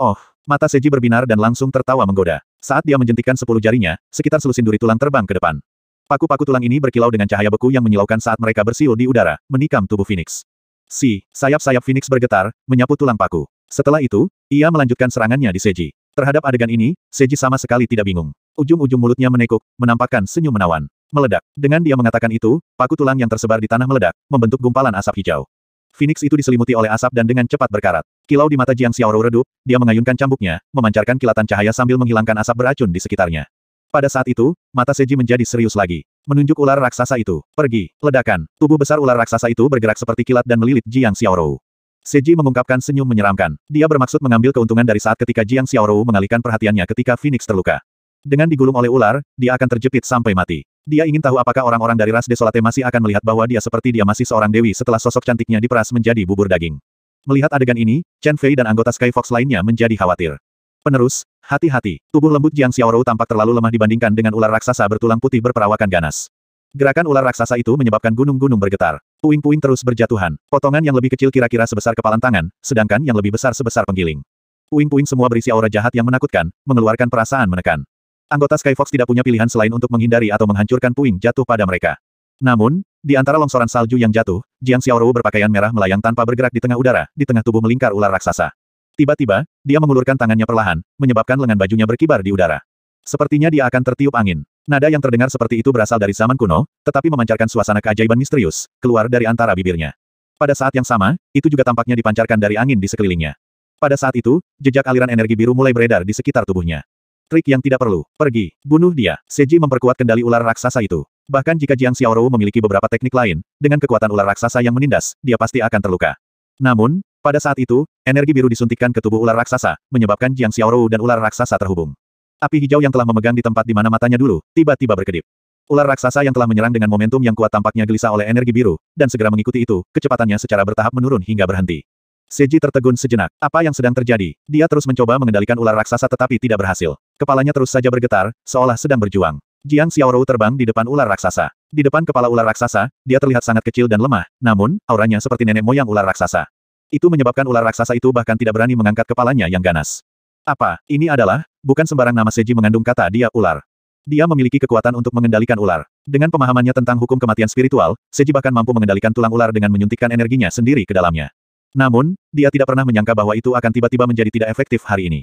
Oh, mata Seji berbinar dan langsung tertawa menggoda. Saat dia menjentikan sepuluh jarinya, sekitar selusin duri tulang terbang ke depan. Paku-paku tulang ini berkilau dengan cahaya beku yang menyilaukan saat mereka bersiul di udara, menikam tubuh Phoenix. Si, sayap-sayap Phoenix bergetar, menyapu tulang paku. Setelah itu, ia melanjutkan serangannya di Seji. Terhadap adegan ini, Seji sama sekali tidak bingung. Ujung-ujung mulutnya menekuk, menampakkan senyum menawan. Meledak. Dengan dia mengatakan itu, paku tulang yang tersebar di tanah meledak, membentuk gumpalan asap hijau. Phoenix itu diselimuti oleh asap dan dengan cepat berkarat. Kilau di mata Jiang Xiaoru redup, dia mengayunkan cambuknya, memancarkan kilatan cahaya sambil menghilangkan asap beracun di sekitarnya. Pada saat itu, mata Seji menjadi serius lagi. Menunjuk ular raksasa itu, pergi, ledakan. Tubuh besar ular raksasa itu bergerak seperti kilat dan melilit Jiang Xiaoru. Seji mengungkapkan senyum menyeramkan. Dia bermaksud mengambil keuntungan dari saat ketika Jiang Xiaorou mengalihkan perhatiannya ketika Phoenix terluka. Dengan digulung oleh ular, dia akan terjepit sampai mati. Dia ingin tahu apakah orang-orang dari ras Desolate masih akan melihat bahwa dia seperti dia masih seorang dewi setelah sosok cantiknya diperas menjadi bubur daging. Melihat adegan ini, Chen Fei dan anggota Sky Fox lainnya menjadi khawatir. Penerus, hati-hati. Tubuh lembut Jiang Xiaorou tampak terlalu lemah dibandingkan dengan ular raksasa bertulang putih berperawakan ganas. Gerakan ular raksasa itu menyebabkan gunung-gunung bergetar. Puing-puing terus berjatuhan. Potongan yang lebih kecil kira-kira sebesar kepalan tangan, sedangkan yang lebih besar sebesar penggiling. Puing-puing semua berisi aura jahat yang menakutkan, mengeluarkan perasaan menekan. Anggota Skyfox tidak punya pilihan selain untuk menghindari atau menghancurkan puing jatuh pada mereka. Namun, di antara longsoran salju yang jatuh, Jiang Xiaoru berpakaian merah melayang tanpa bergerak di tengah udara, di tengah tubuh melingkar ular raksasa. Tiba-tiba, dia mengulurkan tangannya perlahan, menyebabkan lengan bajunya berkibar di udara. Sepertinya dia akan tertiup angin. Nada yang terdengar seperti itu berasal dari zaman kuno, tetapi memancarkan suasana keajaiban misterius, keluar dari antara bibirnya. Pada saat yang sama, itu juga tampaknya dipancarkan dari angin di sekelilingnya. Pada saat itu, jejak aliran energi biru mulai beredar di sekitar tubuhnya. Trik yang tidak perlu, pergi, bunuh dia. Seji memperkuat kendali ular raksasa itu. Bahkan jika Jiang Xiaorou memiliki beberapa teknik lain, dengan kekuatan ular raksasa yang menindas, dia pasti akan terluka. Namun, pada saat itu, energi biru disuntikkan ke tubuh ular raksasa, menyebabkan Jiang Xiaorou dan ular raksasa terhubung. Api hijau yang telah memegang di tempat di mana matanya dulu, tiba-tiba berkedip. Ular raksasa yang telah menyerang dengan momentum yang kuat tampaknya gelisah oleh energi biru, dan segera mengikuti itu, kecepatannya secara bertahap menurun hingga berhenti. Seji tertegun sejenak. Apa yang sedang terjadi? Dia terus mencoba mengendalikan ular raksasa tetapi tidak berhasil. Kepalanya terus saja bergetar, seolah sedang berjuang. Jiang Xiaorou terbang di depan ular raksasa. Di depan kepala ular raksasa, dia terlihat sangat kecil dan lemah, namun, auranya seperti nenek moyang ular raksasa. Itu menyebabkan ular raksasa itu bahkan tidak berani mengangkat kepalanya yang ganas. Apa, ini adalah, bukan sembarang nama Seji mengandung kata dia ular. Dia memiliki kekuatan untuk mengendalikan ular. Dengan pemahamannya tentang hukum kematian spiritual, Seji bahkan mampu mengendalikan tulang ular dengan menyuntikkan energinya sendiri ke dalamnya. Namun, dia tidak pernah menyangka bahwa itu akan tiba-tiba menjadi tidak efektif hari ini.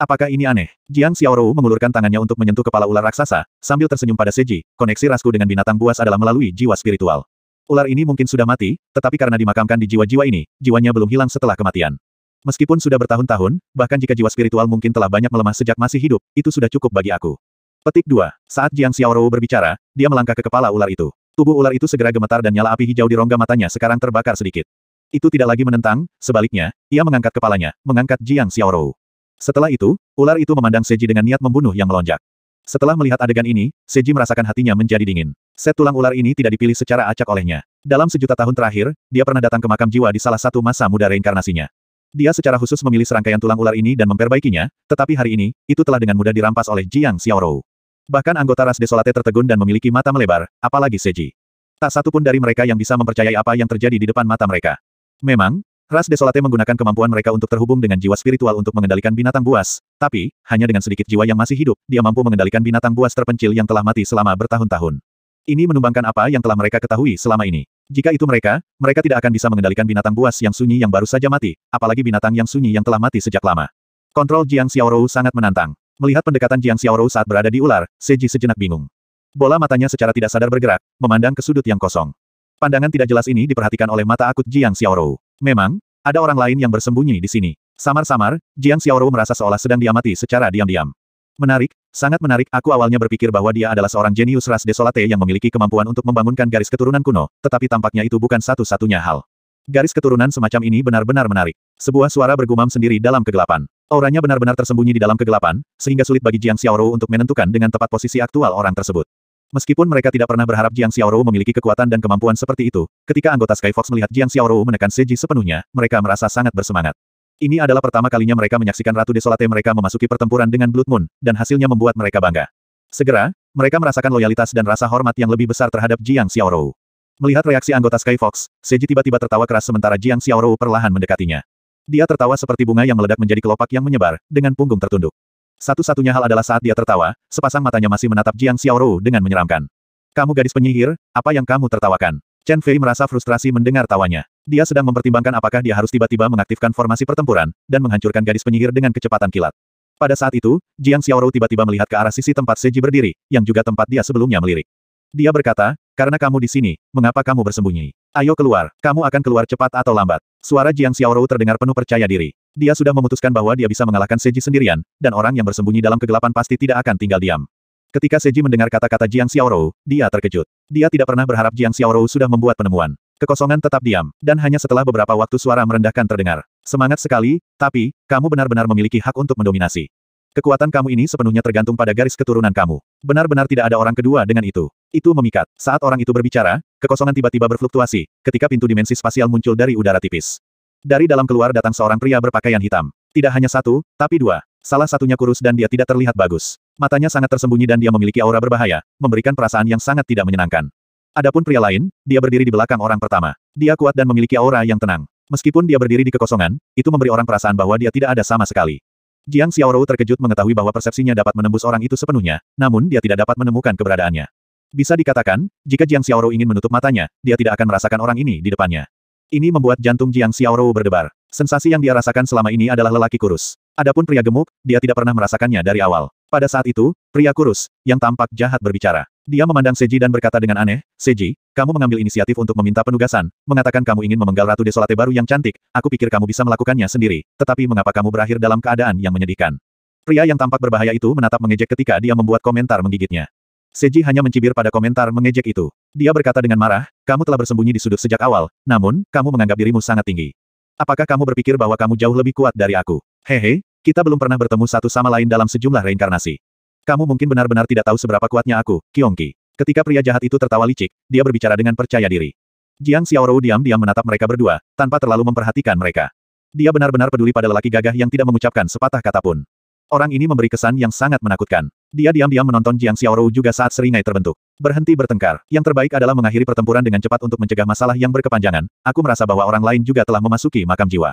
Apakah ini aneh? Jiang Xiaorou mengulurkan tangannya untuk menyentuh kepala ular raksasa, sambil tersenyum pada Seji, koneksi rasku dengan binatang buas adalah melalui jiwa spiritual. Ular ini mungkin sudah mati, tetapi karena dimakamkan di jiwa-jiwa ini, jiwanya belum hilang setelah kematian. Meskipun sudah bertahun-tahun, bahkan jika jiwa spiritual mungkin telah banyak melemah sejak masih hidup, itu sudah cukup bagi aku. Petik 2. Saat Jiang Xiaorou berbicara, dia melangkah ke kepala ular itu. Tubuh ular itu segera gemetar dan nyala api hijau di rongga matanya sekarang terbakar sedikit. Itu tidak lagi menentang, sebaliknya, ia mengangkat kepalanya, mengangkat Jiang Xiaorou. Setelah itu, ular itu memandang Seji dengan niat membunuh yang melonjak. Setelah melihat adegan ini, Seji merasakan hatinya menjadi dingin. Set tulang ular ini tidak dipilih secara acak olehnya. Dalam sejuta tahun terakhir, dia pernah datang ke makam jiwa di salah satu masa muda reinkarnasinya. Dia secara khusus memilih serangkaian tulang ular ini dan memperbaikinya, tetapi hari ini, itu telah dengan mudah dirampas oleh Jiang Xiaorou. Bahkan anggota ras desolate tertegun dan memiliki mata melebar, apalagi Seji. Tak satu pun dari mereka yang bisa mempercayai apa yang terjadi di depan mata mereka. Memang, ras desolate menggunakan kemampuan mereka untuk terhubung dengan jiwa spiritual untuk mengendalikan binatang buas, tapi, hanya dengan sedikit jiwa yang masih hidup, dia mampu mengendalikan binatang buas terpencil yang telah mati selama bertahun-tahun. Ini menumbangkan apa yang telah mereka ketahui selama ini. Jika itu mereka, mereka tidak akan bisa mengendalikan binatang buas yang sunyi yang baru saja mati, apalagi binatang yang sunyi yang telah mati sejak lama. Kontrol Jiang Xiaorou sangat menantang. Melihat pendekatan Jiang Xiaorou saat berada di ular, Seji sejenak bingung. Bola matanya secara tidak sadar bergerak, memandang ke sudut yang kosong. Pandangan tidak jelas ini diperhatikan oleh mata akut Jiang Xiaorou. Memang, ada orang lain yang bersembunyi di sini. Samar-samar, Jiang Xiaorou merasa seolah sedang diamati secara diam-diam. Menarik, Sangat menarik, aku awalnya berpikir bahwa dia adalah seorang jenius ras desolate yang memiliki kemampuan untuk membangunkan garis keturunan kuno, tetapi tampaknya itu bukan satu-satunya hal. Garis keturunan semacam ini benar-benar menarik. Sebuah suara bergumam sendiri dalam kegelapan. Auranya benar-benar tersembunyi di dalam kegelapan, sehingga sulit bagi Jiang Xiaoru untuk menentukan dengan tepat posisi aktual orang tersebut. Meskipun mereka tidak pernah berharap Jiang Xiaoru memiliki kekuatan dan kemampuan seperti itu, ketika anggota Sky Fox melihat Jiang Xiaoru menekan Seji sepenuhnya, mereka merasa sangat bersemangat. Ini adalah pertama kalinya mereka menyaksikan Ratu Desolate mereka memasuki pertempuran dengan Blood Moon, dan hasilnya membuat mereka bangga. Segera, mereka merasakan loyalitas dan rasa hormat yang lebih besar terhadap Jiang Xiaorou. Melihat reaksi anggota Sky Fox, Seji tiba-tiba tertawa keras sementara Jiang Xiaorou perlahan mendekatinya. Dia tertawa seperti bunga yang meledak menjadi kelopak yang menyebar, dengan punggung tertunduk. Satu-satunya hal adalah saat dia tertawa, sepasang matanya masih menatap Jiang Xiaorou dengan menyeramkan. Kamu gadis penyihir, apa yang kamu tertawakan? Chen Fei merasa frustrasi mendengar tawanya. Dia sedang mempertimbangkan apakah dia harus tiba-tiba mengaktifkan formasi pertempuran, dan menghancurkan gadis penyihir dengan kecepatan kilat. Pada saat itu, Jiang Xiaorou tiba-tiba melihat ke arah sisi tempat Seji berdiri, yang juga tempat dia sebelumnya melirik. Dia berkata, karena kamu di sini, mengapa kamu bersembunyi? Ayo keluar, kamu akan keluar cepat atau lambat. Suara Jiang Xiaorou terdengar penuh percaya diri. Dia sudah memutuskan bahwa dia bisa mengalahkan Seji sendirian, dan orang yang bersembunyi dalam kegelapan pasti tidak akan tinggal diam. Ketika Seji mendengar kata-kata Jiang Xiaorou, dia terkejut. Dia tidak pernah berharap Jiang Xiaorou sudah membuat penemuan. Kekosongan tetap diam, dan hanya setelah beberapa waktu suara merendahkan terdengar. Semangat sekali, tapi, kamu benar-benar memiliki hak untuk mendominasi. Kekuatan kamu ini sepenuhnya tergantung pada garis keturunan kamu. Benar-benar tidak ada orang kedua dengan itu. Itu memikat. Saat orang itu berbicara, kekosongan tiba-tiba berfluktuasi, ketika pintu dimensi spasial muncul dari udara tipis. Dari dalam keluar datang seorang pria berpakaian hitam. Tidak hanya satu, tapi dua. Salah satunya kurus dan dia tidak terlihat bagus. Matanya sangat tersembunyi dan dia memiliki aura berbahaya, memberikan perasaan yang sangat tidak menyenangkan. Adapun pria lain, dia berdiri di belakang orang pertama. Dia kuat dan memiliki aura yang tenang. Meskipun dia berdiri di kekosongan, itu memberi orang perasaan bahwa dia tidak ada sama sekali. Jiang Xiaorou terkejut mengetahui bahwa persepsinya dapat menembus orang itu sepenuhnya, namun dia tidak dapat menemukan keberadaannya. Bisa dikatakan, jika Jiang Xiaorou ingin menutup matanya, dia tidak akan merasakan orang ini di depannya. Ini membuat jantung Jiang Xiaorou berdebar. Sensasi yang dia rasakan selama ini adalah lelaki kurus. Adapun pria gemuk, dia tidak pernah merasakannya dari awal. Pada saat itu, pria kurus, yang tampak jahat berbicara. Dia memandang Seji dan berkata dengan aneh, Seji, kamu mengambil inisiatif untuk meminta penugasan, mengatakan kamu ingin memenggal Ratu Desolate baru yang cantik, aku pikir kamu bisa melakukannya sendiri, tetapi mengapa kamu berakhir dalam keadaan yang menyedihkan? Pria yang tampak berbahaya itu menatap mengejek ketika dia membuat komentar menggigitnya. Seji hanya mencibir pada komentar mengejek itu. Dia berkata dengan marah, kamu telah bersembunyi di sudut sejak awal, namun, kamu menganggap dirimu sangat tinggi. Apakah kamu berpikir bahwa kamu jauh lebih kuat dari aku? Hehe, kita belum pernah bertemu satu sama lain dalam sejumlah reinkarnasi. Kamu mungkin benar-benar tidak tahu seberapa kuatnya aku, Kyongki. Ketika pria jahat itu tertawa licik, dia berbicara dengan percaya diri. Jiang Xiaorou diam-diam menatap mereka berdua, tanpa terlalu memperhatikan mereka. Dia benar-benar peduli pada lelaki gagah yang tidak mengucapkan sepatah kata pun. Orang ini memberi kesan yang sangat menakutkan. Dia diam-diam menonton Jiang Xiaorou juga saat seringai terbentuk. Berhenti bertengkar. Yang terbaik adalah mengakhiri pertempuran dengan cepat untuk mencegah masalah yang berkepanjangan. Aku merasa bahwa orang lain juga telah memasuki makam jiwa.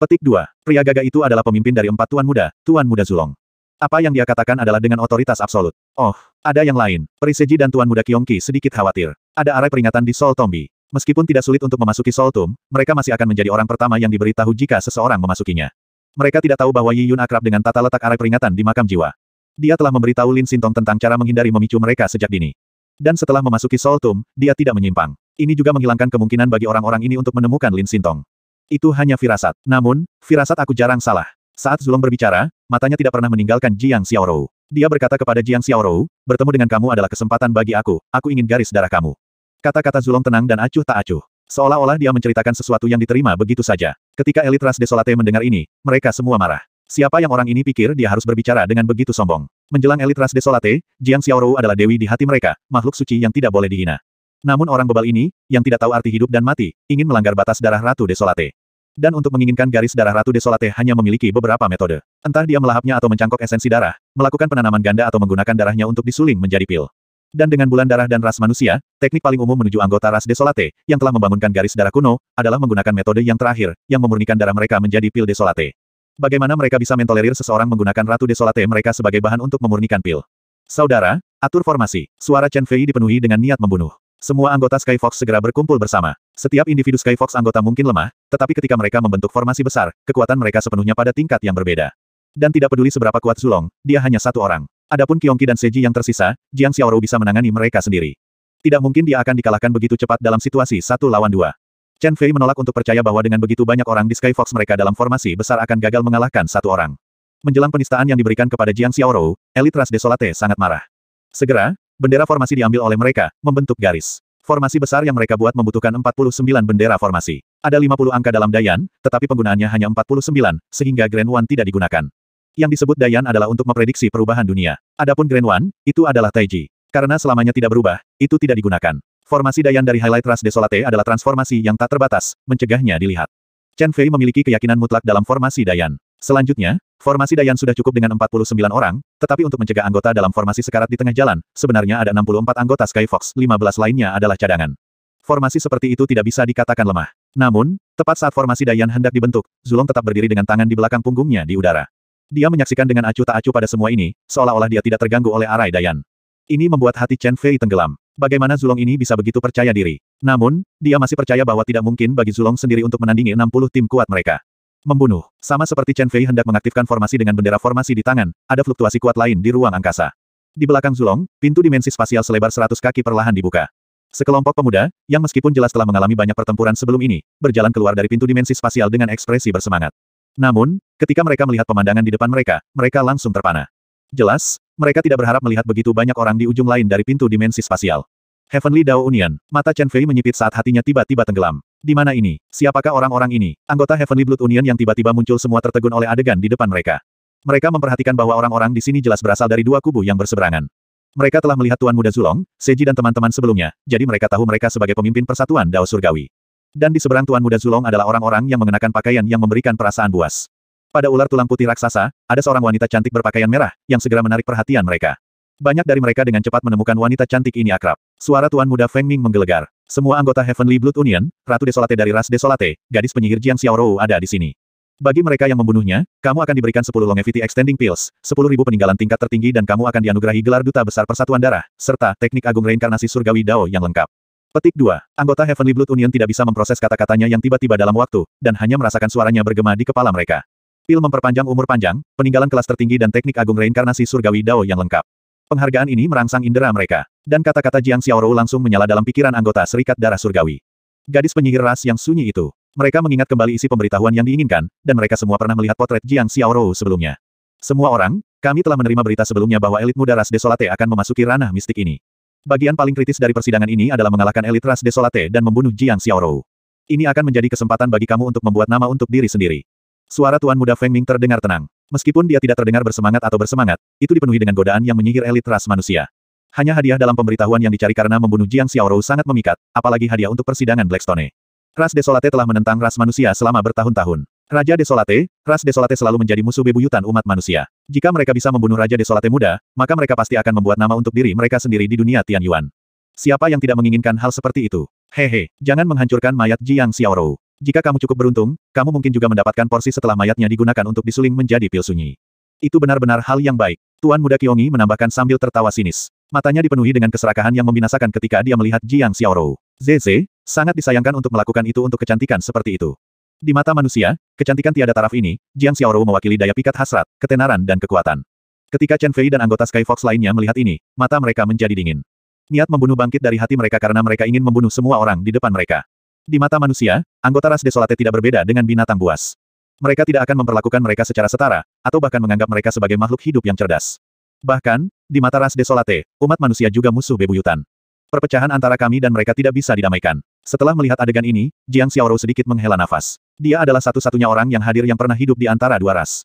Petik 2. Pria gagah itu adalah pemimpin dari empat tuan muda, tuan muda Zulong. Apa yang dia katakan adalah dengan otoritas absolut. Oh, ada yang lain. Periseji dan tuan muda Kiongki sedikit khawatir. Ada arai peringatan di Sol Tombi. Meskipun tidak sulit untuk memasuki Sol Tum, mereka masih akan menjadi orang pertama yang diberitahu jika seseorang memasukinya. Mereka tidak tahu bahwa Yi Yun akrab dengan tata letak arai peringatan di makam jiwa. Dia telah memberitahu Lin Sintong tentang cara menghindari memicu mereka sejak dini. Dan setelah memasuki Sol Tum, dia tidak menyimpang. Ini juga menghilangkan kemungkinan bagi orang-orang ini untuk menemukan Lin Sintong. Itu hanya firasat. Namun, firasat aku jarang salah. Saat Zulong berbicara, matanya tidak pernah meninggalkan Jiang Xiaorou. Dia berkata kepada Jiang Xiaorou, bertemu dengan kamu adalah kesempatan bagi aku, aku ingin garis darah kamu. Kata-kata Zulong tenang dan acuh tak acuh. Seolah-olah dia menceritakan sesuatu yang diterima begitu saja. Ketika elit ras desolate mendengar ini, mereka semua marah. Siapa yang orang ini pikir dia harus berbicara dengan begitu sombong? Menjelang elit ras desolate, Jiang Xiaorou adalah dewi di hati mereka, makhluk suci yang tidak boleh dihina. Namun orang bebal ini, yang tidak tahu arti hidup dan mati, ingin melanggar batas darah Ratu Desolate. Dan untuk menginginkan garis darah Ratu Desolate hanya memiliki beberapa metode. Entah dia melahapnya atau mencangkok esensi darah, melakukan penanaman ganda atau menggunakan darahnya untuk disuling menjadi pil. Dan dengan bulan darah dan ras manusia, teknik paling umum menuju anggota ras Desolate, yang telah membangunkan garis darah kuno, adalah menggunakan metode yang terakhir, yang memurnikan darah mereka menjadi pil Desolate. Bagaimana mereka bisa mentolerir seseorang menggunakan Ratu Desolate mereka sebagai bahan untuk memurnikan pil? Saudara, atur formasi. Suara Chen Fei dipenuhi dengan niat membunuh. Semua anggota Sky Fox segera berkumpul bersama. Setiap individu Sky Fox anggota mungkin lemah, tetapi ketika mereka membentuk formasi besar, kekuatan mereka sepenuhnya pada tingkat yang berbeda. Dan tidak peduli seberapa kuat Zulong, dia hanya satu orang. Adapun Kiongki dan Seji yang tersisa, Jiang Xiaoru bisa menangani mereka sendiri. Tidak mungkin dia akan dikalahkan begitu cepat dalam situasi satu lawan dua. Chen Fei menolak untuk percaya bahwa dengan begitu banyak orang di Sky Fox mereka dalam formasi besar akan gagal mengalahkan satu orang. Menjelang penistaan yang diberikan kepada Jiang Xiaoru, elit ras desolate sangat marah. Segera, Bendera formasi diambil oleh mereka, membentuk garis. Formasi besar yang mereka buat membutuhkan 49 bendera formasi. Ada 50 angka dalam Dayan, tetapi penggunaannya hanya 49, sehingga Grand One tidak digunakan. Yang disebut Dayan adalah untuk memprediksi perubahan dunia. Adapun Grand One, itu adalah Taiji. Karena selamanya tidak berubah, itu tidak digunakan. Formasi Dayan dari Highlight Ras Desolate adalah transformasi yang tak terbatas, mencegahnya dilihat. Chen Fei memiliki keyakinan mutlak dalam formasi Dayan. Selanjutnya, Formasi Dayan sudah cukup dengan 49 orang, tetapi untuk mencegah anggota dalam formasi sekarat di tengah jalan, sebenarnya ada 64 anggota Sky Fox, 15 lainnya adalah cadangan. Formasi seperti itu tidak bisa dikatakan lemah. Namun, tepat saat formasi Dayan hendak dibentuk, Zulong tetap berdiri dengan tangan di belakang punggungnya di udara. Dia menyaksikan dengan acuh tak acuh pada semua ini, seolah-olah dia tidak terganggu oleh arai Dayan. Ini membuat hati Chen Fei tenggelam. Bagaimana Zulong ini bisa begitu percaya diri? Namun, dia masih percaya bahwa tidak mungkin bagi Zulong sendiri untuk menandingi 60 tim kuat mereka. Membunuh. Sama seperti Chen Fei hendak mengaktifkan formasi dengan bendera formasi di tangan, ada fluktuasi kuat lain di ruang angkasa. Di belakang Zulong, pintu dimensi spasial selebar 100 kaki perlahan dibuka. Sekelompok pemuda, yang meskipun jelas telah mengalami banyak pertempuran sebelum ini, berjalan keluar dari pintu dimensi spasial dengan ekspresi bersemangat. Namun, ketika mereka melihat pemandangan di depan mereka, mereka langsung terpana. Jelas, mereka tidak berharap melihat begitu banyak orang di ujung lain dari pintu dimensi spasial. Heavenly Dao Union, mata Chen Fei menyipit saat hatinya tiba-tiba tenggelam. Di mana ini? Siapakah orang-orang ini? Anggota Heavenly Blood Union yang tiba-tiba muncul semua tertegun oleh adegan di depan mereka. Mereka memperhatikan bahwa orang-orang di sini jelas berasal dari dua kubu yang berseberangan. Mereka telah melihat Tuan Muda Zulong, Seji dan teman-teman sebelumnya, jadi mereka tahu mereka sebagai pemimpin persatuan Dao Surgawi. Dan di seberang Tuan Muda Zulong adalah orang-orang yang mengenakan pakaian yang memberikan perasaan buas. Pada ular tulang putih raksasa, ada seorang wanita cantik berpakaian merah, yang segera menarik perhatian mereka. Banyak dari mereka dengan cepat menemukan wanita cantik ini akrab. Suara Tuan Muda Feng Ming menggelegar. Semua anggota Heavenly Blood Union, Ratu Desolate dari ras Desolate, gadis penyihir Jiang Xiaorou ada di sini. Bagi mereka yang membunuhnya, kamu akan diberikan 10 longevity extending pills, 10.000 peninggalan tingkat tertinggi dan kamu akan dianugerahi gelar duta besar persatuan darah, serta teknik agung reinkarnasi surgawi Dao yang lengkap. Petik 2. Anggota Heavenly Blood Union tidak bisa memproses kata-katanya yang tiba-tiba dalam waktu, dan hanya merasakan suaranya bergema di kepala mereka. Pil memperpanjang umur panjang, peninggalan kelas tertinggi dan teknik agung reinkarnasi surgawi Dao yang lengkap. Penghargaan ini merangsang indera mereka. Dan kata-kata Jiang Xiaorou langsung menyala dalam pikiran anggota Serikat Darah Surgawi. Gadis penyihir ras yang sunyi itu. Mereka mengingat kembali isi pemberitahuan yang diinginkan, dan mereka semua pernah melihat potret Jiang Xiaorou sebelumnya. Semua orang, kami telah menerima berita sebelumnya bahwa elit muda ras Desolate akan memasuki ranah mistik ini. Bagian paling kritis dari persidangan ini adalah mengalahkan elit ras Desolate dan membunuh Jiang Xiaorou. Ini akan menjadi kesempatan bagi kamu untuk membuat nama untuk diri sendiri. Suara Tuan Muda Feng Ming terdengar tenang. Meskipun dia tidak terdengar bersemangat atau bersemangat, itu dipenuhi dengan godaan yang menyihir elit ras manusia. Hanya hadiah dalam pemberitahuan yang dicari karena membunuh Jiang Xiaorou sangat memikat, apalagi hadiah untuk persidangan Blackstone. Ras Desolate telah menentang ras manusia selama bertahun-tahun. Raja Desolate, ras Desolate selalu menjadi musuh bebuyutan umat manusia. Jika mereka bisa membunuh Raja Desolate muda, maka mereka pasti akan membuat nama untuk diri mereka sendiri di dunia Tianyuan. Siapa yang tidak menginginkan hal seperti itu? Hehe, jangan menghancurkan mayat Jiang Xiaorou. Jika kamu cukup beruntung, kamu mungkin juga mendapatkan porsi setelah mayatnya digunakan untuk disuling menjadi pil sunyi. Itu benar-benar hal yang baik. Tuan muda Kiongi menambahkan sambil tertawa sinis. Matanya dipenuhi dengan keserakahan yang membinasakan ketika dia melihat Jiang Xiaorou. Zeze, sangat disayangkan untuk melakukan itu untuk kecantikan seperti itu. Di mata manusia, kecantikan tiada taraf ini, Jiang Xiaorou mewakili daya pikat hasrat, ketenaran dan kekuatan. Ketika Chen Fei dan anggota Sky Fox lainnya melihat ini, mata mereka menjadi dingin. Niat membunuh bangkit dari hati mereka karena mereka ingin membunuh semua orang di depan mereka. Di mata manusia, anggota ras desolate tidak berbeda dengan binatang buas. Mereka tidak akan memperlakukan mereka secara setara, atau bahkan menganggap mereka sebagai makhluk hidup yang cerdas. Bahkan, di mata ras desolate, umat manusia juga musuh bebuyutan. Perpecahan antara kami dan mereka tidak bisa didamaikan. Setelah melihat adegan ini, Jiang Xiaorou sedikit menghela nafas. Dia adalah satu-satunya orang yang hadir yang pernah hidup di antara dua ras.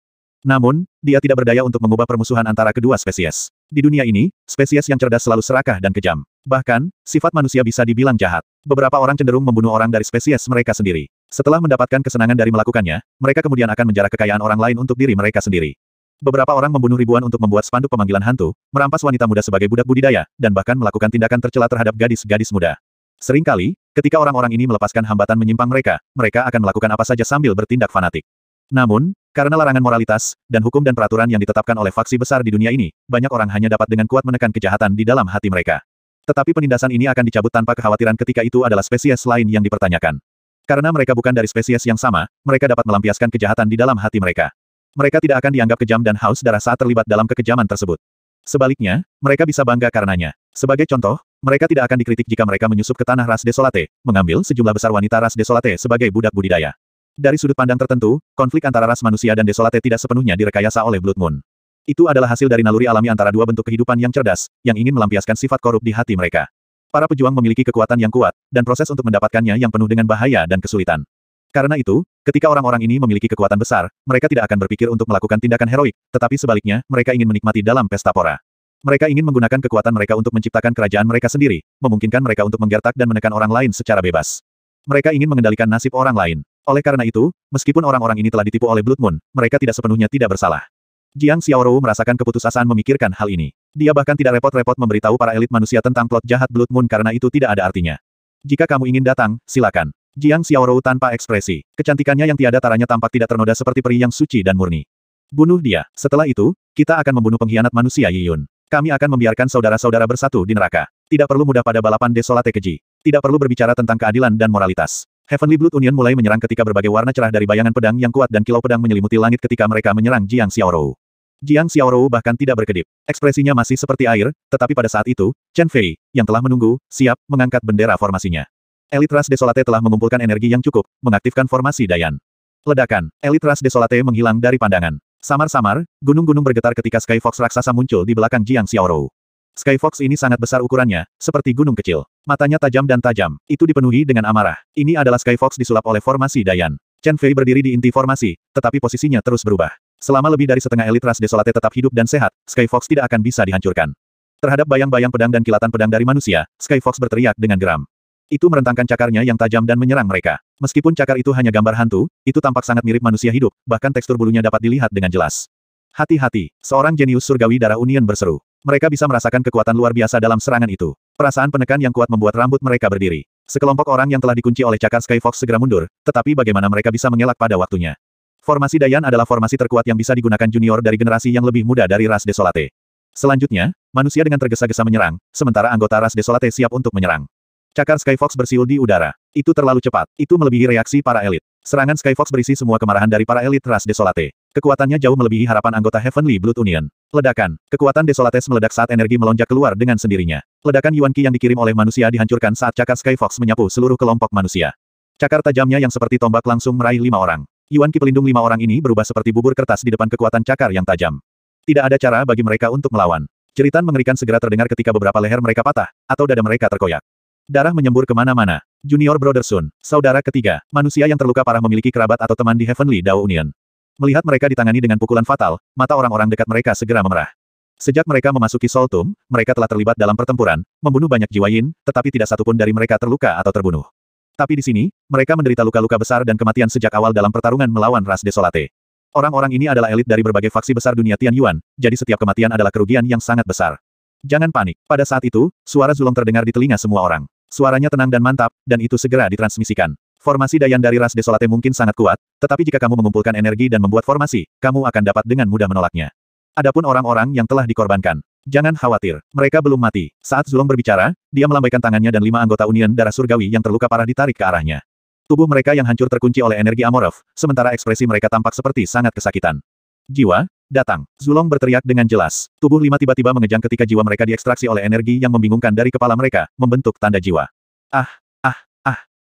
Namun, dia tidak berdaya untuk mengubah permusuhan antara kedua spesies. Di dunia ini, spesies yang cerdas selalu serakah dan kejam. Bahkan, sifat manusia bisa dibilang jahat. Beberapa orang cenderung membunuh orang dari spesies mereka sendiri. Setelah mendapatkan kesenangan dari melakukannya, mereka kemudian akan menjarah kekayaan orang lain untuk diri mereka sendiri. Beberapa orang membunuh ribuan untuk membuat spanduk pemanggilan hantu, merampas wanita muda sebagai budak budidaya, dan bahkan melakukan tindakan tercela terhadap gadis-gadis muda. Seringkali, ketika orang-orang ini melepaskan hambatan menyimpang mereka, mereka akan melakukan apa saja sambil bertindak fanatik. Namun, karena larangan moralitas, dan hukum dan peraturan yang ditetapkan oleh faksi besar di dunia ini, banyak orang hanya dapat dengan kuat menekan kejahatan di dalam hati mereka. Tetapi penindasan ini akan dicabut tanpa kekhawatiran ketika itu adalah spesies lain yang dipertanyakan. Karena mereka bukan dari spesies yang sama, mereka dapat melampiaskan kejahatan di dalam hati mereka. Mereka tidak akan dianggap kejam dan haus darah saat terlibat dalam kekejaman tersebut. Sebaliknya, mereka bisa bangga karenanya. Sebagai contoh, mereka tidak akan dikritik jika mereka menyusup ke tanah ras desolate, mengambil sejumlah besar wanita ras desolate sebagai budak budidaya. Dari sudut pandang tertentu, konflik antara ras manusia dan desolate tidak sepenuhnya direkayasa oleh Blood Moon. Itu adalah hasil dari naluri alami antara dua bentuk kehidupan yang cerdas, yang ingin melampiaskan sifat korup di hati mereka. Para pejuang memiliki kekuatan yang kuat, dan proses untuk mendapatkannya yang penuh dengan bahaya dan kesulitan. Karena itu, ketika orang-orang ini memiliki kekuatan besar, mereka tidak akan berpikir untuk melakukan tindakan heroik, tetapi sebaliknya, mereka ingin menikmati dalam pesta pora. Mereka ingin menggunakan kekuatan mereka untuk menciptakan kerajaan mereka sendiri, memungkinkan mereka untuk menggertak dan menekan orang lain secara bebas. Mereka ingin mengendalikan nasib orang lain. Oleh karena itu, meskipun orang-orang ini telah ditipu oleh Blood Moon, mereka tidak sepenuhnya tidak bersalah. Jiang Xiaoru merasakan keputusasaan memikirkan hal ini. Dia bahkan tidak repot-repot memberitahu para elit manusia tentang plot jahat Blood Moon karena itu tidak ada artinya. Jika kamu ingin datang, silakan. Jiang Xiaoru tanpa ekspresi. Kecantikannya yang tiada taranya tampak tidak ternoda seperti peri yang suci dan murni. Bunuh dia. Setelah itu, kita akan membunuh pengkhianat manusia Yiyun. Kami akan membiarkan saudara-saudara bersatu di neraka. Tidak perlu mudah pada balapan desolate keji. Tidak perlu berbicara tentang keadilan dan moralitas. Heavenly Blood Union mulai menyerang ketika berbagai warna cerah dari bayangan pedang yang kuat dan kilau pedang menyelimuti langit ketika mereka menyerang Jiang Xiaorou. Jiang Xiaorou bahkan tidak berkedip. Ekspresinya masih seperti air, tetapi pada saat itu, Chen Fei, yang telah menunggu, siap mengangkat bendera formasinya. Elit ras Desolate telah mengumpulkan energi yang cukup, mengaktifkan formasi Dayan. Ledakan, elit ras Desolate menghilang dari pandangan. Samar-samar, gunung-gunung bergetar ketika Sky Fox raksasa muncul di belakang Jiang Xiaorou. Skyfox ini sangat besar ukurannya, seperti gunung kecil. Matanya tajam dan tajam, itu dipenuhi dengan amarah. Ini adalah Skyfox disulap oleh formasi Dayan. Chen Fei berdiri di inti formasi, tetapi posisinya terus berubah. Selama lebih dari setengah elit ras desolate tetap hidup dan sehat, Skyfox tidak akan bisa dihancurkan. Terhadap bayang-bayang pedang dan kilatan pedang dari manusia, Skyfox berteriak dengan geram. Itu merentangkan cakarnya yang tajam dan menyerang mereka. Meskipun cakar itu hanya gambar hantu, itu tampak sangat mirip manusia hidup, bahkan tekstur bulunya dapat dilihat dengan jelas. Hati-hati, seorang jenius surgawi darah union berseru. Mereka bisa merasakan kekuatan luar biasa dalam serangan itu. Perasaan penekan yang kuat membuat rambut mereka berdiri. Sekelompok orang yang telah dikunci oleh cakar Sky Fox segera mundur, tetapi bagaimana mereka bisa mengelak pada waktunya? Formasi Dayan adalah formasi terkuat yang bisa digunakan junior dari generasi yang lebih muda dari ras Desolate. Selanjutnya, manusia dengan tergesa-gesa menyerang, sementara anggota ras Desolate siap untuk menyerang. Cakar Sky Fox bersiul di udara. Itu terlalu cepat, itu melebihi reaksi para elit. Serangan Sky Fox berisi semua kemarahan dari para elit ras Desolate. Kekuatannya jauh melebihi harapan anggota Heavenly Blood Union. Ledakan. Kekuatan Desolates meledak saat energi melonjak keluar dengan sendirinya. Ledakan Yuan Qi yang dikirim oleh manusia dihancurkan saat cakar Sky Fox menyapu seluruh kelompok manusia. Cakar tajamnya yang seperti tombak langsung meraih lima orang. Yuan Qi pelindung lima orang ini berubah seperti bubur kertas di depan kekuatan cakar yang tajam. Tidak ada cara bagi mereka untuk melawan. Ceritan mengerikan segera terdengar ketika beberapa leher mereka patah, atau dada mereka terkoyak. Darah menyembur kemana-mana. Junior Brother Sun, saudara ketiga, manusia yang terluka parah memiliki kerabat atau teman di Heavenly Dao Union. Melihat mereka ditangani dengan pukulan fatal, mata orang-orang dekat mereka segera memerah. Sejak mereka memasuki Soltum, mereka telah terlibat dalam pertempuran, membunuh banyak jiwa Yin, tetapi tidak satupun dari mereka terluka atau terbunuh. Tapi di sini, mereka menderita luka-luka besar dan kematian sejak awal dalam pertarungan melawan Ras Desolate. Orang-orang ini adalah elit dari berbagai faksi besar dunia Tian Yuan, jadi setiap kematian adalah kerugian yang sangat besar. Jangan panik. Pada saat itu, suara Zulong terdengar di telinga semua orang. Suaranya tenang dan mantap, dan itu segera ditransmisikan. Formasi Dayan dari ras Desolate mungkin sangat kuat, tetapi jika kamu mengumpulkan energi dan membuat formasi, kamu akan dapat dengan mudah menolaknya. Adapun orang-orang yang telah dikorbankan, jangan khawatir, mereka belum mati. Saat Zulong berbicara, dia melambaikan tangannya dan lima anggota Union Darah Surgawi yang terluka parah ditarik ke arahnya. Tubuh mereka yang hancur terkunci oleh energi Amorov, sementara ekspresi mereka tampak seperti sangat kesakitan. Jiwa, datang. Zulong berteriak dengan jelas. Tubuh lima tiba-tiba mengejang ketika jiwa mereka diekstraksi oleh energi yang membingungkan dari kepala mereka, membentuk tanda jiwa. Ah,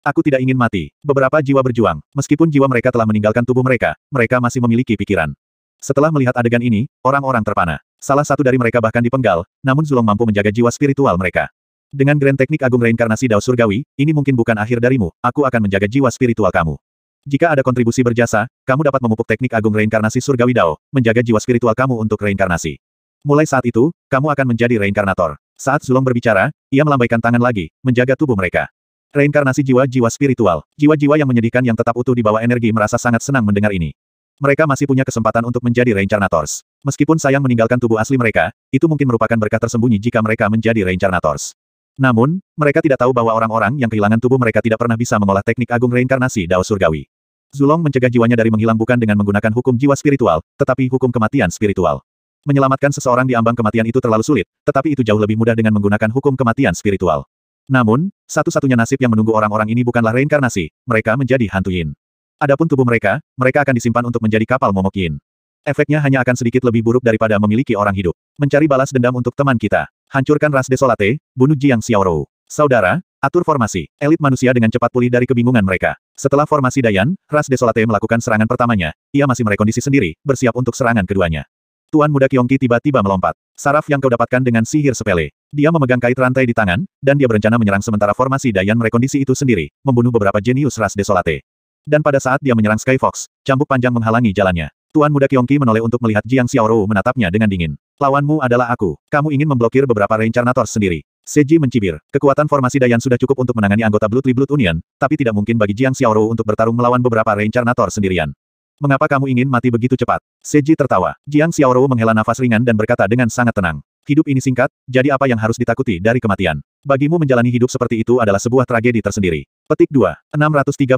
Aku tidak ingin mati. Beberapa jiwa berjuang, meskipun jiwa mereka telah meninggalkan tubuh mereka, mereka masih memiliki pikiran. Setelah melihat adegan ini, orang-orang terpana. Salah satu dari mereka bahkan dipenggal, namun Zulong mampu menjaga jiwa spiritual mereka. Dengan grand teknik agung reinkarnasi Dao Surgawi, ini mungkin bukan akhir darimu, aku akan menjaga jiwa spiritual kamu. Jika ada kontribusi berjasa, kamu dapat memupuk teknik agung reinkarnasi surgawi Dao, menjaga jiwa spiritual kamu untuk reinkarnasi. Mulai saat itu, kamu akan menjadi reinkarnator. Saat Zulong berbicara, ia melambaikan tangan lagi, menjaga tubuh mereka. Reinkarnasi jiwa-jiwa spiritual, jiwa-jiwa yang menyedihkan yang tetap utuh di bawah energi merasa sangat senang mendengar ini. Mereka masih punya kesempatan untuk menjadi reinkarnators. Meskipun sayang meninggalkan tubuh asli mereka, itu mungkin merupakan berkah tersembunyi jika mereka menjadi reinkarnators. Namun, mereka tidak tahu bahwa orang-orang yang kehilangan tubuh mereka tidak pernah bisa mengolah teknik agung reinkarnasi Dao Surgawi. Zulong mencegah jiwanya dari menghilang bukan dengan menggunakan hukum jiwa spiritual, tetapi hukum kematian spiritual. Menyelamatkan seseorang di ambang kematian itu terlalu sulit, tetapi itu jauh lebih mudah dengan menggunakan hukum kematian spiritual. Namun, satu-satunya nasib yang menunggu orang-orang ini bukanlah reinkarnasi, mereka menjadi hantu Yin. Adapun tubuh mereka, mereka akan disimpan untuk menjadi kapal momok Yin. Efeknya hanya akan sedikit lebih buruk daripada memiliki orang hidup. Mencari balas dendam untuk teman kita. Hancurkan ras desolate, bunuh Jiang Xiaorou. Saudara, atur formasi. Elit manusia dengan cepat pulih dari kebingungan mereka. Setelah formasi Dayan, ras desolate melakukan serangan pertamanya. Ia masih merekondisi sendiri, bersiap untuk serangan keduanya. Tuan muda Kiongki tiba-tiba melompat. Saraf yang kau dapatkan dengan sihir sepele. Dia memegang kait rantai di tangan, dan dia berencana menyerang sementara formasi Dayan merekondisi itu sendiri, membunuh beberapa jenius ras desolate. Dan pada saat dia menyerang Sky Fox, cambuk panjang menghalangi jalannya. Tuan muda Kiongki menoleh untuk melihat Jiang Xiaoru menatapnya dengan dingin. Lawanmu adalah aku. Kamu ingin memblokir beberapa reincarnator sendiri. Seji mencibir. Kekuatan formasi Dayan sudah cukup untuk menangani anggota Blue Tree Blood Union, tapi tidak mungkin bagi Jiang Xiaoru untuk bertarung melawan beberapa reincarnator sendirian. Mengapa kamu ingin mati begitu cepat? Seji tertawa. Jiang Xiaorou menghela nafas ringan dan berkata dengan sangat tenang. Hidup ini singkat, jadi apa yang harus ditakuti dari kematian? Bagimu menjalani hidup seperti itu adalah sebuah tragedi tersendiri. Petik 2. 635.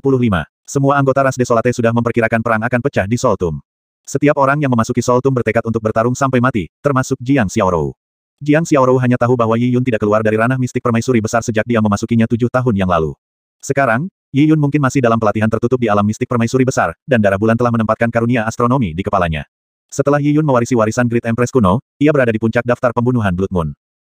Semua anggota ras Desolate sudah memperkirakan perang akan pecah di Soltum. Setiap orang yang memasuki Soltum bertekad untuk bertarung sampai mati, termasuk Jiang Xiaorou. Jiang Xiaorou hanya tahu bahwa Yi Yun tidak keluar dari ranah mistik permaisuri besar sejak dia memasukinya tujuh tahun yang lalu. Sekarang, Yi Yun mungkin masih dalam pelatihan tertutup di alam mistik permaisuri besar, dan darah bulan telah menempatkan karunia astronomi di kepalanya. Setelah Yi Yun mewarisi warisan Great Empress kuno, ia berada di puncak daftar pembunuhan Blood Moon.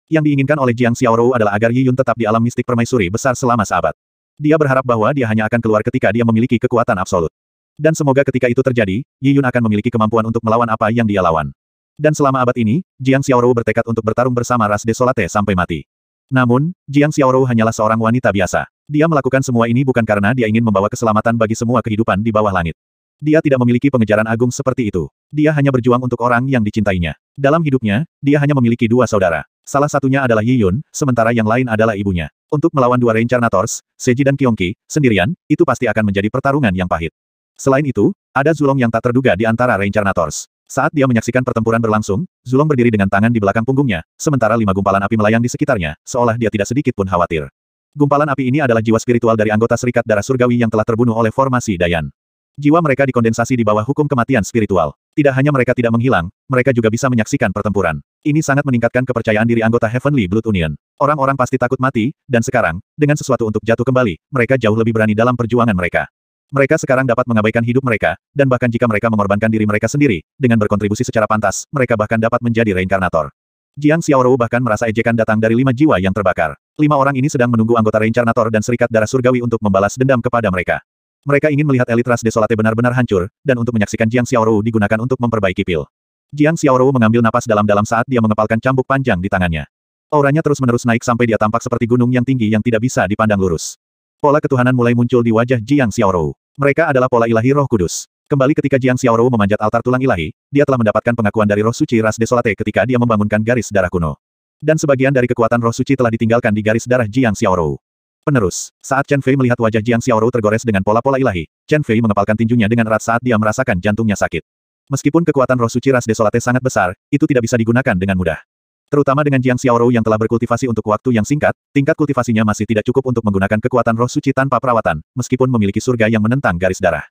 Yang diinginkan oleh Jiang Xiaorou adalah agar Yi Yun tetap di alam mistik permaisuri besar selama seabad. Dia berharap bahwa dia hanya akan keluar ketika dia memiliki kekuatan absolut. Dan semoga ketika itu terjadi, Yi Yun akan memiliki kemampuan untuk melawan apa yang dia lawan. Dan selama abad ini, Jiang Xiaorou bertekad untuk bertarung bersama Ras Desolate sampai mati. Namun, Jiang Xiaorou hanyalah seorang wanita biasa. Dia melakukan semua ini bukan karena dia ingin membawa keselamatan bagi semua kehidupan di bawah langit. Dia tidak memiliki pengejaran agung seperti itu. Dia hanya berjuang untuk orang yang dicintainya. Dalam hidupnya, dia hanya memiliki dua saudara. Salah satunya adalah Yi Yun, sementara yang lain adalah ibunya. Untuk melawan dua Reincarnators, Seji dan Kyongki, sendirian, itu pasti akan menjadi pertarungan yang pahit. Selain itu, ada Zulong yang tak terduga di antara Reincarnators. Saat dia menyaksikan pertempuran berlangsung, Zulong berdiri dengan tangan di belakang punggungnya, sementara lima gumpalan api melayang di sekitarnya, seolah dia tidak sedikit pun khawatir. Gumpalan api ini adalah jiwa spiritual dari anggota Serikat Darah Surgawi yang telah terbunuh oleh formasi Dayan. Jiwa mereka dikondensasi di bawah hukum kematian spiritual. Tidak hanya mereka tidak menghilang, mereka juga bisa menyaksikan pertempuran. Ini sangat meningkatkan kepercayaan diri anggota Heavenly Blood Union. Orang-orang pasti takut mati, dan sekarang, dengan sesuatu untuk jatuh kembali, mereka jauh lebih berani dalam perjuangan mereka. Mereka sekarang dapat mengabaikan hidup mereka, dan bahkan jika mereka mengorbankan diri mereka sendiri, dengan berkontribusi secara pantas, mereka bahkan dapat menjadi reinkarnator. Jiang Xiaorou bahkan merasa ejekan datang dari lima jiwa yang terbakar. Lima orang ini sedang menunggu anggota Reincarnator dan Serikat Darah Surgawi untuk membalas dendam kepada mereka. Mereka ingin melihat elit ras desolate benar-benar hancur, dan untuk menyaksikan Jiang Xiaorou digunakan untuk memperbaiki pil. Jiang Xiaorou mengambil napas dalam-dalam saat dia mengepalkan cambuk panjang di tangannya. Auranya terus-menerus naik sampai dia tampak seperti gunung yang tinggi yang tidak bisa dipandang lurus. Pola ketuhanan mulai muncul di wajah Jiang Xiaorou. Mereka adalah pola ilahi roh kudus. Kembali ketika Jiang Xiaoru memanjat altar tulang ilahi, dia telah mendapatkan pengakuan dari roh suci ras desolate ketika dia membangunkan garis darah kuno. Dan sebagian dari kekuatan roh suci telah ditinggalkan di garis darah Jiang Xiaoru. Penerus, saat Chen Fei melihat wajah Jiang Xiaoru tergores dengan pola-pola ilahi, Chen Fei mengepalkan tinjunya dengan erat saat dia merasakan jantungnya sakit. Meskipun kekuatan roh suci ras desolate sangat besar, itu tidak bisa digunakan dengan mudah. Terutama dengan Jiang Xiaoru yang telah berkultivasi untuk waktu yang singkat, tingkat kultivasinya masih tidak cukup untuk menggunakan kekuatan roh suci tanpa perawatan, meskipun memiliki surga yang menentang garis darah.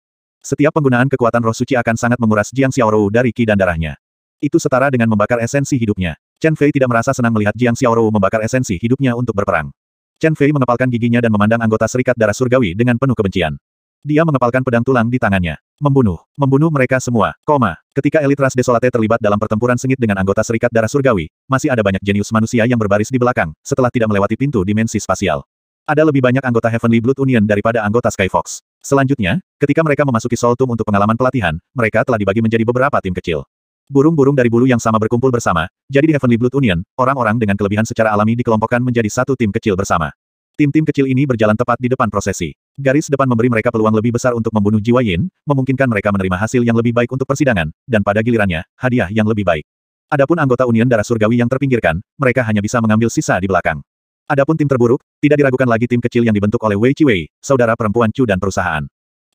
Setiap penggunaan kekuatan roh suci akan sangat menguras Jiang Xiaorou dari ki dan darahnya. Itu setara dengan membakar esensi hidupnya. Chen Fei tidak merasa senang melihat Jiang Xiaorou membakar esensi hidupnya untuk berperang. Chen Fei mengepalkan giginya dan memandang anggota Serikat Darah Surgawi dengan penuh kebencian. Dia mengepalkan pedang tulang di tangannya. Membunuh. Membunuh mereka semua. Koma. Ketika elit ras desolate terlibat dalam pertempuran sengit dengan anggota Serikat Darah Surgawi, masih ada banyak jenius manusia yang berbaris di belakang, setelah tidak melewati pintu dimensi spasial. Ada lebih banyak anggota Heavenly Blood Union daripada anggota Skyfox. Selanjutnya, ketika mereka memasuki Soltum untuk pengalaman pelatihan, mereka telah dibagi menjadi beberapa tim kecil. Burung-burung dari bulu yang sama berkumpul bersama, jadi di Heavenly Blood Union, orang-orang dengan kelebihan secara alami dikelompokkan menjadi satu tim kecil bersama. Tim-tim kecil ini berjalan tepat di depan prosesi. Garis depan memberi mereka peluang lebih besar untuk membunuh jiwa Yin, memungkinkan mereka menerima hasil yang lebih baik untuk persidangan, dan pada gilirannya, hadiah yang lebih baik. Adapun anggota Union Darah Surgawi yang terpinggirkan, mereka hanya bisa mengambil sisa di belakang. Adapun tim terburuk, tidak diragukan lagi tim kecil yang dibentuk oleh Wei Chiwei, saudara perempuan Chu dan perusahaan.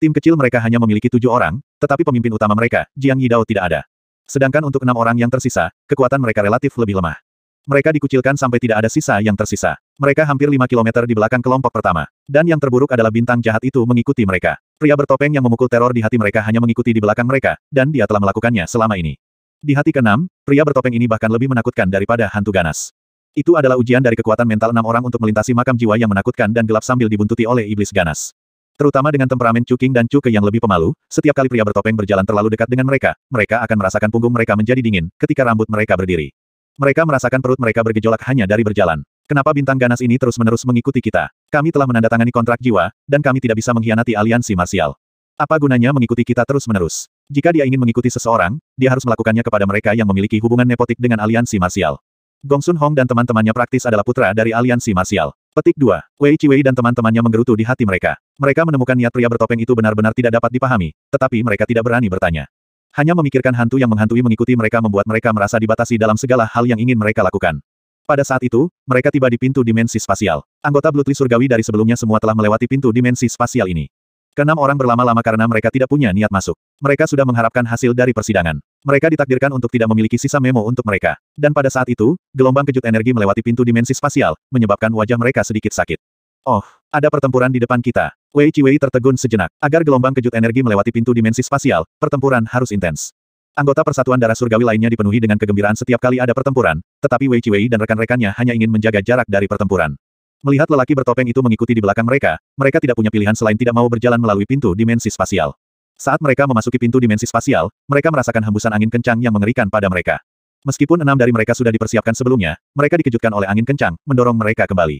Tim kecil mereka hanya memiliki tujuh orang, tetapi pemimpin utama mereka, Jiang Yidao tidak ada. Sedangkan untuk enam orang yang tersisa, kekuatan mereka relatif lebih lemah. Mereka dikucilkan sampai tidak ada sisa yang tersisa. Mereka hampir lima kilometer di belakang kelompok pertama. Dan yang terburuk adalah bintang jahat itu mengikuti mereka. Pria bertopeng yang memukul teror di hati mereka hanya mengikuti di belakang mereka, dan dia telah melakukannya selama ini. Di hati keenam, pria bertopeng ini bahkan lebih menakutkan daripada hantu ganas. Itu adalah ujian dari kekuatan mental enam orang untuk melintasi makam jiwa yang menakutkan dan gelap sambil dibuntuti oleh iblis ganas. Terutama dengan temperamen Cuking dan Cuke yang lebih pemalu, setiap kali pria bertopeng berjalan terlalu dekat dengan mereka, mereka akan merasakan punggung mereka menjadi dingin ketika rambut mereka berdiri. Mereka merasakan perut mereka bergejolak hanya dari berjalan. Kenapa bintang ganas ini terus-menerus mengikuti kita? Kami telah menandatangani kontrak jiwa, dan kami tidak bisa mengkhianati aliansi marsial. Apa gunanya mengikuti kita terus-menerus? Jika dia ingin mengikuti seseorang, dia harus melakukannya kepada mereka yang memiliki hubungan nepotik dengan aliansi marsial. Gong Sun Hong dan teman-temannya praktis adalah putra dari aliansi marsial. Petik 2. Wei dan teman-temannya menggerutu di hati mereka. Mereka menemukan niat pria bertopeng itu benar-benar tidak dapat dipahami, tetapi mereka tidak berani bertanya. Hanya memikirkan hantu yang menghantui mengikuti mereka membuat mereka merasa dibatasi dalam segala hal yang ingin mereka lakukan. Pada saat itu, mereka tiba di pintu dimensi spasial. Anggota Blutri Surgawi dari sebelumnya semua telah melewati pintu dimensi spasial ini. Kenam orang berlama-lama karena mereka tidak punya niat masuk. Mereka sudah mengharapkan hasil dari persidangan. Mereka ditakdirkan untuk tidak memiliki sisa memo untuk mereka. Dan pada saat itu, gelombang kejut energi melewati pintu dimensi spasial, menyebabkan wajah mereka sedikit sakit. Oh, ada pertempuran di depan kita. Wei Chiwei tertegun sejenak. Agar gelombang kejut energi melewati pintu dimensi spasial, pertempuran harus intens. Anggota Persatuan Darah Surgawi lainnya dipenuhi dengan kegembiraan setiap kali ada pertempuran, tetapi Wei Chiwei dan rekan-rekannya hanya ingin menjaga jarak dari pertempuran. Melihat lelaki bertopeng itu mengikuti di belakang mereka, mereka tidak punya pilihan selain tidak mau berjalan melalui pintu dimensi spasial. Saat mereka memasuki pintu dimensi spasial, mereka merasakan hembusan angin kencang yang mengerikan pada mereka. Meskipun enam dari mereka sudah dipersiapkan sebelumnya, mereka dikejutkan oleh angin kencang, mendorong mereka kembali.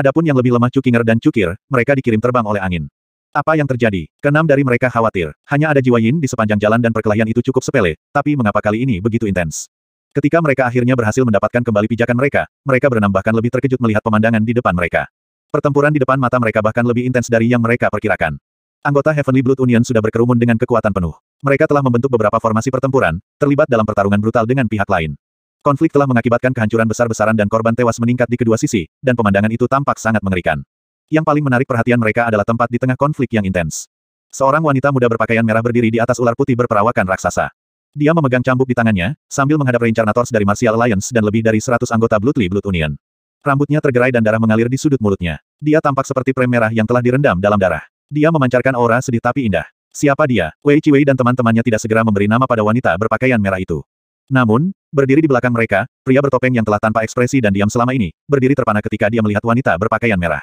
Adapun yang lebih lemah Cukinger dan Cukir, mereka dikirim terbang oleh angin. Apa yang terjadi? Kenam dari mereka khawatir. Hanya ada jiwa Yin di sepanjang jalan dan perkelahian itu cukup sepele, tapi mengapa kali ini begitu intens? Ketika mereka akhirnya berhasil mendapatkan kembali pijakan mereka, mereka berenam bahkan lebih terkejut melihat pemandangan di depan mereka. Pertempuran di depan mata mereka bahkan lebih intens dari yang mereka perkirakan. Anggota Heavenly Blood Union sudah berkerumun dengan kekuatan penuh. Mereka telah membentuk beberapa formasi pertempuran, terlibat dalam pertarungan brutal dengan pihak lain. Konflik telah mengakibatkan kehancuran besar-besaran dan korban tewas meningkat di kedua sisi, dan pemandangan itu tampak sangat mengerikan. Yang paling menarik perhatian mereka adalah tempat di tengah konflik yang intens. Seorang wanita muda berpakaian merah berdiri di atas ular putih berperawakan raksasa. Dia memegang cambuk di tangannya, sambil menghadap Reincarnators dari Martial Alliance dan lebih dari 100 anggota Bloodly Blood Union. Rambutnya tergerai dan darah mengalir di sudut mulutnya. Dia tampak seperti prem yang telah direndam dalam darah. Dia memancarkan aura sedih tapi indah. Siapa dia? Wei Chiwei dan teman-temannya tidak segera memberi nama pada wanita berpakaian merah itu. Namun, berdiri di belakang mereka, pria bertopeng yang telah tanpa ekspresi dan diam selama ini, berdiri terpana ketika dia melihat wanita berpakaian merah.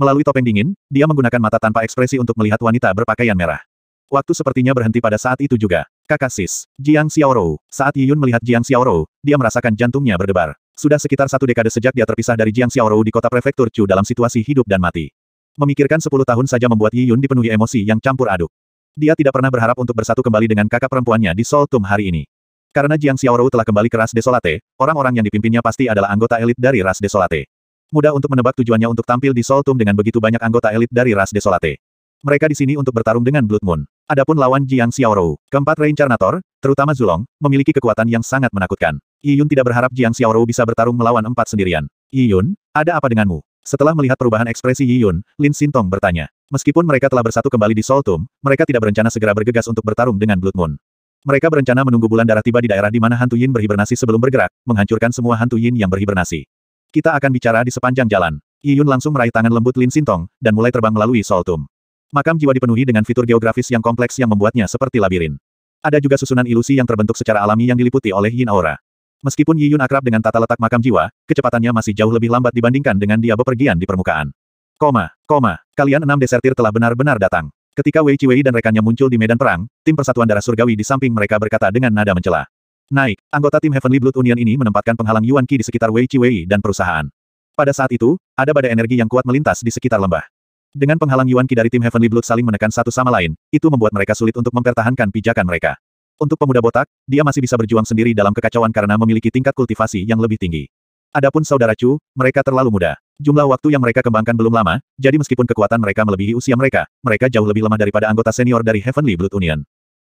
Melalui topeng dingin, dia menggunakan mata tanpa ekspresi untuk melihat wanita berpakaian merah. Waktu sepertinya berhenti pada saat itu juga. Kakak sis, Jiang Xiaorou. Saat Yiyun melihat Jiang Xiaorou, dia merasakan jantungnya berdebar. Sudah sekitar satu dekade sejak dia terpisah dari Jiang Xiaorou di kota prefektur Chu dalam situasi hidup dan mati. Memikirkan sepuluh tahun saja membuat Yi Yun dipenuhi emosi yang campur aduk. Dia tidak pernah berharap untuk bersatu kembali dengan kakak perempuannya di Seoul Tum hari ini. Karena Jiang Xiaorou telah kembali ke ras Desolate, orang-orang yang dipimpinnya pasti adalah anggota elit dari ras Desolate. Mudah untuk menebak tujuannya untuk tampil di Seoul Tum dengan begitu banyak anggota elit dari ras Desolate. Mereka di sini untuk bertarung dengan Blood Moon. Adapun lawan Jiang Xiaorou, keempat Reincarnator, terutama Zulong, memiliki kekuatan yang sangat menakutkan. Yi Yun tidak berharap Jiang Xiaorou bisa bertarung melawan empat sendirian. Yi Yun, ada apa denganmu? Setelah melihat perubahan ekspresi Yi Yun, Lin Sintong bertanya. Meskipun mereka telah bersatu kembali di Soltum, mereka tidak berencana segera bergegas untuk bertarung dengan Blood Moon. Mereka berencana menunggu bulan darah tiba di daerah di mana hantu Yin berhibernasi sebelum bergerak, menghancurkan semua hantu Yin yang berhibernasi. Kita akan bicara di sepanjang jalan. Yi Yun langsung meraih tangan lembut Lin Sintong, dan mulai terbang melalui Soltum. Makam jiwa dipenuhi dengan fitur geografis yang kompleks yang membuatnya seperti labirin. Ada juga susunan ilusi yang terbentuk secara alami yang diliputi oleh Yin Aura. Meskipun Yi Yun akrab dengan tata letak makam jiwa, kecepatannya masih jauh lebih lambat dibandingkan dengan dia bepergian di permukaan. Koma, koma, kalian enam desertir telah benar-benar datang. Ketika Wei Chiwei dan rekannya muncul di medan perang, tim Persatuan Darah Surgawi di samping mereka berkata dengan nada mencela. Naik, anggota tim Heavenly Blood Union ini menempatkan penghalang Yuan Qi di sekitar Wei Chiwei dan perusahaan. Pada saat itu, ada badai energi yang kuat melintas di sekitar lembah. Dengan penghalang Yuan Qi dari tim Heavenly Blood saling menekan satu sama lain, itu membuat mereka sulit untuk mempertahankan pijakan mereka. Untuk pemuda botak, dia masih bisa berjuang sendiri dalam kekacauan karena memiliki tingkat kultivasi yang lebih tinggi. Adapun saudara Chu, mereka terlalu muda. Jumlah waktu yang mereka kembangkan belum lama, jadi meskipun kekuatan mereka melebihi usia mereka, mereka jauh lebih lemah daripada anggota senior dari Heavenly Blood Union.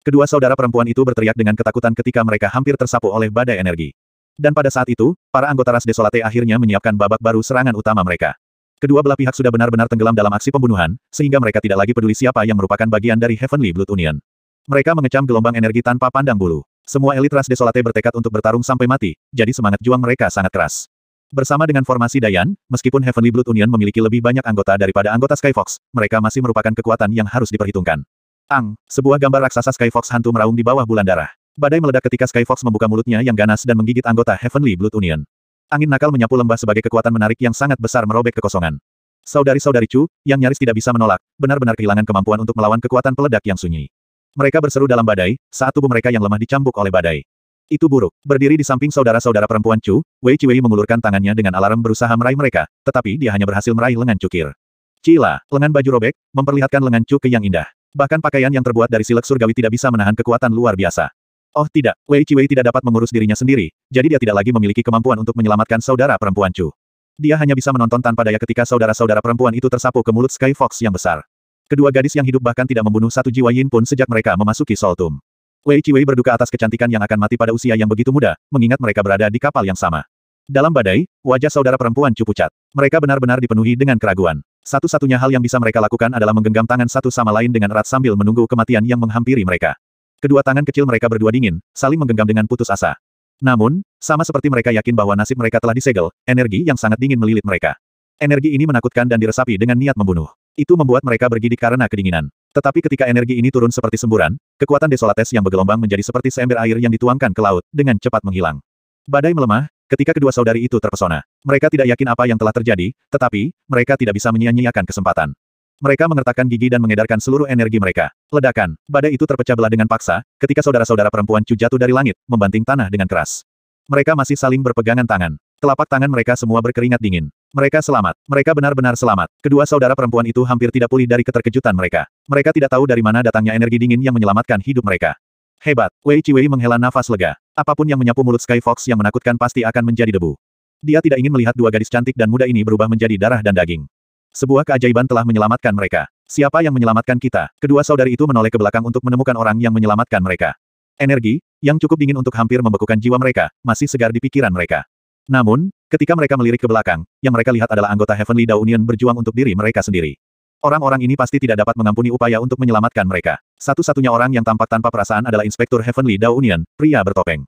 Kedua saudara perempuan itu berteriak dengan ketakutan ketika mereka hampir tersapu oleh badai energi. Dan pada saat itu, para anggota ras Desolate akhirnya menyiapkan babak baru serangan utama mereka. Kedua belah pihak sudah benar-benar tenggelam dalam aksi pembunuhan, sehingga mereka tidak lagi peduli siapa yang merupakan bagian dari Heavenly Blood Union. Mereka mengecam gelombang energi tanpa pandang bulu. Semua elit ras desolate bertekad untuk bertarung sampai mati, jadi semangat juang mereka sangat keras. Bersama dengan formasi Dayan, meskipun Heavenly Blood Union memiliki lebih banyak anggota daripada anggota Skyfox, mereka masih merupakan kekuatan yang harus diperhitungkan. Ang, sebuah gambar raksasa Skyfox hantu meraung di bawah bulan darah. Badai meledak ketika Skyfox membuka mulutnya yang ganas dan menggigit anggota Heavenly Blood Union. Angin nakal menyapu lembah sebagai kekuatan menarik yang sangat besar merobek kekosongan. Saudari-saudari Chu, yang nyaris tidak bisa menolak, benar-benar kehilangan kemampuan untuk melawan kekuatan peledak yang sunyi. Mereka berseru dalam badai, saat tubuh mereka yang lemah dicambuk oleh badai. Itu buruk. Berdiri di samping saudara-saudara perempuan Chu, Wei Chiwei mengulurkan tangannya dengan alarm berusaha meraih mereka, tetapi dia hanya berhasil meraih lengan cukir. Cila, lengan baju robek, memperlihatkan lengan Chu ke yang indah. Bahkan pakaian yang terbuat dari silek surgawi tidak bisa menahan kekuatan luar biasa. Oh tidak, Wei Chiwei tidak dapat mengurus dirinya sendiri, jadi dia tidak lagi memiliki kemampuan untuk menyelamatkan saudara perempuan Chu. Dia hanya bisa menonton tanpa daya ketika saudara-saudara perempuan itu tersapu ke mulut Sky Fox yang besar. Kedua gadis yang hidup bahkan tidak membunuh satu jiwa Yin pun sejak mereka memasuki Soltum. Wei Qiwei berduka atas kecantikan yang akan mati pada usia yang begitu muda, mengingat mereka berada di kapal yang sama. Dalam badai, wajah saudara perempuan cupucat. Mereka benar-benar dipenuhi dengan keraguan. Satu-satunya hal yang bisa mereka lakukan adalah menggenggam tangan satu sama lain dengan erat sambil menunggu kematian yang menghampiri mereka. Kedua tangan kecil mereka berdua dingin, saling menggenggam dengan putus asa. Namun, sama seperti mereka yakin bahwa nasib mereka telah disegel, energi yang sangat dingin melilit mereka. Energi ini menakutkan dan diresapi dengan niat membunuh. Itu membuat mereka bergidik karena kedinginan. Tetapi ketika energi ini turun seperti semburan, kekuatan desolates yang bergelombang menjadi seperti seember air yang dituangkan ke laut, dengan cepat menghilang. Badai melemah, ketika kedua saudari itu terpesona. Mereka tidak yakin apa yang telah terjadi, tetapi, mereka tidak bisa menyia-nyiakan kesempatan. Mereka mengertakkan gigi dan mengedarkan seluruh energi mereka. Ledakan, badai itu terpecah belah dengan paksa, ketika saudara-saudara perempuan Chu jatuh dari langit, membanting tanah dengan keras. Mereka masih saling berpegangan tangan. Telapak tangan mereka semua berkeringat dingin. Mereka selamat. Mereka benar-benar selamat. Kedua saudara perempuan itu hampir tidak pulih dari keterkejutan mereka. Mereka tidak tahu dari mana datangnya energi dingin yang menyelamatkan hidup mereka. Hebat, Wei Chiwei menghela nafas lega. Apapun yang menyapu mulut Sky Fox yang menakutkan pasti akan menjadi debu. Dia tidak ingin melihat dua gadis cantik dan muda ini berubah menjadi darah dan daging. Sebuah keajaiban telah menyelamatkan mereka. Siapa yang menyelamatkan kita? Kedua saudari itu menoleh ke belakang untuk menemukan orang yang menyelamatkan mereka. Energi, yang cukup dingin untuk hampir membekukan jiwa mereka, masih segar di pikiran mereka. Namun, ketika mereka melirik ke belakang, yang mereka lihat adalah anggota Heavenly Dao Union berjuang untuk diri mereka sendiri. Orang-orang ini pasti tidak dapat mengampuni upaya untuk menyelamatkan mereka. Satu-satunya orang yang tampak tanpa perasaan adalah Inspektur Heavenly Dao Union, pria bertopeng.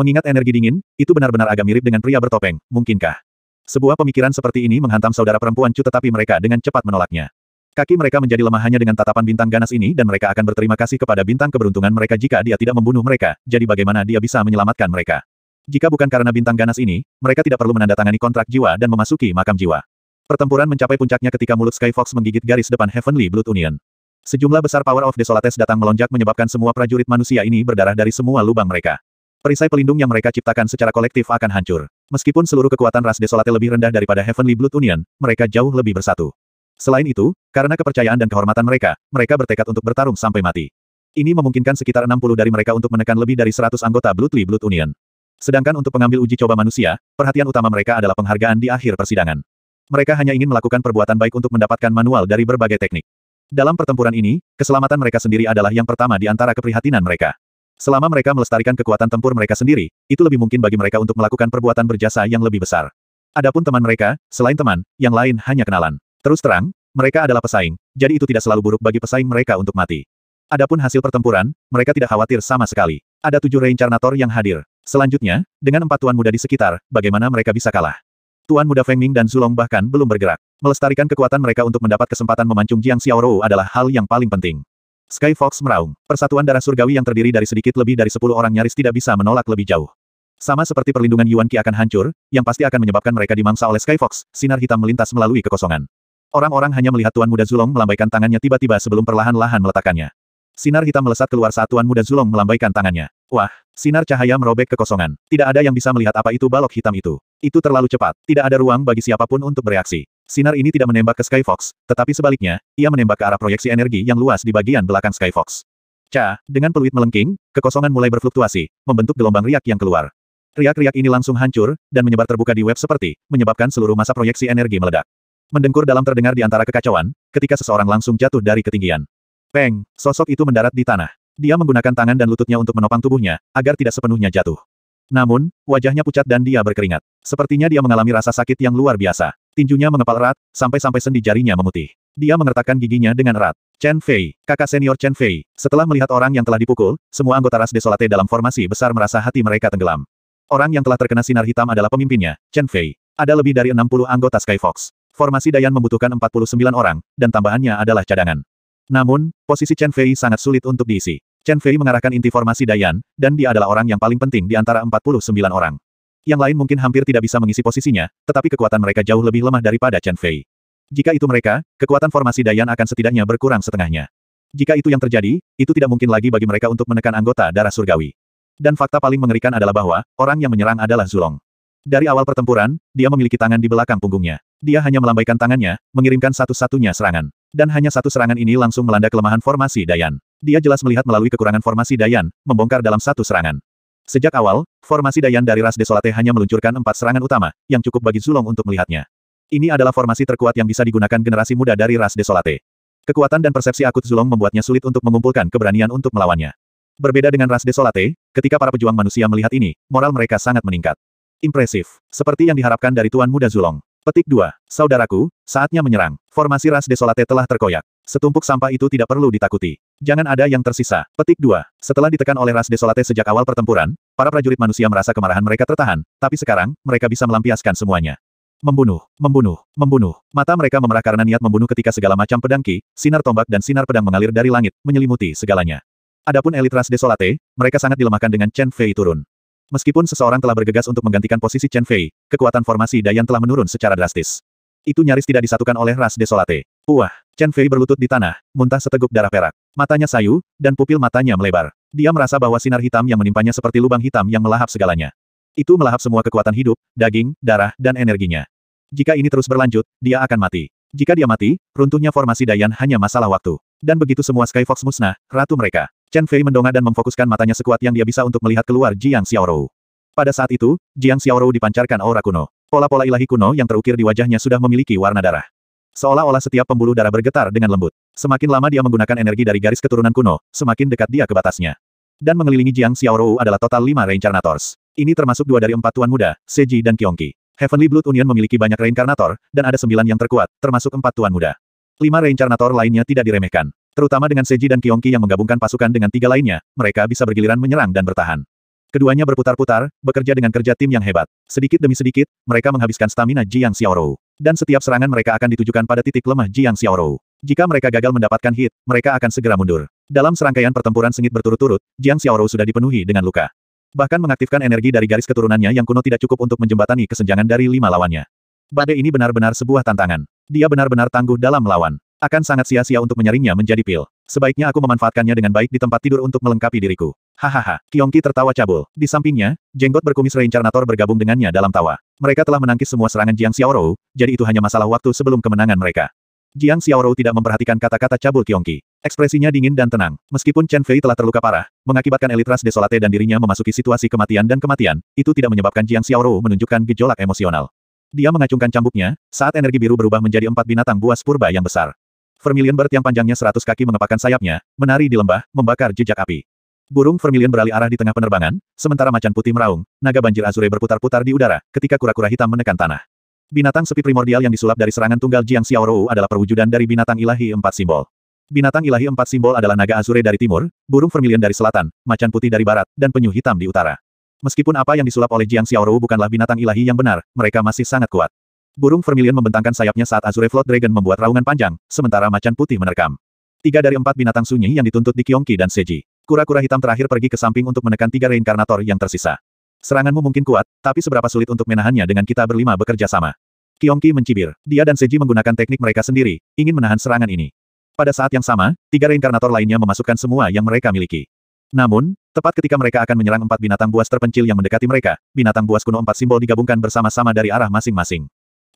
Mengingat energi dingin, itu benar-benar agak mirip dengan pria bertopeng, mungkinkah? Sebuah pemikiran seperti ini menghantam saudara perempuan Chu tetapi mereka dengan cepat menolaknya. Kaki mereka menjadi lemah hanya dengan tatapan bintang ganas ini dan mereka akan berterima kasih kepada bintang keberuntungan mereka jika dia tidak membunuh mereka, jadi bagaimana dia bisa menyelamatkan mereka. Jika bukan karena bintang ganas ini, mereka tidak perlu menandatangani kontrak jiwa dan memasuki makam jiwa. Pertempuran mencapai puncaknya ketika mulut Sky Fox menggigit garis depan Heavenly Blood Union. Sejumlah besar Power of Desolates datang melonjak menyebabkan semua prajurit manusia ini berdarah dari semua lubang mereka. Perisai pelindung yang mereka ciptakan secara kolektif akan hancur. Meskipun seluruh kekuatan ras Desolate lebih rendah daripada Heavenly Blood Union, mereka jauh lebih bersatu. Selain itu, karena kepercayaan dan kehormatan mereka, mereka bertekad untuk bertarung sampai mati. Ini memungkinkan sekitar 60 dari mereka untuk menekan lebih dari 100 anggota Bloodly Blood Union. Sedangkan untuk pengambil uji coba manusia, perhatian utama mereka adalah penghargaan di akhir persidangan. Mereka hanya ingin melakukan perbuatan baik untuk mendapatkan manual dari berbagai teknik. Dalam pertempuran ini, keselamatan mereka sendiri adalah yang pertama di antara keprihatinan mereka. Selama mereka melestarikan kekuatan tempur mereka sendiri, itu lebih mungkin bagi mereka untuk melakukan perbuatan berjasa yang lebih besar. Adapun teman mereka, selain teman, yang lain hanya kenalan. Terus terang, mereka adalah pesaing, jadi itu tidak selalu buruk bagi pesaing mereka untuk mati. Adapun hasil pertempuran, mereka tidak khawatir sama sekali. Ada tujuh reincarnator yang hadir. Selanjutnya, dengan empat tuan muda di sekitar, bagaimana mereka bisa kalah? Tuan muda Feng Ming dan Zulong bahkan belum bergerak. Melestarikan kekuatan mereka untuk mendapat kesempatan memancung Jiang Xiaorou adalah hal yang paling penting. Sky Fox meraung. Persatuan darah surgawi yang terdiri dari sedikit lebih dari sepuluh orang nyaris tidak bisa menolak lebih jauh. Sama seperti perlindungan Yuan Qi akan hancur, yang pasti akan menyebabkan mereka dimangsa oleh Sky Fox, sinar hitam melintas melalui kekosongan. Orang-orang hanya melihat Tuan Muda Zulong melambaikan tangannya tiba-tiba sebelum perlahan-lahan meletakkannya. Sinar hitam melesat keluar saat Tuan Muda Zulong melambaikan tangannya. Wah, sinar cahaya merobek kekosongan. Tidak ada yang bisa melihat apa itu balok hitam itu. Itu terlalu cepat. Tidak ada ruang bagi siapapun untuk bereaksi. Sinar ini tidak menembak ke Skyfox, tetapi sebaliknya, ia menembak ke arah proyeksi energi yang luas di bagian belakang Skyfox. Ca, dengan peluit melengking, kekosongan mulai berfluktuasi, membentuk gelombang riak yang keluar. Riak-riak ini langsung hancur, dan menyebar terbuka di web seperti, menyebabkan seluruh masa proyeksi energi meledak. Mendengkur dalam terdengar di antara kekacauan, ketika seseorang langsung jatuh dari ketinggian. Peng, sosok itu mendarat di tanah. Dia menggunakan tangan dan lututnya untuk menopang tubuhnya, agar tidak sepenuhnya jatuh. Namun, wajahnya pucat dan dia berkeringat. Sepertinya dia mengalami rasa sakit yang luar biasa. Tinjunya mengepal erat, sampai-sampai sendi jarinya memutih. Dia mengertakkan giginya dengan erat. Chen Fei, kakak senior Chen Fei, setelah melihat orang yang telah dipukul, semua anggota ras desolate dalam formasi besar merasa hati mereka tenggelam. Orang yang telah terkena sinar hitam adalah pemimpinnya, Chen Fei. Ada lebih dari 60 anggota Sky Fox. Formasi Dayan membutuhkan 49 orang, dan tambahannya adalah cadangan. Namun, posisi Chen Fei sangat sulit untuk diisi. Chen Fei mengarahkan inti formasi Dayan, dan dia adalah orang yang paling penting di antara 49 orang. Yang lain mungkin hampir tidak bisa mengisi posisinya, tetapi kekuatan mereka jauh lebih lemah daripada Chen Fei. Jika itu mereka, kekuatan formasi Dayan akan setidaknya berkurang setengahnya. Jika itu yang terjadi, itu tidak mungkin lagi bagi mereka untuk menekan anggota darah surgawi. Dan fakta paling mengerikan adalah bahwa, orang yang menyerang adalah Zulong. Dari awal pertempuran, dia memiliki tangan di belakang punggungnya. Dia hanya melambaikan tangannya, mengirimkan satu-satunya serangan dan hanya satu serangan ini langsung melanda kelemahan formasi Dayan. Dia jelas melihat melalui kekurangan formasi Dayan, membongkar dalam satu serangan. Sejak awal, formasi Dayan dari ras Desolate hanya meluncurkan empat serangan utama, yang cukup bagi Zulong untuk melihatnya. Ini adalah formasi terkuat yang bisa digunakan generasi muda dari ras Desolate. Kekuatan dan persepsi akut Zulong membuatnya sulit untuk mengumpulkan keberanian untuk melawannya. Berbeda dengan ras Desolate, ketika para pejuang manusia melihat ini, moral mereka sangat meningkat. Impresif, seperti yang diharapkan dari Tuan Muda Zulong. Petik 2. Saudaraku, saatnya menyerang. Formasi ras desolate telah terkoyak. Setumpuk sampah itu tidak perlu ditakuti. Jangan ada yang tersisa. Petik 2. Setelah ditekan oleh ras desolate sejak awal pertempuran, para prajurit manusia merasa kemarahan mereka tertahan, tapi sekarang, mereka bisa melampiaskan semuanya. Membunuh, membunuh, membunuh. Mata mereka memerah karena niat membunuh ketika segala macam pedang ki, sinar tombak dan sinar pedang mengalir dari langit, menyelimuti segalanya. Adapun elit ras desolate, mereka sangat dilemahkan dengan Chen Fei turun. Meskipun seseorang telah bergegas untuk menggantikan posisi Chen Fei, kekuatan formasi Dayan telah menurun secara drastis. Itu nyaris tidak disatukan oleh ras desolate. Wah, Chen Fei berlutut di tanah, muntah seteguk darah perak. Matanya sayu, dan pupil matanya melebar. Dia merasa bahwa sinar hitam yang menimpanya seperti lubang hitam yang melahap segalanya. Itu melahap semua kekuatan hidup, daging, darah, dan energinya. Jika ini terus berlanjut, dia akan mati. Jika dia mati, runtuhnya formasi Dayan hanya masalah waktu. Dan begitu semua Skyfox musnah, ratu mereka. Chen Fei mendongak dan memfokuskan matanya sekuat yang dia bisa untuk melihat keluar Jiang Xiaorou. Pada saat itu, Jiang Xiaorou dipancarkan aura kuno. Pola-pola ilahi kuno yang terukir di wajahnya sudah memiliki warna darah. Seolah-olah setiap pembuluh darah bergetar dengan lembut. Semakin lama dia menggunakan energi dari garis keturunan kuno, semakin dekat dia ke batasnya. Dan mengelilingi Jiang Xiaorou adalah total lima reincarnators. Ini termasuk dua dari empat tuan muda, Seji dan Qiongqi. Heavenly Blood Union memiliki banyak reinkarnator, dan ada sembilan yang terkuat, termasuk empat tuan muda. Lima reincarnator lainnya tidak diremehkan. Terutama dengan Seji dan Kiongki yang menggabungkan pasukan dengan tiga lainnya, mereka bisa bergiliran menyerang dan bertahan. Keduanya berputar-putar, bekerja dengan kerja tim yang hebat. Sedikit demi sedikit, mereka menghabiskan stamina Jiang Xiaorou. Dan setiap serangan mereka akan ditujukan pada titik lemah Jiang Xiaorou. Jika mereka gagal mendapatkan hit, mereka akan segera mundur. Dalam serangkaian pertempuran sengit berturut-turut, Jiang Xiaorou sudah dipenuhi dengan luka. Bahkan mengaktifkan energi dari garis keturunannya yang kuno tidak cukup untuk menjembatani kesenjangan dari lima lawannya. Badai ini benar-benar sebuah tantangan. Dia benar-benar tangguh dalam melawan. Akan sangat sia-sia untuk menyaringnya menjadi pil. Sebaiknya aku memanfaatkannya dengan baik di tempat tidur untuk melengkapi diriku. Hahaha, Kiongki tertawa cabul. Di sampingnya, jenggot berkumis reincarnator bergabung dengannya dalam tawa. Mereka telah menangkis semua serangan Jiang Xiaorou, jadi itu hanya masalah waktu sebelum kemenangan mereka. Jiang Xiaorou tidak memperhatikan kata-kata cabul Kiongki. Ekspresinya dingin dan tenang. Meskipun Chen Fei telah terluka parah, mengakibatkan elitras desolate dan dirinya memasuki situasi kematian dan kematian, itu tidak menyebabkan Jiang Xiaorou menunjukkan gejolak emosional. Dia mengacungkan cambuknya, saat energi biru berubah menjadi empat binatang buas purba yang besar. Vermilion Bird yang panjangnya 100 kaki mengepakkan sayapnya, menari di lembah, membakar jejak api. Burung vermilion beralih arah di tengah penerbangan, sementara macan putih meraung, naga banjir azure berputar-putar di udara, ketika kura-kura hitam menekan tanah. Binatang sepi primordial yang disulap dari serangan tunggal Jiang Xiaorou adalah perwujudan dari binatang ilahi empat simbol. Binatang ilahi empat simbol adalah naga azure dari timur, burung vermilion dari selatan, macan putih dari barat, dan penyu hitam di utara. Meskipun apa yang disulap oleh Jiang Xiaorou bukanlah binatang ilahi yang benar, mereka masih sangat kuat. Burung vermilion membentangkan sayapnya saat Azure Flood Dragon membuat raungan panjang, sementara macan putih menerkam. Tiga dari empat binatang sunyi yang dituntut di Kyongki dan Seji. Kura-kura hitam terakhir pergi ke samping untuk menekan tiga reinkarnator yang tersisa. Seranganmu mungkin kuat, tapi seberapa sulit untuk menahannya dengan kita berlima bekerja sama. Kyongki mencibir. Dia dan Seji menggunakan teknik mereka sendiri, ingin menahan serangan ini. Pada saat yang sama, tiga reinkarnator lainnya memasukkan semua yang mereka miliki. Namun, tepat ketika mereka akan menyerang empat binatang buas terpencil yang mendekati mereka, binatang buas kuno empat simbol digabungkan bersama-sama dari arah masing-masing.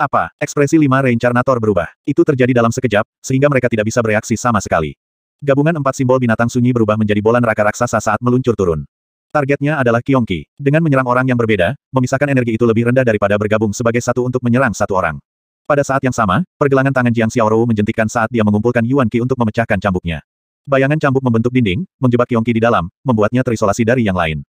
Apa? Ekspresi lima reincarnator berubah. Itu terjadi dalam sekejap, sehingga mereka tidak bisa bereaksi sama sekali. Gabungan empat simbol binatang sunyi berubah menjadi bola neraka raksasa saat meluncur turun. Targetnya adalah Kyongki. Dengan menyerang orang yang berbeda, memisahkan energi itu lebih rendah daripada bergabung sebagai satu untuk menyerang satu orang. Pada saat yang sama, pergelangan tangan Jiang Xiaorou menjentikkan saat dia mengumpulkan Yuan Qi untuk memecahkan cambuknya. Bayangan cambuk membentuk dinding, menjebak Kyongki di dalam, membuatnya terisolasi dari yang lain.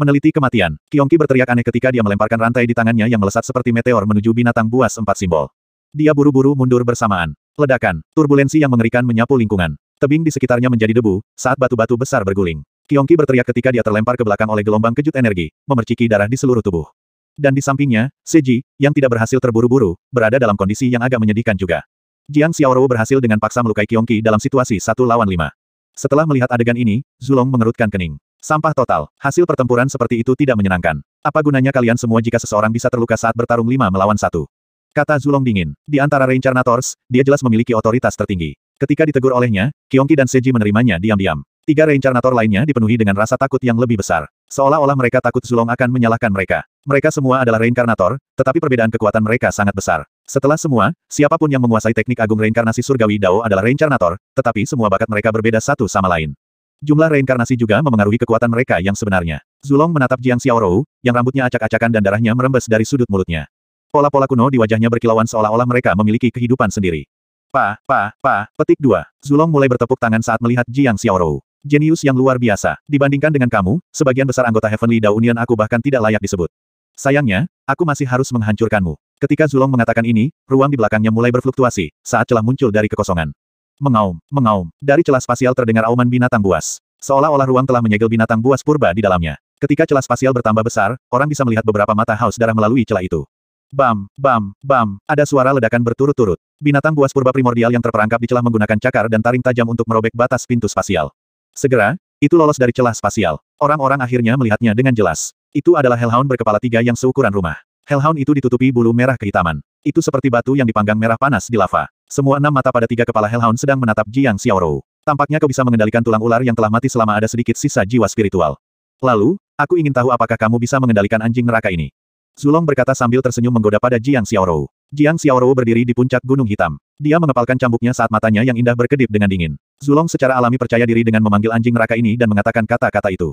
Meneliti kematian, Kiongki berteriak aneh ketika dia melemparkan rantai di tangannya yang melesat seperti meteor menuju binatang buas empat simbol. Dia buru-buru mundur bersamaan. Ledakan, turbulensi yang mengerikan menyapu lingkungan. Tebing di sekitarnya menjadi debu, saat batu-batu besar berguling. Kiongki berteriak ketika dia terlempar ke belakang oleh gelombang kejut energi, memerciki darah di seluruh tubuh. Dan di sampingnya, Seji, yang tidak berhasil terburu-buru, berada dalam kondisi yang agak menyedihkan juga. Jiang Xiaorou berhasil dengan paksa melukai Kiongki dalam situasi satu lawan lima. Setelah melihat adegan ini, Zulong mengerutkan kening. Sampah total, hasil pertempuran seperti itu tidak menyenangkan. Apa gunanya kalian semua jika seseorang bisa terluka saat bertarung lima melawan satu? Kata Zulong dingin. Di antara Reincarnators, dia jelas memiliki otoritas tertinggi. Ketika ditegur olehnya, Kyongki dan Seji menerimanya diam-diam. Tiga Reincarnator lainnya dipenuhi dengan rasa takut yang lebih besar. Seolah-olah mereka takut Zulong akan menyalahkan mereka. Mereka semua adalah Reincarnator, tetapi perbedaan kekuatan mereka sangat besar. Setelah semua, siapapun yang menguasai teknik agung reinkarnasi surgawi Dao adalah reincarnator, tetapi semua bakat mereka berbeda satu sama lain. Jumlah reinkarnasi juga memengaruhi kekuatan mereka yang sebenarnya. Zulong menatap Jiang Xiaorou, yang rambutnya acak-acakan dan darahnya merembes dari sudut mulutnya. Pola-pola kuno di wajahnya berkilauan seolah-olah mereka memiliki kehidupan sendiri. Pa, pa, pa, petik dua. Zulong mulai bertepuk tangan saat melihat Jiang Xiaorou. Jenius yang luar biasa. Dibandingkan dengan kamu, sebagian besar anggota Heavenly Dao Union aku bahkan tidak layak disebut. Sayangnya, aku masih harus menghancurkanmu. Ketika Zulong mengatakan ini, ruang di belakangnya mulai berfluktuasi, saat celah muncul dari kekosongan. Mengaum, mengaum. Dari celah spasial terdengar auman binatang buas. Seolah-olah ruang telah menyegel binatang buas purba di dalamnya. Ketika celah spasial bertambah besar, orang bisa melihat beberapa mata haus darah melalui celah itu. Bam, bam, bam, ada suara ledakan berturut-turut. Binatang buas purba primordial yang terperangkap di celah menggunakan cakar dan taring tajam untuk merobek batas pintu spasial. Segera, itu lolos dari celah spasial. Orang-orang akhirnya melihatnya dengan jelas. Itu adalah hellhound berkepala tiga yang seukuran rumah. Hellhound itu ditutupi bulu merah kehitaman. Itu seperti batu yang dipanggang merah panas di lava. Semua enam mata pada tiga kepala Hellhound sedang menatap Jiang Xiaorou. Tampaknya kau bisa mengendalikan tulang ular yang telah mati selama ada sedikit sisa jiwa spiritual. Lalu, aku ingin tahu apakah kamu bisa mengendalikan anjing neraka ini. Zulong berkata sambil tersenyum menggoda pada Jiang Xiaorou. Jiang Xiaorou berdiri di puncak gunung hitam. Dia mengepalkan cambuknya saat matanya yang indah berkedip dengan dingin. Zulong secara alami percaya diri dengan memanggil anjing neraka ini dan mengatakan kata-kata itu.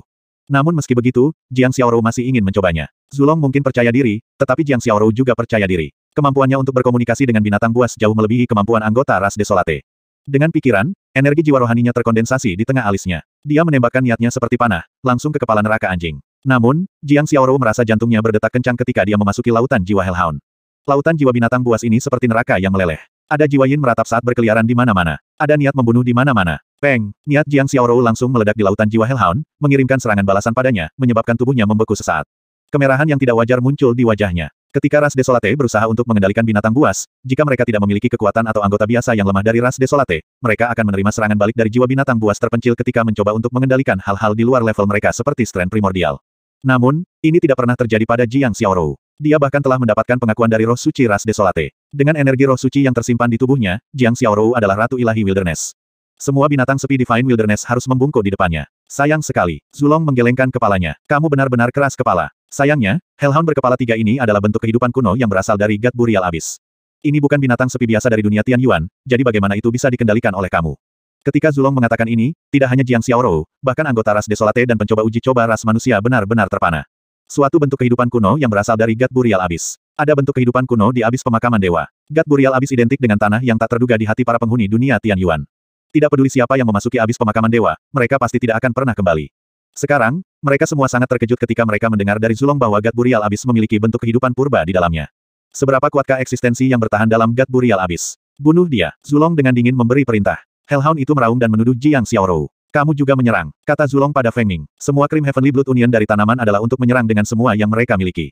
Namun meski begitu, Jiang Xiaorou masih ingin mencobanya. Zulong mungkin percaya diri, tetapi Jiang Xiaorou juga percaya diri. Kemampuannya untuk berkomunikasi dengan binatang buas jauh melebihi kemampuan anggota ras desolate. Dengan pikiran, energi jiwa rohaninya terkondensasi di tengah alisnya. Dia menembakkan niatnya seperti panah, langsung ke kepala neraka anjing. Namun, Jiang Xiaoru merasa jantungnya berdetak kencang ketika dia memasuki lautan jiwa Hellhound. Lautan jiwa binatang buas ini seperti neraka yang meleleh. Ada jiwa Yin meratap saat berkeliaran di mana-mana. Ada niat membunuh di mana-mana. Peng, niat Jiang Xiaoru langsung meledak di lautan jiwa Hellhound, mengirimkan serangan balasan padanya, menyebabkan tubuhnya membeku sesaat. Kemerahan yang tidak wajar muncul di wajahnya. Ketika ras Desolate berusaha untuk mengendalikan binatang buas, jika mereka tidak memiliki kekuatan atau anggota biasa yang lemah dari ras Desolate, mereka akan menerima serangan balik dari jiwa binatang buas terpencil ketika mencoba untuk mengendalikan hal-hal di luar level mereka seperti strain primordial. Namun, ini tidak pernah terjadi pada Jiang Xiaorou. Dia bahkan telah mendapatkan pengakuan dari roh suci ras Desolate. Dengan energi roh suci yang tersimpan di tubuhnya, Jiang Xiaorou adalah ratu ilahi wilderness. Semua binatang sepi Divine Wilderness harus membungkuk di depannya. Sayang sekali. Zulong menggelengkan kepalanya. Kamu benar-benar keras kepala. Sayangnya, Hellhound berkepala tiga ini adalah bentuk kehidupan kuno yang berasal dari Gat Burial Abyss. Ini bukan binatang sepi biasa dari dunia Tian Yuan, jadi bagaimana itu bisa dikendalikan oleh kamu? Ketika Zulong mengatakan ini, tidak hanya Jiang Xiaorou, bahkan anggota ras Desolate dan pencoba uji coba ras manusia benar-benar terpana. Suatu bentuk kehidupan kuno yang berasal dari Gat Burial Abyss. Ada bentuk kehidupan kuno di abis pemakaman dewa. Gat Burial Abyss identik dengan tanah yang tak terduga di hati para penghuni dunia Tian Yuan. Tidak peduli siapa yang memasuki abis pemakaman dewa, mereka pasti tidak akan pernah kembali. Sekarang, mereka semua sangat terkejut ketika mereka mendengar dari Zulong bahwa Gat Burial Abis memiliki bentuk kehidupan purba di dalamnya. Seberapa kuatkah eksistensi yang bertahan dalam Gat Burial Abis? Bunuh dia. Zulong dengan dingin memberi perintah. Hellhound itu meraung dan menuduh Jiang Xiaorou. Kamu juga menyerang, kata Zulong pada Feng Ming. Semua krim Heavenly Blood Union dari tanaman adalah untuk menyerang dengan semua yang mereka miliki.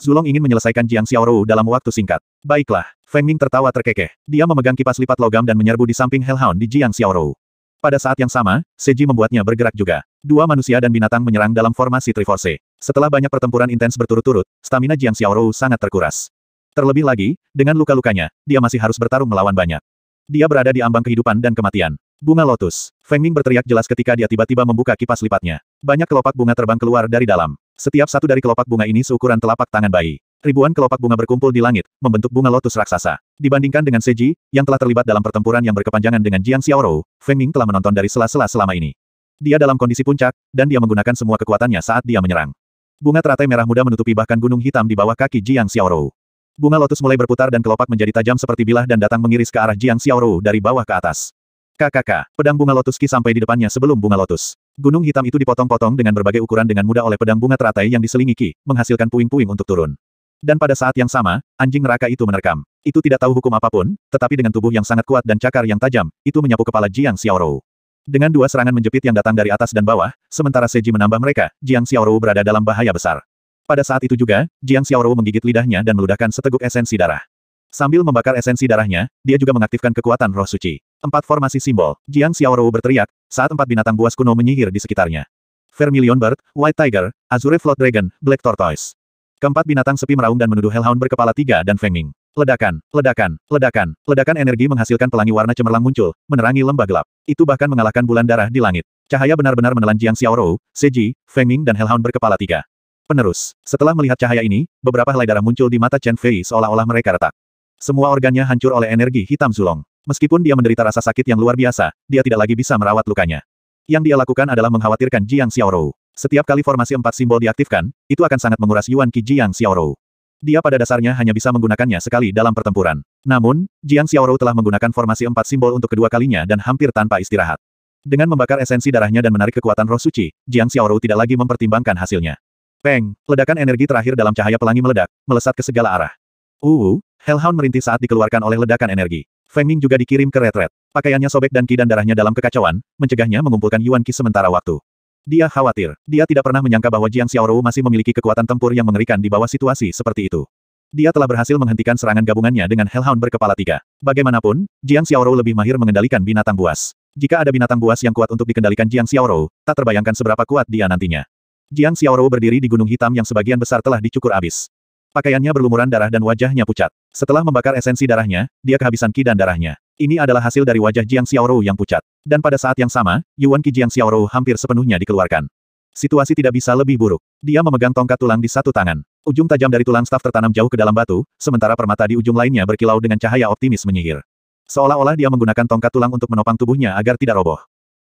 Zulong ingin menyelesaikan Jiang Xiaoru dalam waktu singkat. Baiklah, Feng Ming tertawa terkekeh. Dia memegang kipas lipat logam dan menyerbu di samping Hellhound di Jiang Xiaoru. Pada saat yang sama, Seji membuatnya bergerak juga. Dua manusia dan binatang menyerang dalam formasi Triforce. Setelah banyak pertempuran intens berturut-turut, stamina Jiang Xiaoru sangat terkuras. Terlebih lagi, dengan luka-lukanya, dia masih harus bertarung melawan banyak. Dia berada di ambang kehidupan dan kematian. Bunga lotus. Feng Ming berteriak jelas ketika dia tiba-tiba membuka kipas lipatnya. Banyak kelopak bunga terbang keluar dari dalam. Setiap satu dari kelopak bunga ini seukuran telapak tangan bayi. Ribuan kelopak bunga berkumpul di langit, membentuk bunga lotus raksasa. Dibandingkan dengan Seji, yang telah terlibat dalam pertempuran yang berkepanjangan dengan Jiang Xiaorou, Feng Ming telah menonton dari sela-sela selama ini. Dia dalam kondisi puncak, dan dia menggunakan semua kekuatannya saat dia menyerang. Bunga teratai merah muda menutupi bahkan gunung hitam di bawah kaki Jiang Xiaorou. Bunga lotus mulai berputar dan kelopak menjadi tajam seperti bilah dan datang mengiris ke arah Jiang Xiaorou dari bawah ke atas. KKK, pedang bunga lotus Ki sampai di depannya sebelum bunga lotus. Gunung hitam itu dipotong-potong dengan berbagai ukuran dengan mudah oleh pedang bunga teratai yang diselingi ki, menghasilkan puing-puing untuk turun. Dan pada saat yang sama, anjing neraka itu menerkam. Itu tidak tahu hukum apapun, tetapi dengan tubuh yang sangat kuat dan cakar yang tajam, itu menyapu kepala Jiang Xiaorou. Dengan dua serangan menjepit yang datang dari atas dan bawah, sementara Seji menambah mereka, Jiang Xiaorou berada dalam bahaya besar. Pada saat itu juga, Jiang Xiaorou menggigit lidahnya dan meludahkan seteguk esensi darah. Sambil membakar esensi darahnya, dia juga mengaktifkan kekuatan roh suci. Empat formasi simbol, Jiang Xiaorou berteriak, saat empat binatang buas kuno menyihir di sekitarnya. Vermilion Bird, White Tiger, Azure Flood Dragon, Black Tortoise. Keempat binatang sepi meraung dan menuduh Hellhound berkepala tiga dan Feng Ming. Ledakan, ledakan, ledakan, ledakan energi menghasilkan pelangi warna cemerlang muncul, menerangi lembah gelap. Itu bahkan mengalahkan bulan darah di langit. Cahaya benar-benar menelan Jiang Xiaorou, Seji, Ming dan Hellhound berkepala tiga. Penerus. Setelah melihat cahaya ini, beberapa helai darah muncul di mata Chen Fei seolah-olah mereka retak. Semua organnya hancur oleh energi hitam Zulong. Meskipun dia menderita rasa sakit yang luar biasa, dia tidak lagi bisa merawat lukanya. Yang dia lakukan adalah mengkhawatirkan Jiang Xiaorou. Setiap kali formasi empat simbol diaktifkan, itu akan sangat menguras Yuan Qi Jiang Xiaorou. Dia pada dasarnya hanya bisa menggunakannya sekali dalam pertempuran. Namun, Jiang Xiaorou telah menggunakan formasi empat simbol untuk kedua kalinya dan hampir tanpa istirahat. Dengan membakar esensi darahnya dan menarik kekuatan roh suci, Jiang Xiaorou tidak lagi mempertimbangkan hasilnya. Peng, ledakan energi terakhir dalam cahaya pelangi meledak, melesat ke segala arah. Uh, Hellhound merintih saat dikeluarkan oleh ledakan energi. Feng Ning juga dikirim ke retret. Pakaiannya sobek dan ki darahnya dalam kekacauan, mencegahnya mengumpulkan Yuan Qi sementara waktu. Dia khawatir. Dia tidak pernah menyangka bahwa Jiang Xiaoru masih memiliki kekuatan tempur yang mengerikan di bawah situasi seperti itu. Dia telah berhasil menghentikan serangan gabungannya dengan Hellhound berkepala tiga. Bagaimanapun, Jiang Xiaoru lebih mahir mengendalikan binatang buas. Jika ada binatang buas yang kuat untuk dikendalikan Jiang Xiaoru, tak terbayangkan seberapa kuat dia nantinya. Jiang Xiaoru berdiri di gunung hitam yang sebagian besar telah dicukur abis. Pakaiannya berlumuran darah dan wajahnya pucat. Setelah membakar esensi darahnya, dia kehabisan ki dan darahnya. Ini adalah hasil dari wajah Jiang Xiaorou yang pucat. Dan pada saat yang sama, Yuan Qi Jiang Xiaorou hampir sepenuhnya dikeluarkan. Situasi tidak bisa lebih buruk. Dia memegang tongkat tulang di satu tangan. Ujung tajam dari tulang staf tertanam jauh ke dalam batu, sementara permata di ujung lainnya berkilau dengan cahaya optimis menyihir. Seolah-olah dia menggunakan tongkat tulang untuk menopang tubuhnya agar tidak roboh.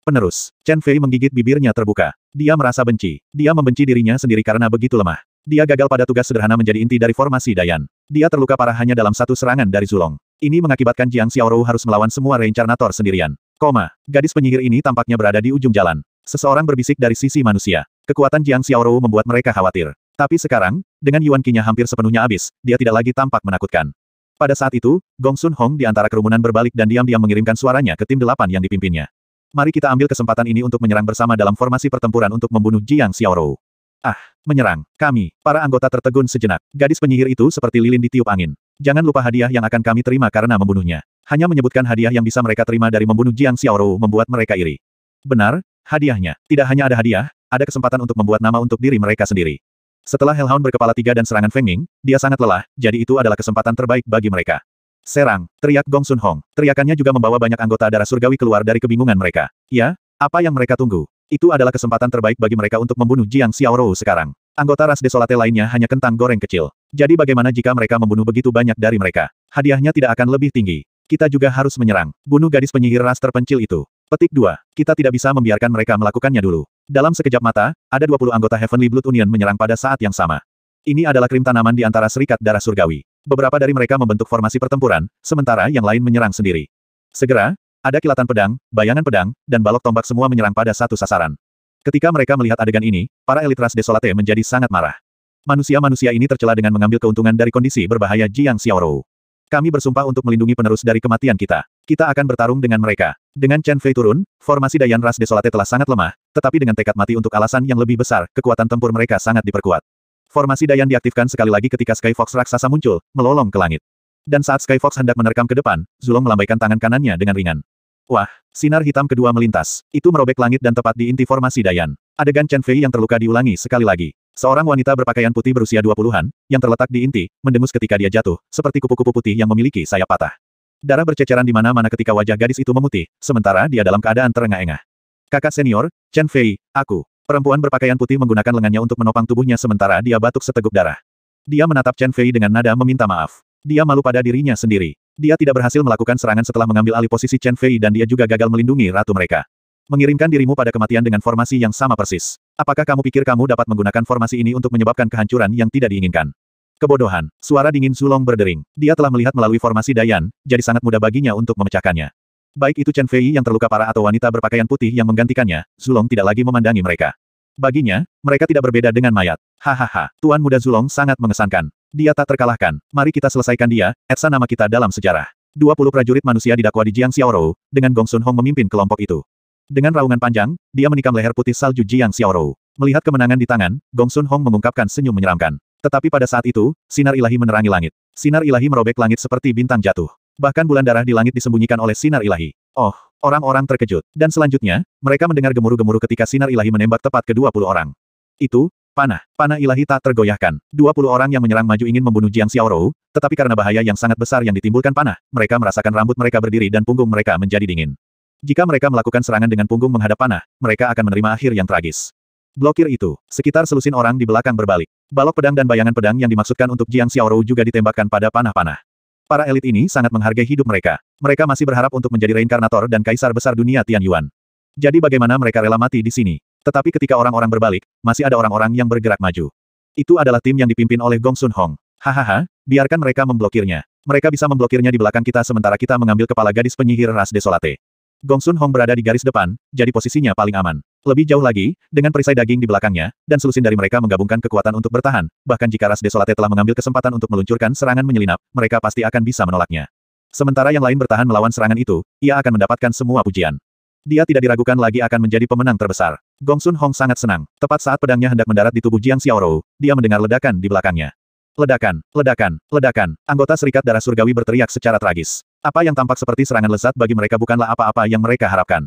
Penerus, Chen Fei menggigit bibirnya terbuka. Dia merasa benci. Dia membenci dirinya sendiri karena begitu lemah. Dia gagal pada tugas sederhana menjadi inti dari formasi Dayan. Dia terluka parah hanya dalam satu serangan dari Zulong. Ini mengakibatkan Jiang Xiaorou harus melawan semua reincarnator sendirian. Koma, gadis penyihir ini tampaknya berada di ujung jalan. Seseorang berbisik dari sisi manusia. Kekuatan Jiang Xiaorou membuat mereka khawatir. Tapi sekarang, dengan Yuan Qinya hampir sepenuhnya habis, dia tidak lagi tampak menakutkan. Pada saat itu, Gong Sun Hong di antara kerumunan berbalik dan diam-diam mengirimkan suaranya ke tim delapan yang dipimpinnya. Mari kita ambil kesempatan ini untuk menyerang bersama dalam formasi pertempuran untuk membunuh Jiang Xiaorou. Ah, menyerang, kami, para anggota tertegun sejenak. Gadis penyihir itu seperti lilin ditiup angin. Jangan lupa hadiah yang akan kami terima karena membunuhnya. Hanya menyebutkan hadiah yang bisa mereka terima dari membunuh Jiang Xiaoru membuat mereka iri. Benar, hadiahnya. Tidak hanya ada hadiah, ada kesempatan untuk membuat nama untuk diri mereka sendiri. Setelah Hellhound berkepala tiga dan serangan Feng Ming, dia sangat lelah, jadi itu adalah kesempatan terbaik bagi mereka. Serang, teriak Gong Sun Hong. Teriakannya juga membawa banyak anggota darah surgawi keluar dari kebingungan mereka. Ya, apa yang mereka tunggu? Itu adalah kesempatan terbaik bagi mereka untuk membunuh Jiang Xiaorou sekarang. Anggota ras desolate lainnya hanya kentang goreng kecil. Jadi bagaimana jika mereka membunuh begitu banyak dari mereka? Hadiahnya tidak akan lebih tinggi. Kita juga harus menyerang. Bunuh gadis penyihir ras terpencil itu. Petik 2. Kita tidak bisa membiarkan mereka melakukannya dulu. Dalam sekejap mata, ada 20 anggota Heavenly Blood Union menyerang pada saat yang sama. Ini adalah krim tanaman di antara serikat darah surgawi. Beberapa dari mereka membentuk formasi pertempuran, sementara yang lain menyerang sendiri. Segera, ada kilatan pedang, bayangan pedang, dan balok tombak semua menyerang pada satu sasaran. Ketika mereka melihat adegan ini, para elit ras desolate menjadi sangat marah. Manusia-manusia ini tercela dengan mengambil keuntungan dari kondisi berbahaya Jiang Xiaoru. Kami bersumpah untuk melindungi penerus dari kematian kita. Kita akan bertarung dengan mereka. Dengan Chen Fei turun, formasi Dayan Ras Desolate telah sangat lemah, tetapi dengan tekad mati untuk alasan yang lebih besar, kekuatan tempur mereka sangat diperkuat. Formasi Dayan diaktifkan sekali lagi ketika Sky Fox raksasa muncul, melolong ke langit. Dan saat Sky Fox hendak menerkam ke depan, Zulong melambaikan tangan kanannya dengan ringan. Wah, sinar hitam kedua melintas. Itu merobek langit dan tepat di inti formasi Dayan. Adegan Chen Fei yang terluka diulangi sekali lagi. Seorang wanita berpakaian putih berusia 20-an, yang terletak di inti, mendengus ketika dia jatuh, seperti kupu-kupu putih yang memiliki sayap patah. Darah berceceran di mana-mana ketika wajah gadis itu memutih, sementara dia dalam keadaan terengah-engah. Kakak senior, Chen Fei, aku. Perempuan berpakaian putih menggunakan lengannya untuk menopang tubuhnya sementara dia batuk seteguk darah. Dia menatap Chen Fei dengan nada meminta maaf. Dia malu pada dirinya sendiri. Dia tidak berhasil melakukan serangan setelah mengambil alih posisi Chen Fei dan dia juga gagal melindungi ratu mereka. Mengirimkan dirimu pada kematian dengan formasi yang sama persis. Apakah kamu pikir kamu dapat menggunakan formasi ini untuk menyebabkan kehancuran yang tidak diinginkan? Kebodohan. Suara dingin Zulong berdering. Dia telah melihat melalui formasi Dayan, jadi sangat mudah baginya untuk memecahkannya. Baik itu Chen Fei yang terluka parah atau wanita berpakaian putih yang menggantikannya, Zulong tidak lagi memandangi mereka. Baginya, mereka tidak berbeda dengan mayat. Hahaha, Tuan Muda Zulong sangat mengesankan. Dia tak terkalahkan, mari kita selesaikan dia, etsa nama kita dalam sejarah. 20 prajurit manusia didakwa di Jiang Xiaorou, dengan Gong Sun Hong memimpin kelompok itu. Dengan raungan panjang, dia menikam leher putih salju Jiang Xiaorou. Melihat kemenangan di tangan, Gong Sun Hong mengungkapkan senyum menyeramkan. Tetapi pada saat itu, sinar ilahi menerangi langit. Sinar ilahi merobek langit seperti bintang jatuh. Bahkan bulan darah di langit disembunyikan oleh sinar ilahi. Oh, orang-orang terkejut. Dan selanjutnya, mereka mendengar gemuruh-gemuruh ketika sinar ilahi menembak tepat ke 20 orang. Itu, Panah. Panah ilahi tak tergoyahkan. 20 orang yang menyerang maju ingin membunuh Jiang Xiaorou, tetapi karena bahaya yang sangat besar yang ditimbulkan panah, mereka merasakan rambut mereka berdiri dan punggung mereka menjadi dingin. Jika mereka melakukan serangan dengan punggung menghadap panah, mereka akan menerima akhir yang tragis. Blokir itu, sekitar selusin orang di belakang berbalik. Balok pedang dan bayangan pedang yang dimaksudkan untuk Jiang Xiaorou juga ditembakkan pada panah-panah. Para elit ini sangat menghargai hidup mereka. Mereka masih berharap untuk menjadi reinkarnator dan kaisar besar dunia Tian Yuan. Jadi bagaimana mereka rela mati di sini? Tetapi ketika orang-orang berbalik, masih ada orang-orang yang bergerak maju. Itu adalah tim yang dipimpin oleh Gong Sun Hong. Hahaha, biarkan mereka memblokirnya. Mereka bisa memblokirnya di belakang kita sementara kita mengambil kepala gadis penyihir ras desolate. Gong Sun Hong berada di garis depan, jadi posisinya paling aman. Lebih jauh lagi, dengan perisai daging di belakangnya, dan selusin dari mereka menggabungkan kekuatan untuk bertahan, bahkan jika ras desolate telah mengambil kesempatan untuk meluncurkan serangan menyelinap, mereka pasti akan bisa menolaknya. Sementara yang lain bertahan melawan serangan itu, ia akan mendapatkan semua pujian. Dia tidak diragukan lagi akan menjadi pemenang terbesar. Gongsun Hong sangat senang. Tepat saat pedangnya hendak mendarat di tubuh Jiang Xiaorou, dia mendengar ledakan di belakangnya. Ledakan, ledakan, ledakan. Anggota Serikat Darah Surgawi berteriak secara tragis. Apa yang tampak seperti serangan lezat bagi mereka bukanlah apa-apa yang mereka harapkan.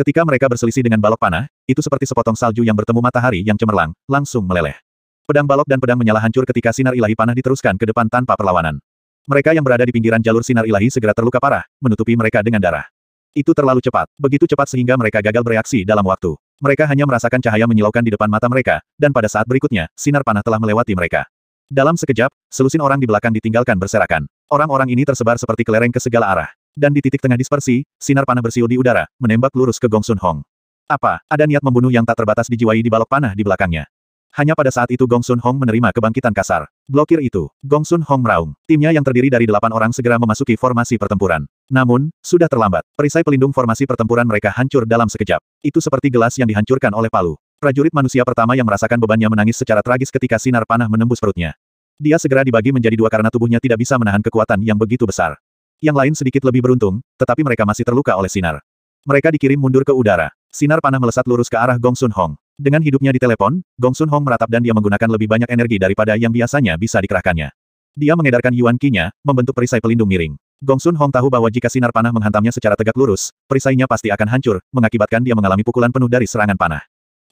Ketika mereka berselisih dengan balok panah, itu seperti sepotong salju yang bertemu matahari yang cemerlang, langsung meleleh. Pedang balok dan pedang menyala hancur ketika sinar ilahi panah diteruskan ke depan tanpa perlawanan. Mereka yang berada di pinggiran jalur sinar ilahi segera terluka parah, menutupi mereka dengan darah. Itu terlalu cepat, begitu cepat sehingga mereka gagal bereaksi dalam waktu. Mereka hanya merasakan cahaya menyilaukan di depan mata mereka, dan pada saat berikutnya, sinar panah telah melewati mereka. Dalam sekejap, selusin orang di belakang ditinggalkan berserakan. Orang-orang ini tersebar seperti kelereng ke segala arah. Dan di titik tengah dispersi, sinar panah bersiul di udara, menembak lurus ke Gong Sun Hong. Apa, ada niat membunuh yang tak terbatas dijiwai di balok panah di belakangnya. Hanya pada saat itu Gong Sun Hong menerima kebangkitan kasar. Blokir itu, Gong Sun Hong meraung. Timnya yang terdiri dari delapan orang segera memasuki formasi pertempuran. Namun, sudah terlambat. Perisai pelindung formasi pertempuran mereka hancur dalam sekejap. Itu seperti gelas yang dihancurkan oleh palu. Prajurit manusia pertama yang merasakan bebannya menangis secara tragis ketika sinar panah menembus perutnya. Dia segera dibagi menjadi dua karena tubuhnya tidak bisa menahan kekuatan yang begitu besar. Yang lain sedikit lebih beruntung, tetapi mereka masih terluka oleh sinar. Mereka dikirim mundur ke udara. Sinar panah melesat lurus ke arah Gong Sun Hong. Dengan hidupnya di telepon, Gong Sun Hong meratap dan dia menggunakan lebih banyak energi daripada yang biasanya bisa dikerahkannya. Dia mengedarkan Yuan qi nya membentuk perisai pelindung miring. Gongsun Hong tahu bahwa jika sinar panah menghantamnya secara tegak lurus, perisainya pasti akan hancur, mengakibatkan dia mengalami pukulan penuh dari serangan panah.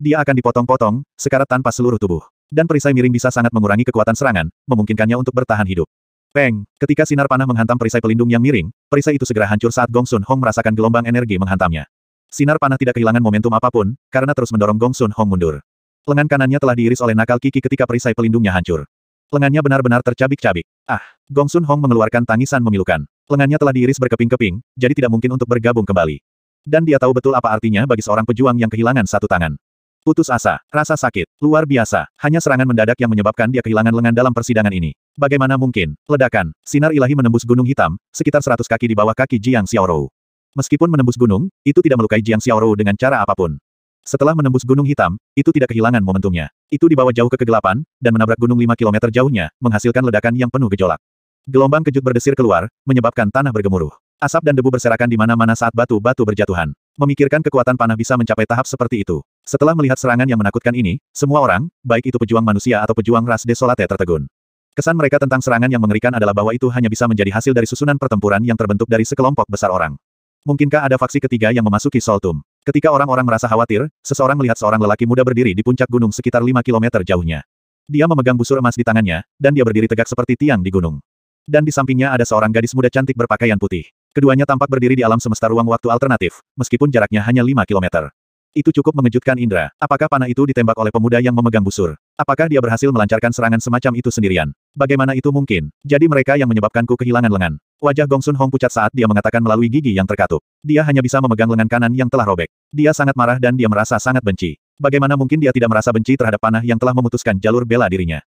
Dia akan dipotong-potong, sekarat tanpa seluruh tubuh. Dan perisai miring bisa sangat mengurangi kekuatan serangan, memungkinkannya untuk bertahan hidup. Peng, ketika sinar panah menghantam perisai pelindung yang miring, perisai itu segera hancur saat Gongsun Hong merasakan gelombang energi menghantamnya. Sinar panah tidak kehilangan momentum apapun, karena terus mendorong Gongsun Hong mundur. Lengan kanannya telah diiris oleh nakal Kiki ketika perisai pelindungnya hancur. Lengannya benar-benar tercabik-cabik. Ah, Gongsun Hong mengeluarkan tangisan memilukan. Lengannya telah diiris berkeping-keping, jadi tidak mungkin untuk bergabung kembali. Dan dia tahu betul apa artinya bagi seorang pejuang yang kehilangan satu tangan. Putus asa, rasa sakit, luar biasa, hanya serangan mendadak yang menyebabkan dia kehilangan lengan dalam persidangan ini. Bagaimana mungkin? Ledakan, sinar ilahi menembus gunung hitam, sekitar 100 kaki di bawah kaki Jiang Xiaorou. Meskipun menembus gunung, itu tidak melukai Jiang Xiaorou dengan cara apapun. Setelah menembus gunung hitam, itu tidak kehilangan momentumnya. Itu dibawa jauh ke kegelapan, dan menabrak gunung 5 km jauhnya, menghasilkan ledakan yang penuh gejolak. Gelombang kejut berdesir keluar, menyebabkan tanah bergemuruh. Asap dan debu berserakan di mana-mana saat batu-batu berjatuhan. Memikirkan kekuatan panah bisa mencapai tahap seperti itu. Setelah melihat serangan yang menakutkan ini, semua orang, baik itu pejuang manusia atau pejuang ras desolate tertegun. Kesan mereka tentang serangan yang mengerikan adalah bahwa itu hanya bisa menjadi hasil dari susunan pertempuran yang terbentuk dari sekelompok besar orang. Mungkinkah ada faksi ketiga yang memasuki Soltum? Ketika orang-orang merasa khawatir, seseorang melihat seorang lelaki muda berdiri di puncak gunung sekitar 5 km jauhnya. Dia memegang busur emas di tangannya, dan dia berdiri tegak seperti tiang di gunung. Dan di sampingnya ada seorang gadis muda cantik berpakaian putih. Keduanya tampak berdiri di alam semesta ruang waktu alternatif, meskipun jaraknya hanya 5 kilometer. Itu cukup mengejutkan Indra. Apakah panah itu ditembak oleh pemuda yang memegang busur? Apakah dia berhasil melancarkan serangan semacam itu sendirian? Bagaimana itu mungkin? Jadi mereka yang menyebabkanku kehilangan lengan. Wajah Gongsun Hong pucat saat dia mengatakan melalui gigi yang terkatup. Dia hanya bisa memegang lengan kanan yang telah robek. Dia sangat marah dan dia merasa sangat benci. Bagaimana mungkin dia tidak merasa benci terhadap panah yang telah memutuskan jalur bela dirinya?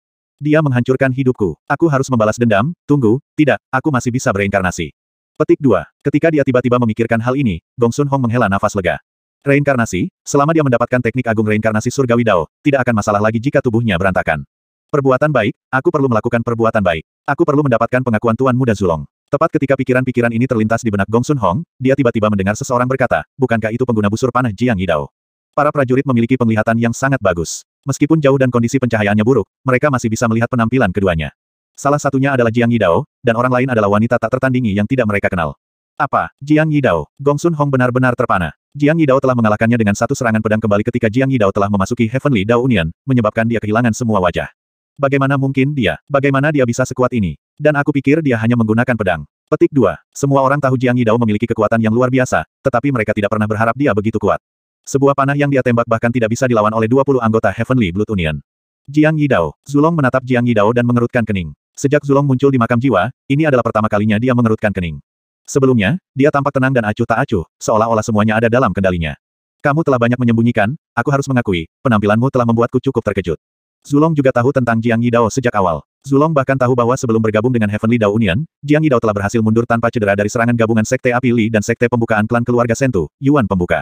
Dia menghancurkan hidupku. Aku harus membalas dendam. Tunggu, tidak, aku masih bisa bereinkarnasi. Petik 2. Ketika dia tiba-tiba memikirkan hal ini, Gong Sun Hong menghela nafas lega. Reinkarnasi, selama dia mendapatkan teknik agung reinkarnasi surgawi Dao, tidak akan masalah lagi jika tubuhnya berantakan. Perbuatan baik, aku perlu melakukan perbuatan baik. Aku perlu mendapatkan pengakuan Tuan Muda Zulong. Tepat ketika pikiran-pikiran ini terlintas di benak Gong Sun Hong, dia tiba-tiba mendengar seseorang berkata, bukankah itu pengguna busur panah Jiang Yidao? Para prajurit memiliki penglihatan yang sangat bagus. Meskipun jauh dan kondisi pencahayaannya buruk, mereka masih bisa melihat penampilan keduanya. Salah satunya adalah Jiang Yidao, dan orang lain adalah wanita tak tertandingi yang tidak mereka kenal. Apa? Jiang Yidao. Gong Sun Hong benar-benar terpana. Jiang Yidao telah mengalahkannya dengan satu serangan pedang kembali ketika Jiang Yidao telah memasuki Heavenly Dao Union, menyebabkan dia kehilangan semua wajah. Bagaimana mungkin dia? Bagaimana dia bisa sekuat ini? Dan aku pikir dia hanya menggunakan pedang. Petik 2. Semua orang tahu Jiang Yidao memiliki kekuatan yang luar biasa, tetapi mereka tidak pernah berharap dia begitu kuat. Sebuah panah yang dia tembak bahkan tidak bisa dilawan oleh 20 anggota Heavenly Blood Union. Jiang Yidao, Zulong menatap Jiang Yidao dan mengerutkan kening. Sejak Zulong muncul di makam jiwa, ini adalah pertama kalinya dia mengerutkan kening. Sebelumnya, dia tampak tenang dan acuh tak acuh, seolah-olah semuanya ada dalam kendalinya. Kamu telah banyak menyembunyikan, aku harus mengakui, penampilanmu telah membuatku cukup terkejut. Zulong juga tahu tentang Jiang Yidao sejak awal. Zulong bahkan tahu bahwa sebelum bergabung dengan Heavenly Dao Union, Jiang Yidao telah berhasil mundur tanpa cedera dari serangan gabungan Sekte Api Li dan Sekte Pembukaan Klan Keluarga Sentu, Yuan Pembuka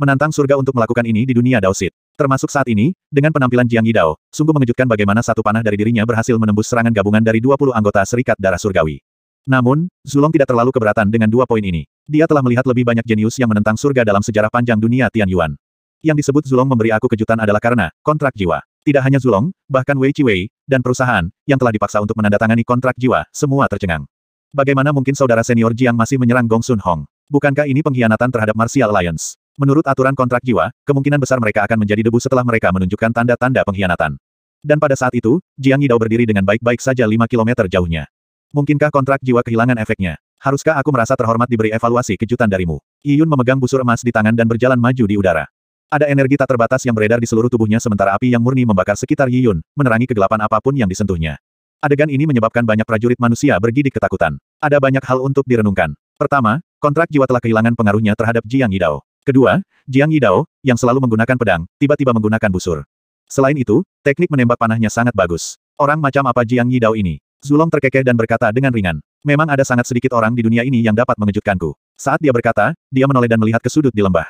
menantang surga untuk melakukan ini di dunia Daosit. Termasuk saat ini, dengan penampilan Jiang Yidao, sungguh mengejutkan bagaimana satu panah dari dirinya berhasil menembus serangan gabungan dari 20 anggota Serikat Darah Surgawi. Namun, Zulong tidak terlalu keberatan dengan dua poin ini. Dia telah melihat lebih banyak jenius yang menentang surga dalam sejarah panjang dunia Tian Yuan. Yang disebut Zulong memberi aku kejutan adalah karena kontrak jiwa. Tidak hanya Zulong, bahkan Wei Chiwei, dan perusahaan, yang telah dipaksa untuk menandatangani kontrak jiwa, semua tercengang. Bagaimana mungkin saudara senior Jiang masih menyerang Gong Sun Hong? Bukankah ini pengkhianatan terhadap Martial Alliance? Menurut aturan kontrak jiwa, kemungkinan besar mereka akan menjadi debu setelah mereka menunjukkan tanda-tanda pengkhianatan. Dan pada saat itu, Jiang Yidao berdiri dengan baik-baik saja 5 km jauhnya. Mungkinkah kontrak jiwa kehilangan efeknya? Haruskah aku merasa terhormat diberi evaluasi kejutan darimu? Yiyun memegang busur emas di tangan dan berjalan maju di udara. Ada energi tak terbatas yang beredar di seluruh tubuhnya sementara api yang murni membakar sekitar Yiyun, menerangi kegelapan apapun yang disentuhnya. Adegan ini menyebabkan banyak prajurit manusia bergidik ketakutan. Ada banyak hal untuk direnungkan. Pertama, kontrak jiwa telah kehilangan pengaruhnya terhadap Jiang Yidao. Kedua, Jiang Yidao, yang selalu menggunakan pedang, tiba-tiba menggunakan busur. Selain itu, teknik menembak panahnya sangat bagus. Orang macam apa Jiang Yidao ini? Zulong terkekeh dan berkata dengan ringan. Memang ada sangat sedikit orang di dunia ini yang dapat mengejutkanku. Saat dia berkata, dia menoleh dan melihat ke sudut di lembah.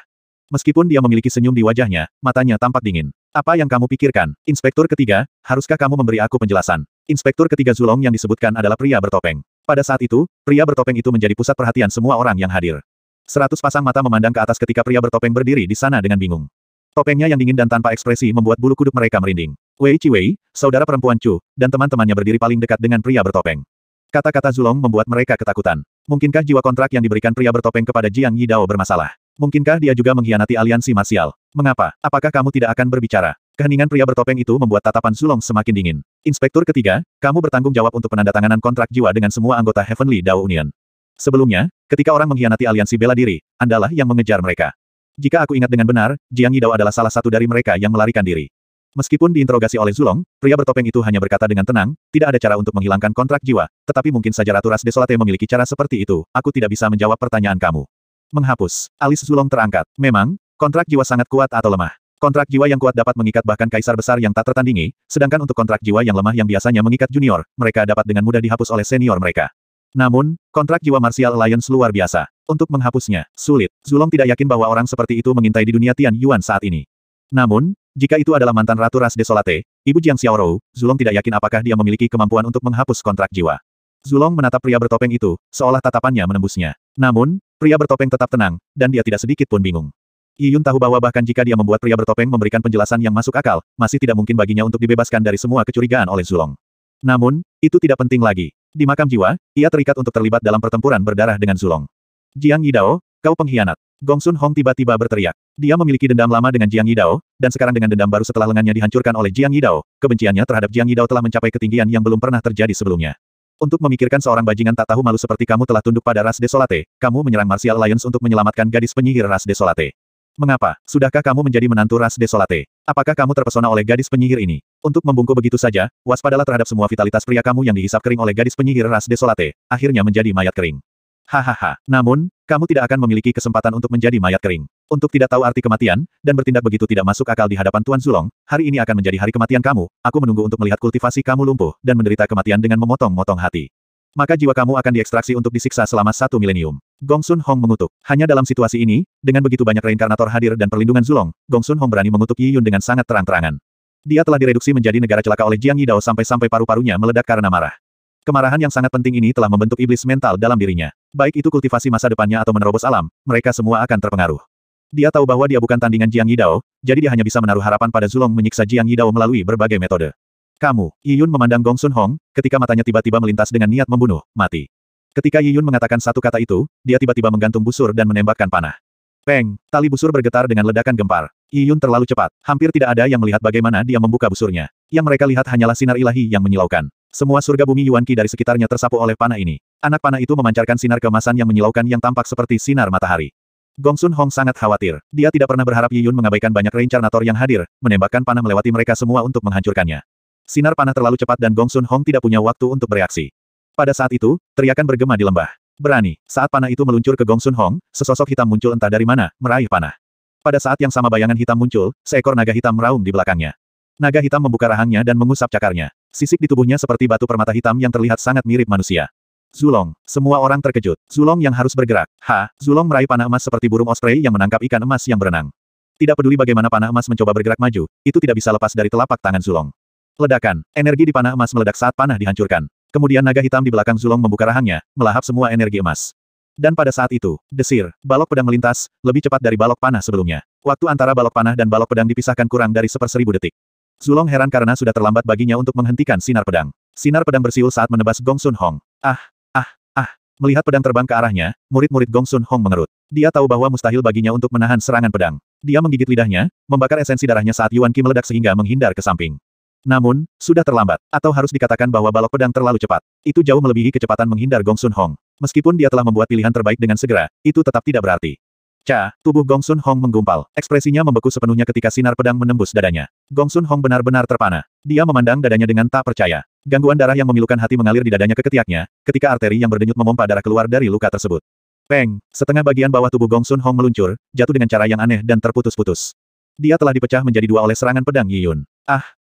Meskipun dia memiliki senyum di wajahnya, matanya tampak dingin. Apa yang kamu pikirkan? Inspektur ketiga, haruskah kamu memberi aku penjelasan? Inspektur ketiga Zulong yang disebutkan adalah pria bertopeng. Pada saat itu, pria bertopeng itu menjadi pusat perhatian semua orang yang hadir. Seratus pasang mata memandang ke atas ketika pria bertopeng berdiri di sana dengan bingung. Topengnya yang dingin dan tanpa ekspresi membuat bulu kuduk mereka merinding. Wei Chiwei, saudara perempuan Chu, dan teman-temannya berdiri paling dekat dengan pria bertopeng. Kata-kata Zulong membuat mereka ketakutan. Mungkinkah jiwa kontrak yang diberikan pria bertopeng kepada Jiang Yidao bermasalah? Mungkinkah dia juga mengkhianati aliansi marsial? Mengapa? Apakah kamu tidak akan berbicara? Keheningan pria bertopeng itu membuat tatapan Zulong semakin dingin. Inspektur ketiga, kamu bertanggung jawab untuk penandatanganan kontrak jiwa dengan semua anggota Heavenly Dao Union. Sebelumnya, ketika orang mengkhianati aliansi bela diri, Andalah yang mengejar mereka. Jika aku ingat dengan benar, Jiang Yidao adalah salah satu dari mereka yang melarikan diri. Meskipun diinterogasi oleh Zulong, pria bertopeng itu hanya berkata dengan tenang, tidak ada cara untuk menghilangkan kontrak jiwa, tetapi mungkin saja Ratu Ras Desolate memiliki cara seperti itu, aku tidak bisa menjawab pertanyaan kamu. Menghapus. Alis Zulong terangkat. Memang, kontrak jiwa sangat kuat atau lemah. Kontrak jiwa yang kuat dapat mengikat bahkan kaisar besar yang tak tertandingi, sedangkan untuk kontrak jiwa yang lemah yang biasanya mengikat junior, mereka dapat dengan mudah dihapus oleh senior mereka. Namun, kontrak jiwa Martial Alliance luar biasa. Untuk menghapusnya, sulit. Zulong tidak yakin bahwa orang seperti itu mengintai di dunia Tian Yuan saat ini. Namun, jika itu adalah mantan Ratu Ras Desolate, Ibu Jiang Xiaorou, Zulong tidak yakin apakah dia memiliki kemampuan untuk menghapus kontrak jiwa. Zulong menatap pria bertopeng itu, seolah tatapannya menembusnya. Namun, pria bertopeng tetap tenang, dan dia tidak sedikit pun bingung. Yun tahu bahwa bahkan jika dia membuat pria bertopeng memberikan penjelasan yang masuk akal, masih tidak mungkin baginya untuk dibebaskan dari semua kecurigaan oleh Zulong. Namun, itu tidak penting lagi. Di makam jiwa, ia terikat untuk terlibat dalam pertempuran berdarah dengan Zulong. Jiang Yidao, kau pengkhianat. Gong Sun Hong tiba-tiba berteriak. Dia memiliki dendam lama dengan Jiang Yidao, dan sekarang dengan dendam baru setelah lengannya dihancurkan oleh Jiang Yidao, kebenciannya terhadap Jiang Yidao telah mencapai ketinggian yang belum pernah terjadi sebelumnya. Untuk memikirkan seorang bajingan tak tahu malu seperti kamu telah tunduk pada ras Desolate, kamu menyerang Martial Lions untuk menyelamatkan gadis penyihir ras Desolate. Mengapa? Sudahkah kamu menjadi menantu ras Desolate? Apakah kamu terpesona oleh gadis penyihir ini? Untuk membungkuk begitu saja, waspadalah terhadap semua vitalitas pria kamu yang dihisap kering oleh gadis penyihir ras desolate, akhirnya menjadi mayat kering. Hahaha. Namun, kamu tidak akan memiliki kesempatan untuk menjadi mayat kering. Untuk tidak tahu arti kematian, dan bertindak begitu tidak masuk akal di hadapan Tuan Zulong, hari ini akan menjadi hari kematian kamu, aku menunggu untuk melihat kultivasi kamu lumpuh, dan menderita kematian dengan memotong-motong hati. Maka jiwa kamu akan diekstraksi untuk disiksa selama satu milenium. Gong Sun Hong mengutuk. Hanya dalam situasi ini, dengan begitu banyak reinkarnator hadir dan perlindungan Zulong, Gong Sun Hong berani mengutuk Yi Yun dengan sangat terang-terangan. Dia telah direduksi menjadi negara celaka oleh Jiang Yidao sampai-sampai paru-parunya meledak karena marah. Kemarahan yang sangat penting ini telah membentuk iblis mental dalam dirinya. Baik itu kultivasi masa depannya atau menerobos alam, mereka semua akan terpengaruh. Dia tahu bahwa dia bukan tandingan Jiang Yidao, jadi dia hanya bisa menaruh harapan pada Zulong menyiksa Jiang Yidao melalui berbagai metode. Kamu, Yi Yun, memandang Gong Sun Hong, ketika matanya tiba-tiba melintas dengan niat membunuh, mati. Ketika Yi Yun mengatakan satu kata itu, dia tiba-tiba menggantung busur dan menembakkan panah. Peng, tali busur bergetar dengan ledakan gempar. Yun terlalu cepat, hampir tidak ada yang melihat bagaimana dia membuka busurnya. Yang mereka lihat hanyalah sinar ilahi yang menyilaukan. Semua surga bumi Yuan Qi dari sekitarnya tersapu oleh panah ini. Anak panah itu memancarkan sinar kemasan yang menyilaukan yang tampak seperti sinar matahari. Gong Sun Hong sangat khawatir. Dia tidak pernah berharap Yi Yun mengabaikan banyak reincarnator yang hadir, menembakkan panah melewati mereka semua untuk menghancurkannya. Sinar panah terlalu cepat dan Gong Sun Hong tidak punya waktu untuk bereaksi. Pada saat itu, teriakan bergema di lembah. Berani. Saat panah itu meluncur ke Gong Sun Hong, sesosok hitam muncul entah dari mana, meraih panah. Pada saat yang sama bayangan hitam muncul, seekor naga hitam meraung di belakangnya. Naga hitam membuka rahangnya dan mengusap cakarnya. Sisik di tubuhnya seperti batu permata hitam yang terlihat sangat mirip manusia. Zulong. Semua orang terkejut. Zulong yang harus bergerak. Ha, Zulong meraih panah emas seperti burung osprey yang menangkap ikan emas yang berenang. Tidak peduli bagaimana panah emas mencoba bergerak maju, itu tidak bisa lepas dari telapak tangan Zulong. Ledakan. Energi di panah emas meledak saat panah dihancurkan. Kemudian naga hitam di belakang Zulong membuka rahangnya, melahap semua energi emas. Dan pada saat itu, desir, balok pedang melintas, lebih cepat dari balok panah sebelumnya. Waktu antara balok panah dan balok pedang dipisahkan kurang dari seperseribu detik. Zulong heran karena sudah terlambat baginya untuk menghentikan sinar pedang. Sinar pedang bersiul saat menebas Gong Sun Hong. Ah, ah, ah. Melihat pedang terbang ke arahnya, murid-murid Gong Sun Hong mengerut. Dia tahu bahwa mustahil baginya untuk menahan serangan pedang. Dia menggigit lidahnya, membakar esensi darahnya saat Yuan Qi meledak sehingga menghindar ke samping. Namun, sudah terlambat, atau harus dikatakan bahwa balok pedang terlalu cepat. Itu jauh melebihi kecepatan menghindar Gong Sun Hong. Meskipun dia telah membuat pilihan terbaik dengan segera, itu tetap tidak berarti. Ca, tubuh Gong Sun Hong menggumpal, ekspresinya membeku sepenuhnya ketika sinar pedang menembus dadanya. Gong Sun Hong benar-benar terpana. Dia memandang dadanya dengan tak percaya. Gangguan darah yang memilukan hati mengalir di dadanya ke ketiaknya, ketika arteri yang berdenyut memompa darah keluar dari luka tersebut. Peng, setengah bagian bawah tubuh Gong Sun Hong meluncur, jatuh dengan cara yang aneh dan terputus-putus. Dia telah dipecah menjadi dua oleh serangan pedang Yi Yun. Ah,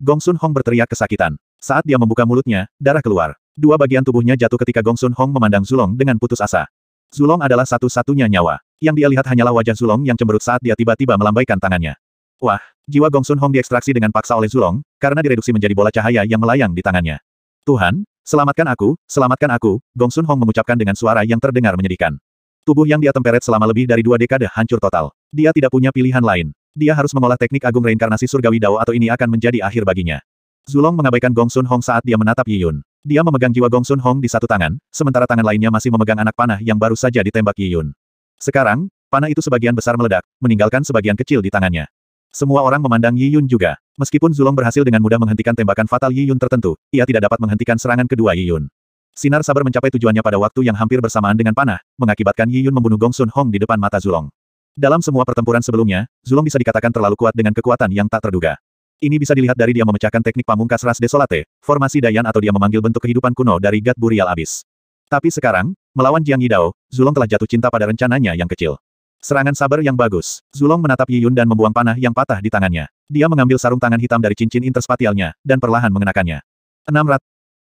Gong Sun Hong berteriak kesakitan. Saat dia membuka mulutnya, darah keluar. Dua bagian tubuhnya jatuh ketika Gong Sun Hong memandang Zulong dengan putus asa. Zulong adalah satu-satunya nyawa. Yang dia lihat hanyalah wajah Zulong yang cemberut saat dia tiba-tiba melambaikan tangannya. Wah, jiwa Gong Sun Hong diekstraksi dengan paksa oleh Zulong, karena direduksi menjadi bola cahaya yang melayang di tangannya. Tuhan, selamatkan aku, selamatkan aku, Gong Sun Hong mengucapkan dengan suara yang terdengar menyedihkan. Tubuh yang dia temperet selama lebih dari dua dekade hancur total. Dia tidak punya pilihan lain dia harus mengolah teknik agung reinkarnasi surgawi Dao atau ini akan menjadi akhir baginya. Zulong mengabaikan Gong Sun Hong saat dia menatap Yi Yun. Dia memegang jiwa Gong Sun Hong di satu tangan, sementara tangan lainnya masih memegang anak panah yang baru saja ditembak Yi Yun. Sekarang, panah itu sebagian besar meledak, meninggalkan sebagian kecil di tangannya. Semua orang memandang Yi Yun juga. Meskipun Zulong berhasil dengan mudah menghentikan tembakan fatal Yi Yun tertentu, ia tidak dapat menghentikan serangan kedua Yi Yun. Sinar sabar mencapai tujuannya pada waktu yang hampir bersamaan dengan panah, mengakibatkan Yi Yun membunuh Gong Sun Hong di depan mata Zulong. Dalam semua pertempuran sebelumnya, Zulong bisa dikatakan terlalu kuat dengan kekuatan yang tak terduga. Ini bisa dilihat dari dia memecahkan teknik pamungkas ras desolate, formasi Dayan atau dia memanggil bentuk kehidupan kuno dari Gat Burial Abyss. Tapi sekarang, melawan Jiang Yidao, Zulong telah jatuh cinta pada rencananya yang kecil. Serangan sabar yang bagus. Zulong menatap Yiyun dan membuang panah yang patah di tangannya. Dia mengambil sarung tangan hitam dari cincin interspatialnya, dan perlahan mengenakannya. Enam rat.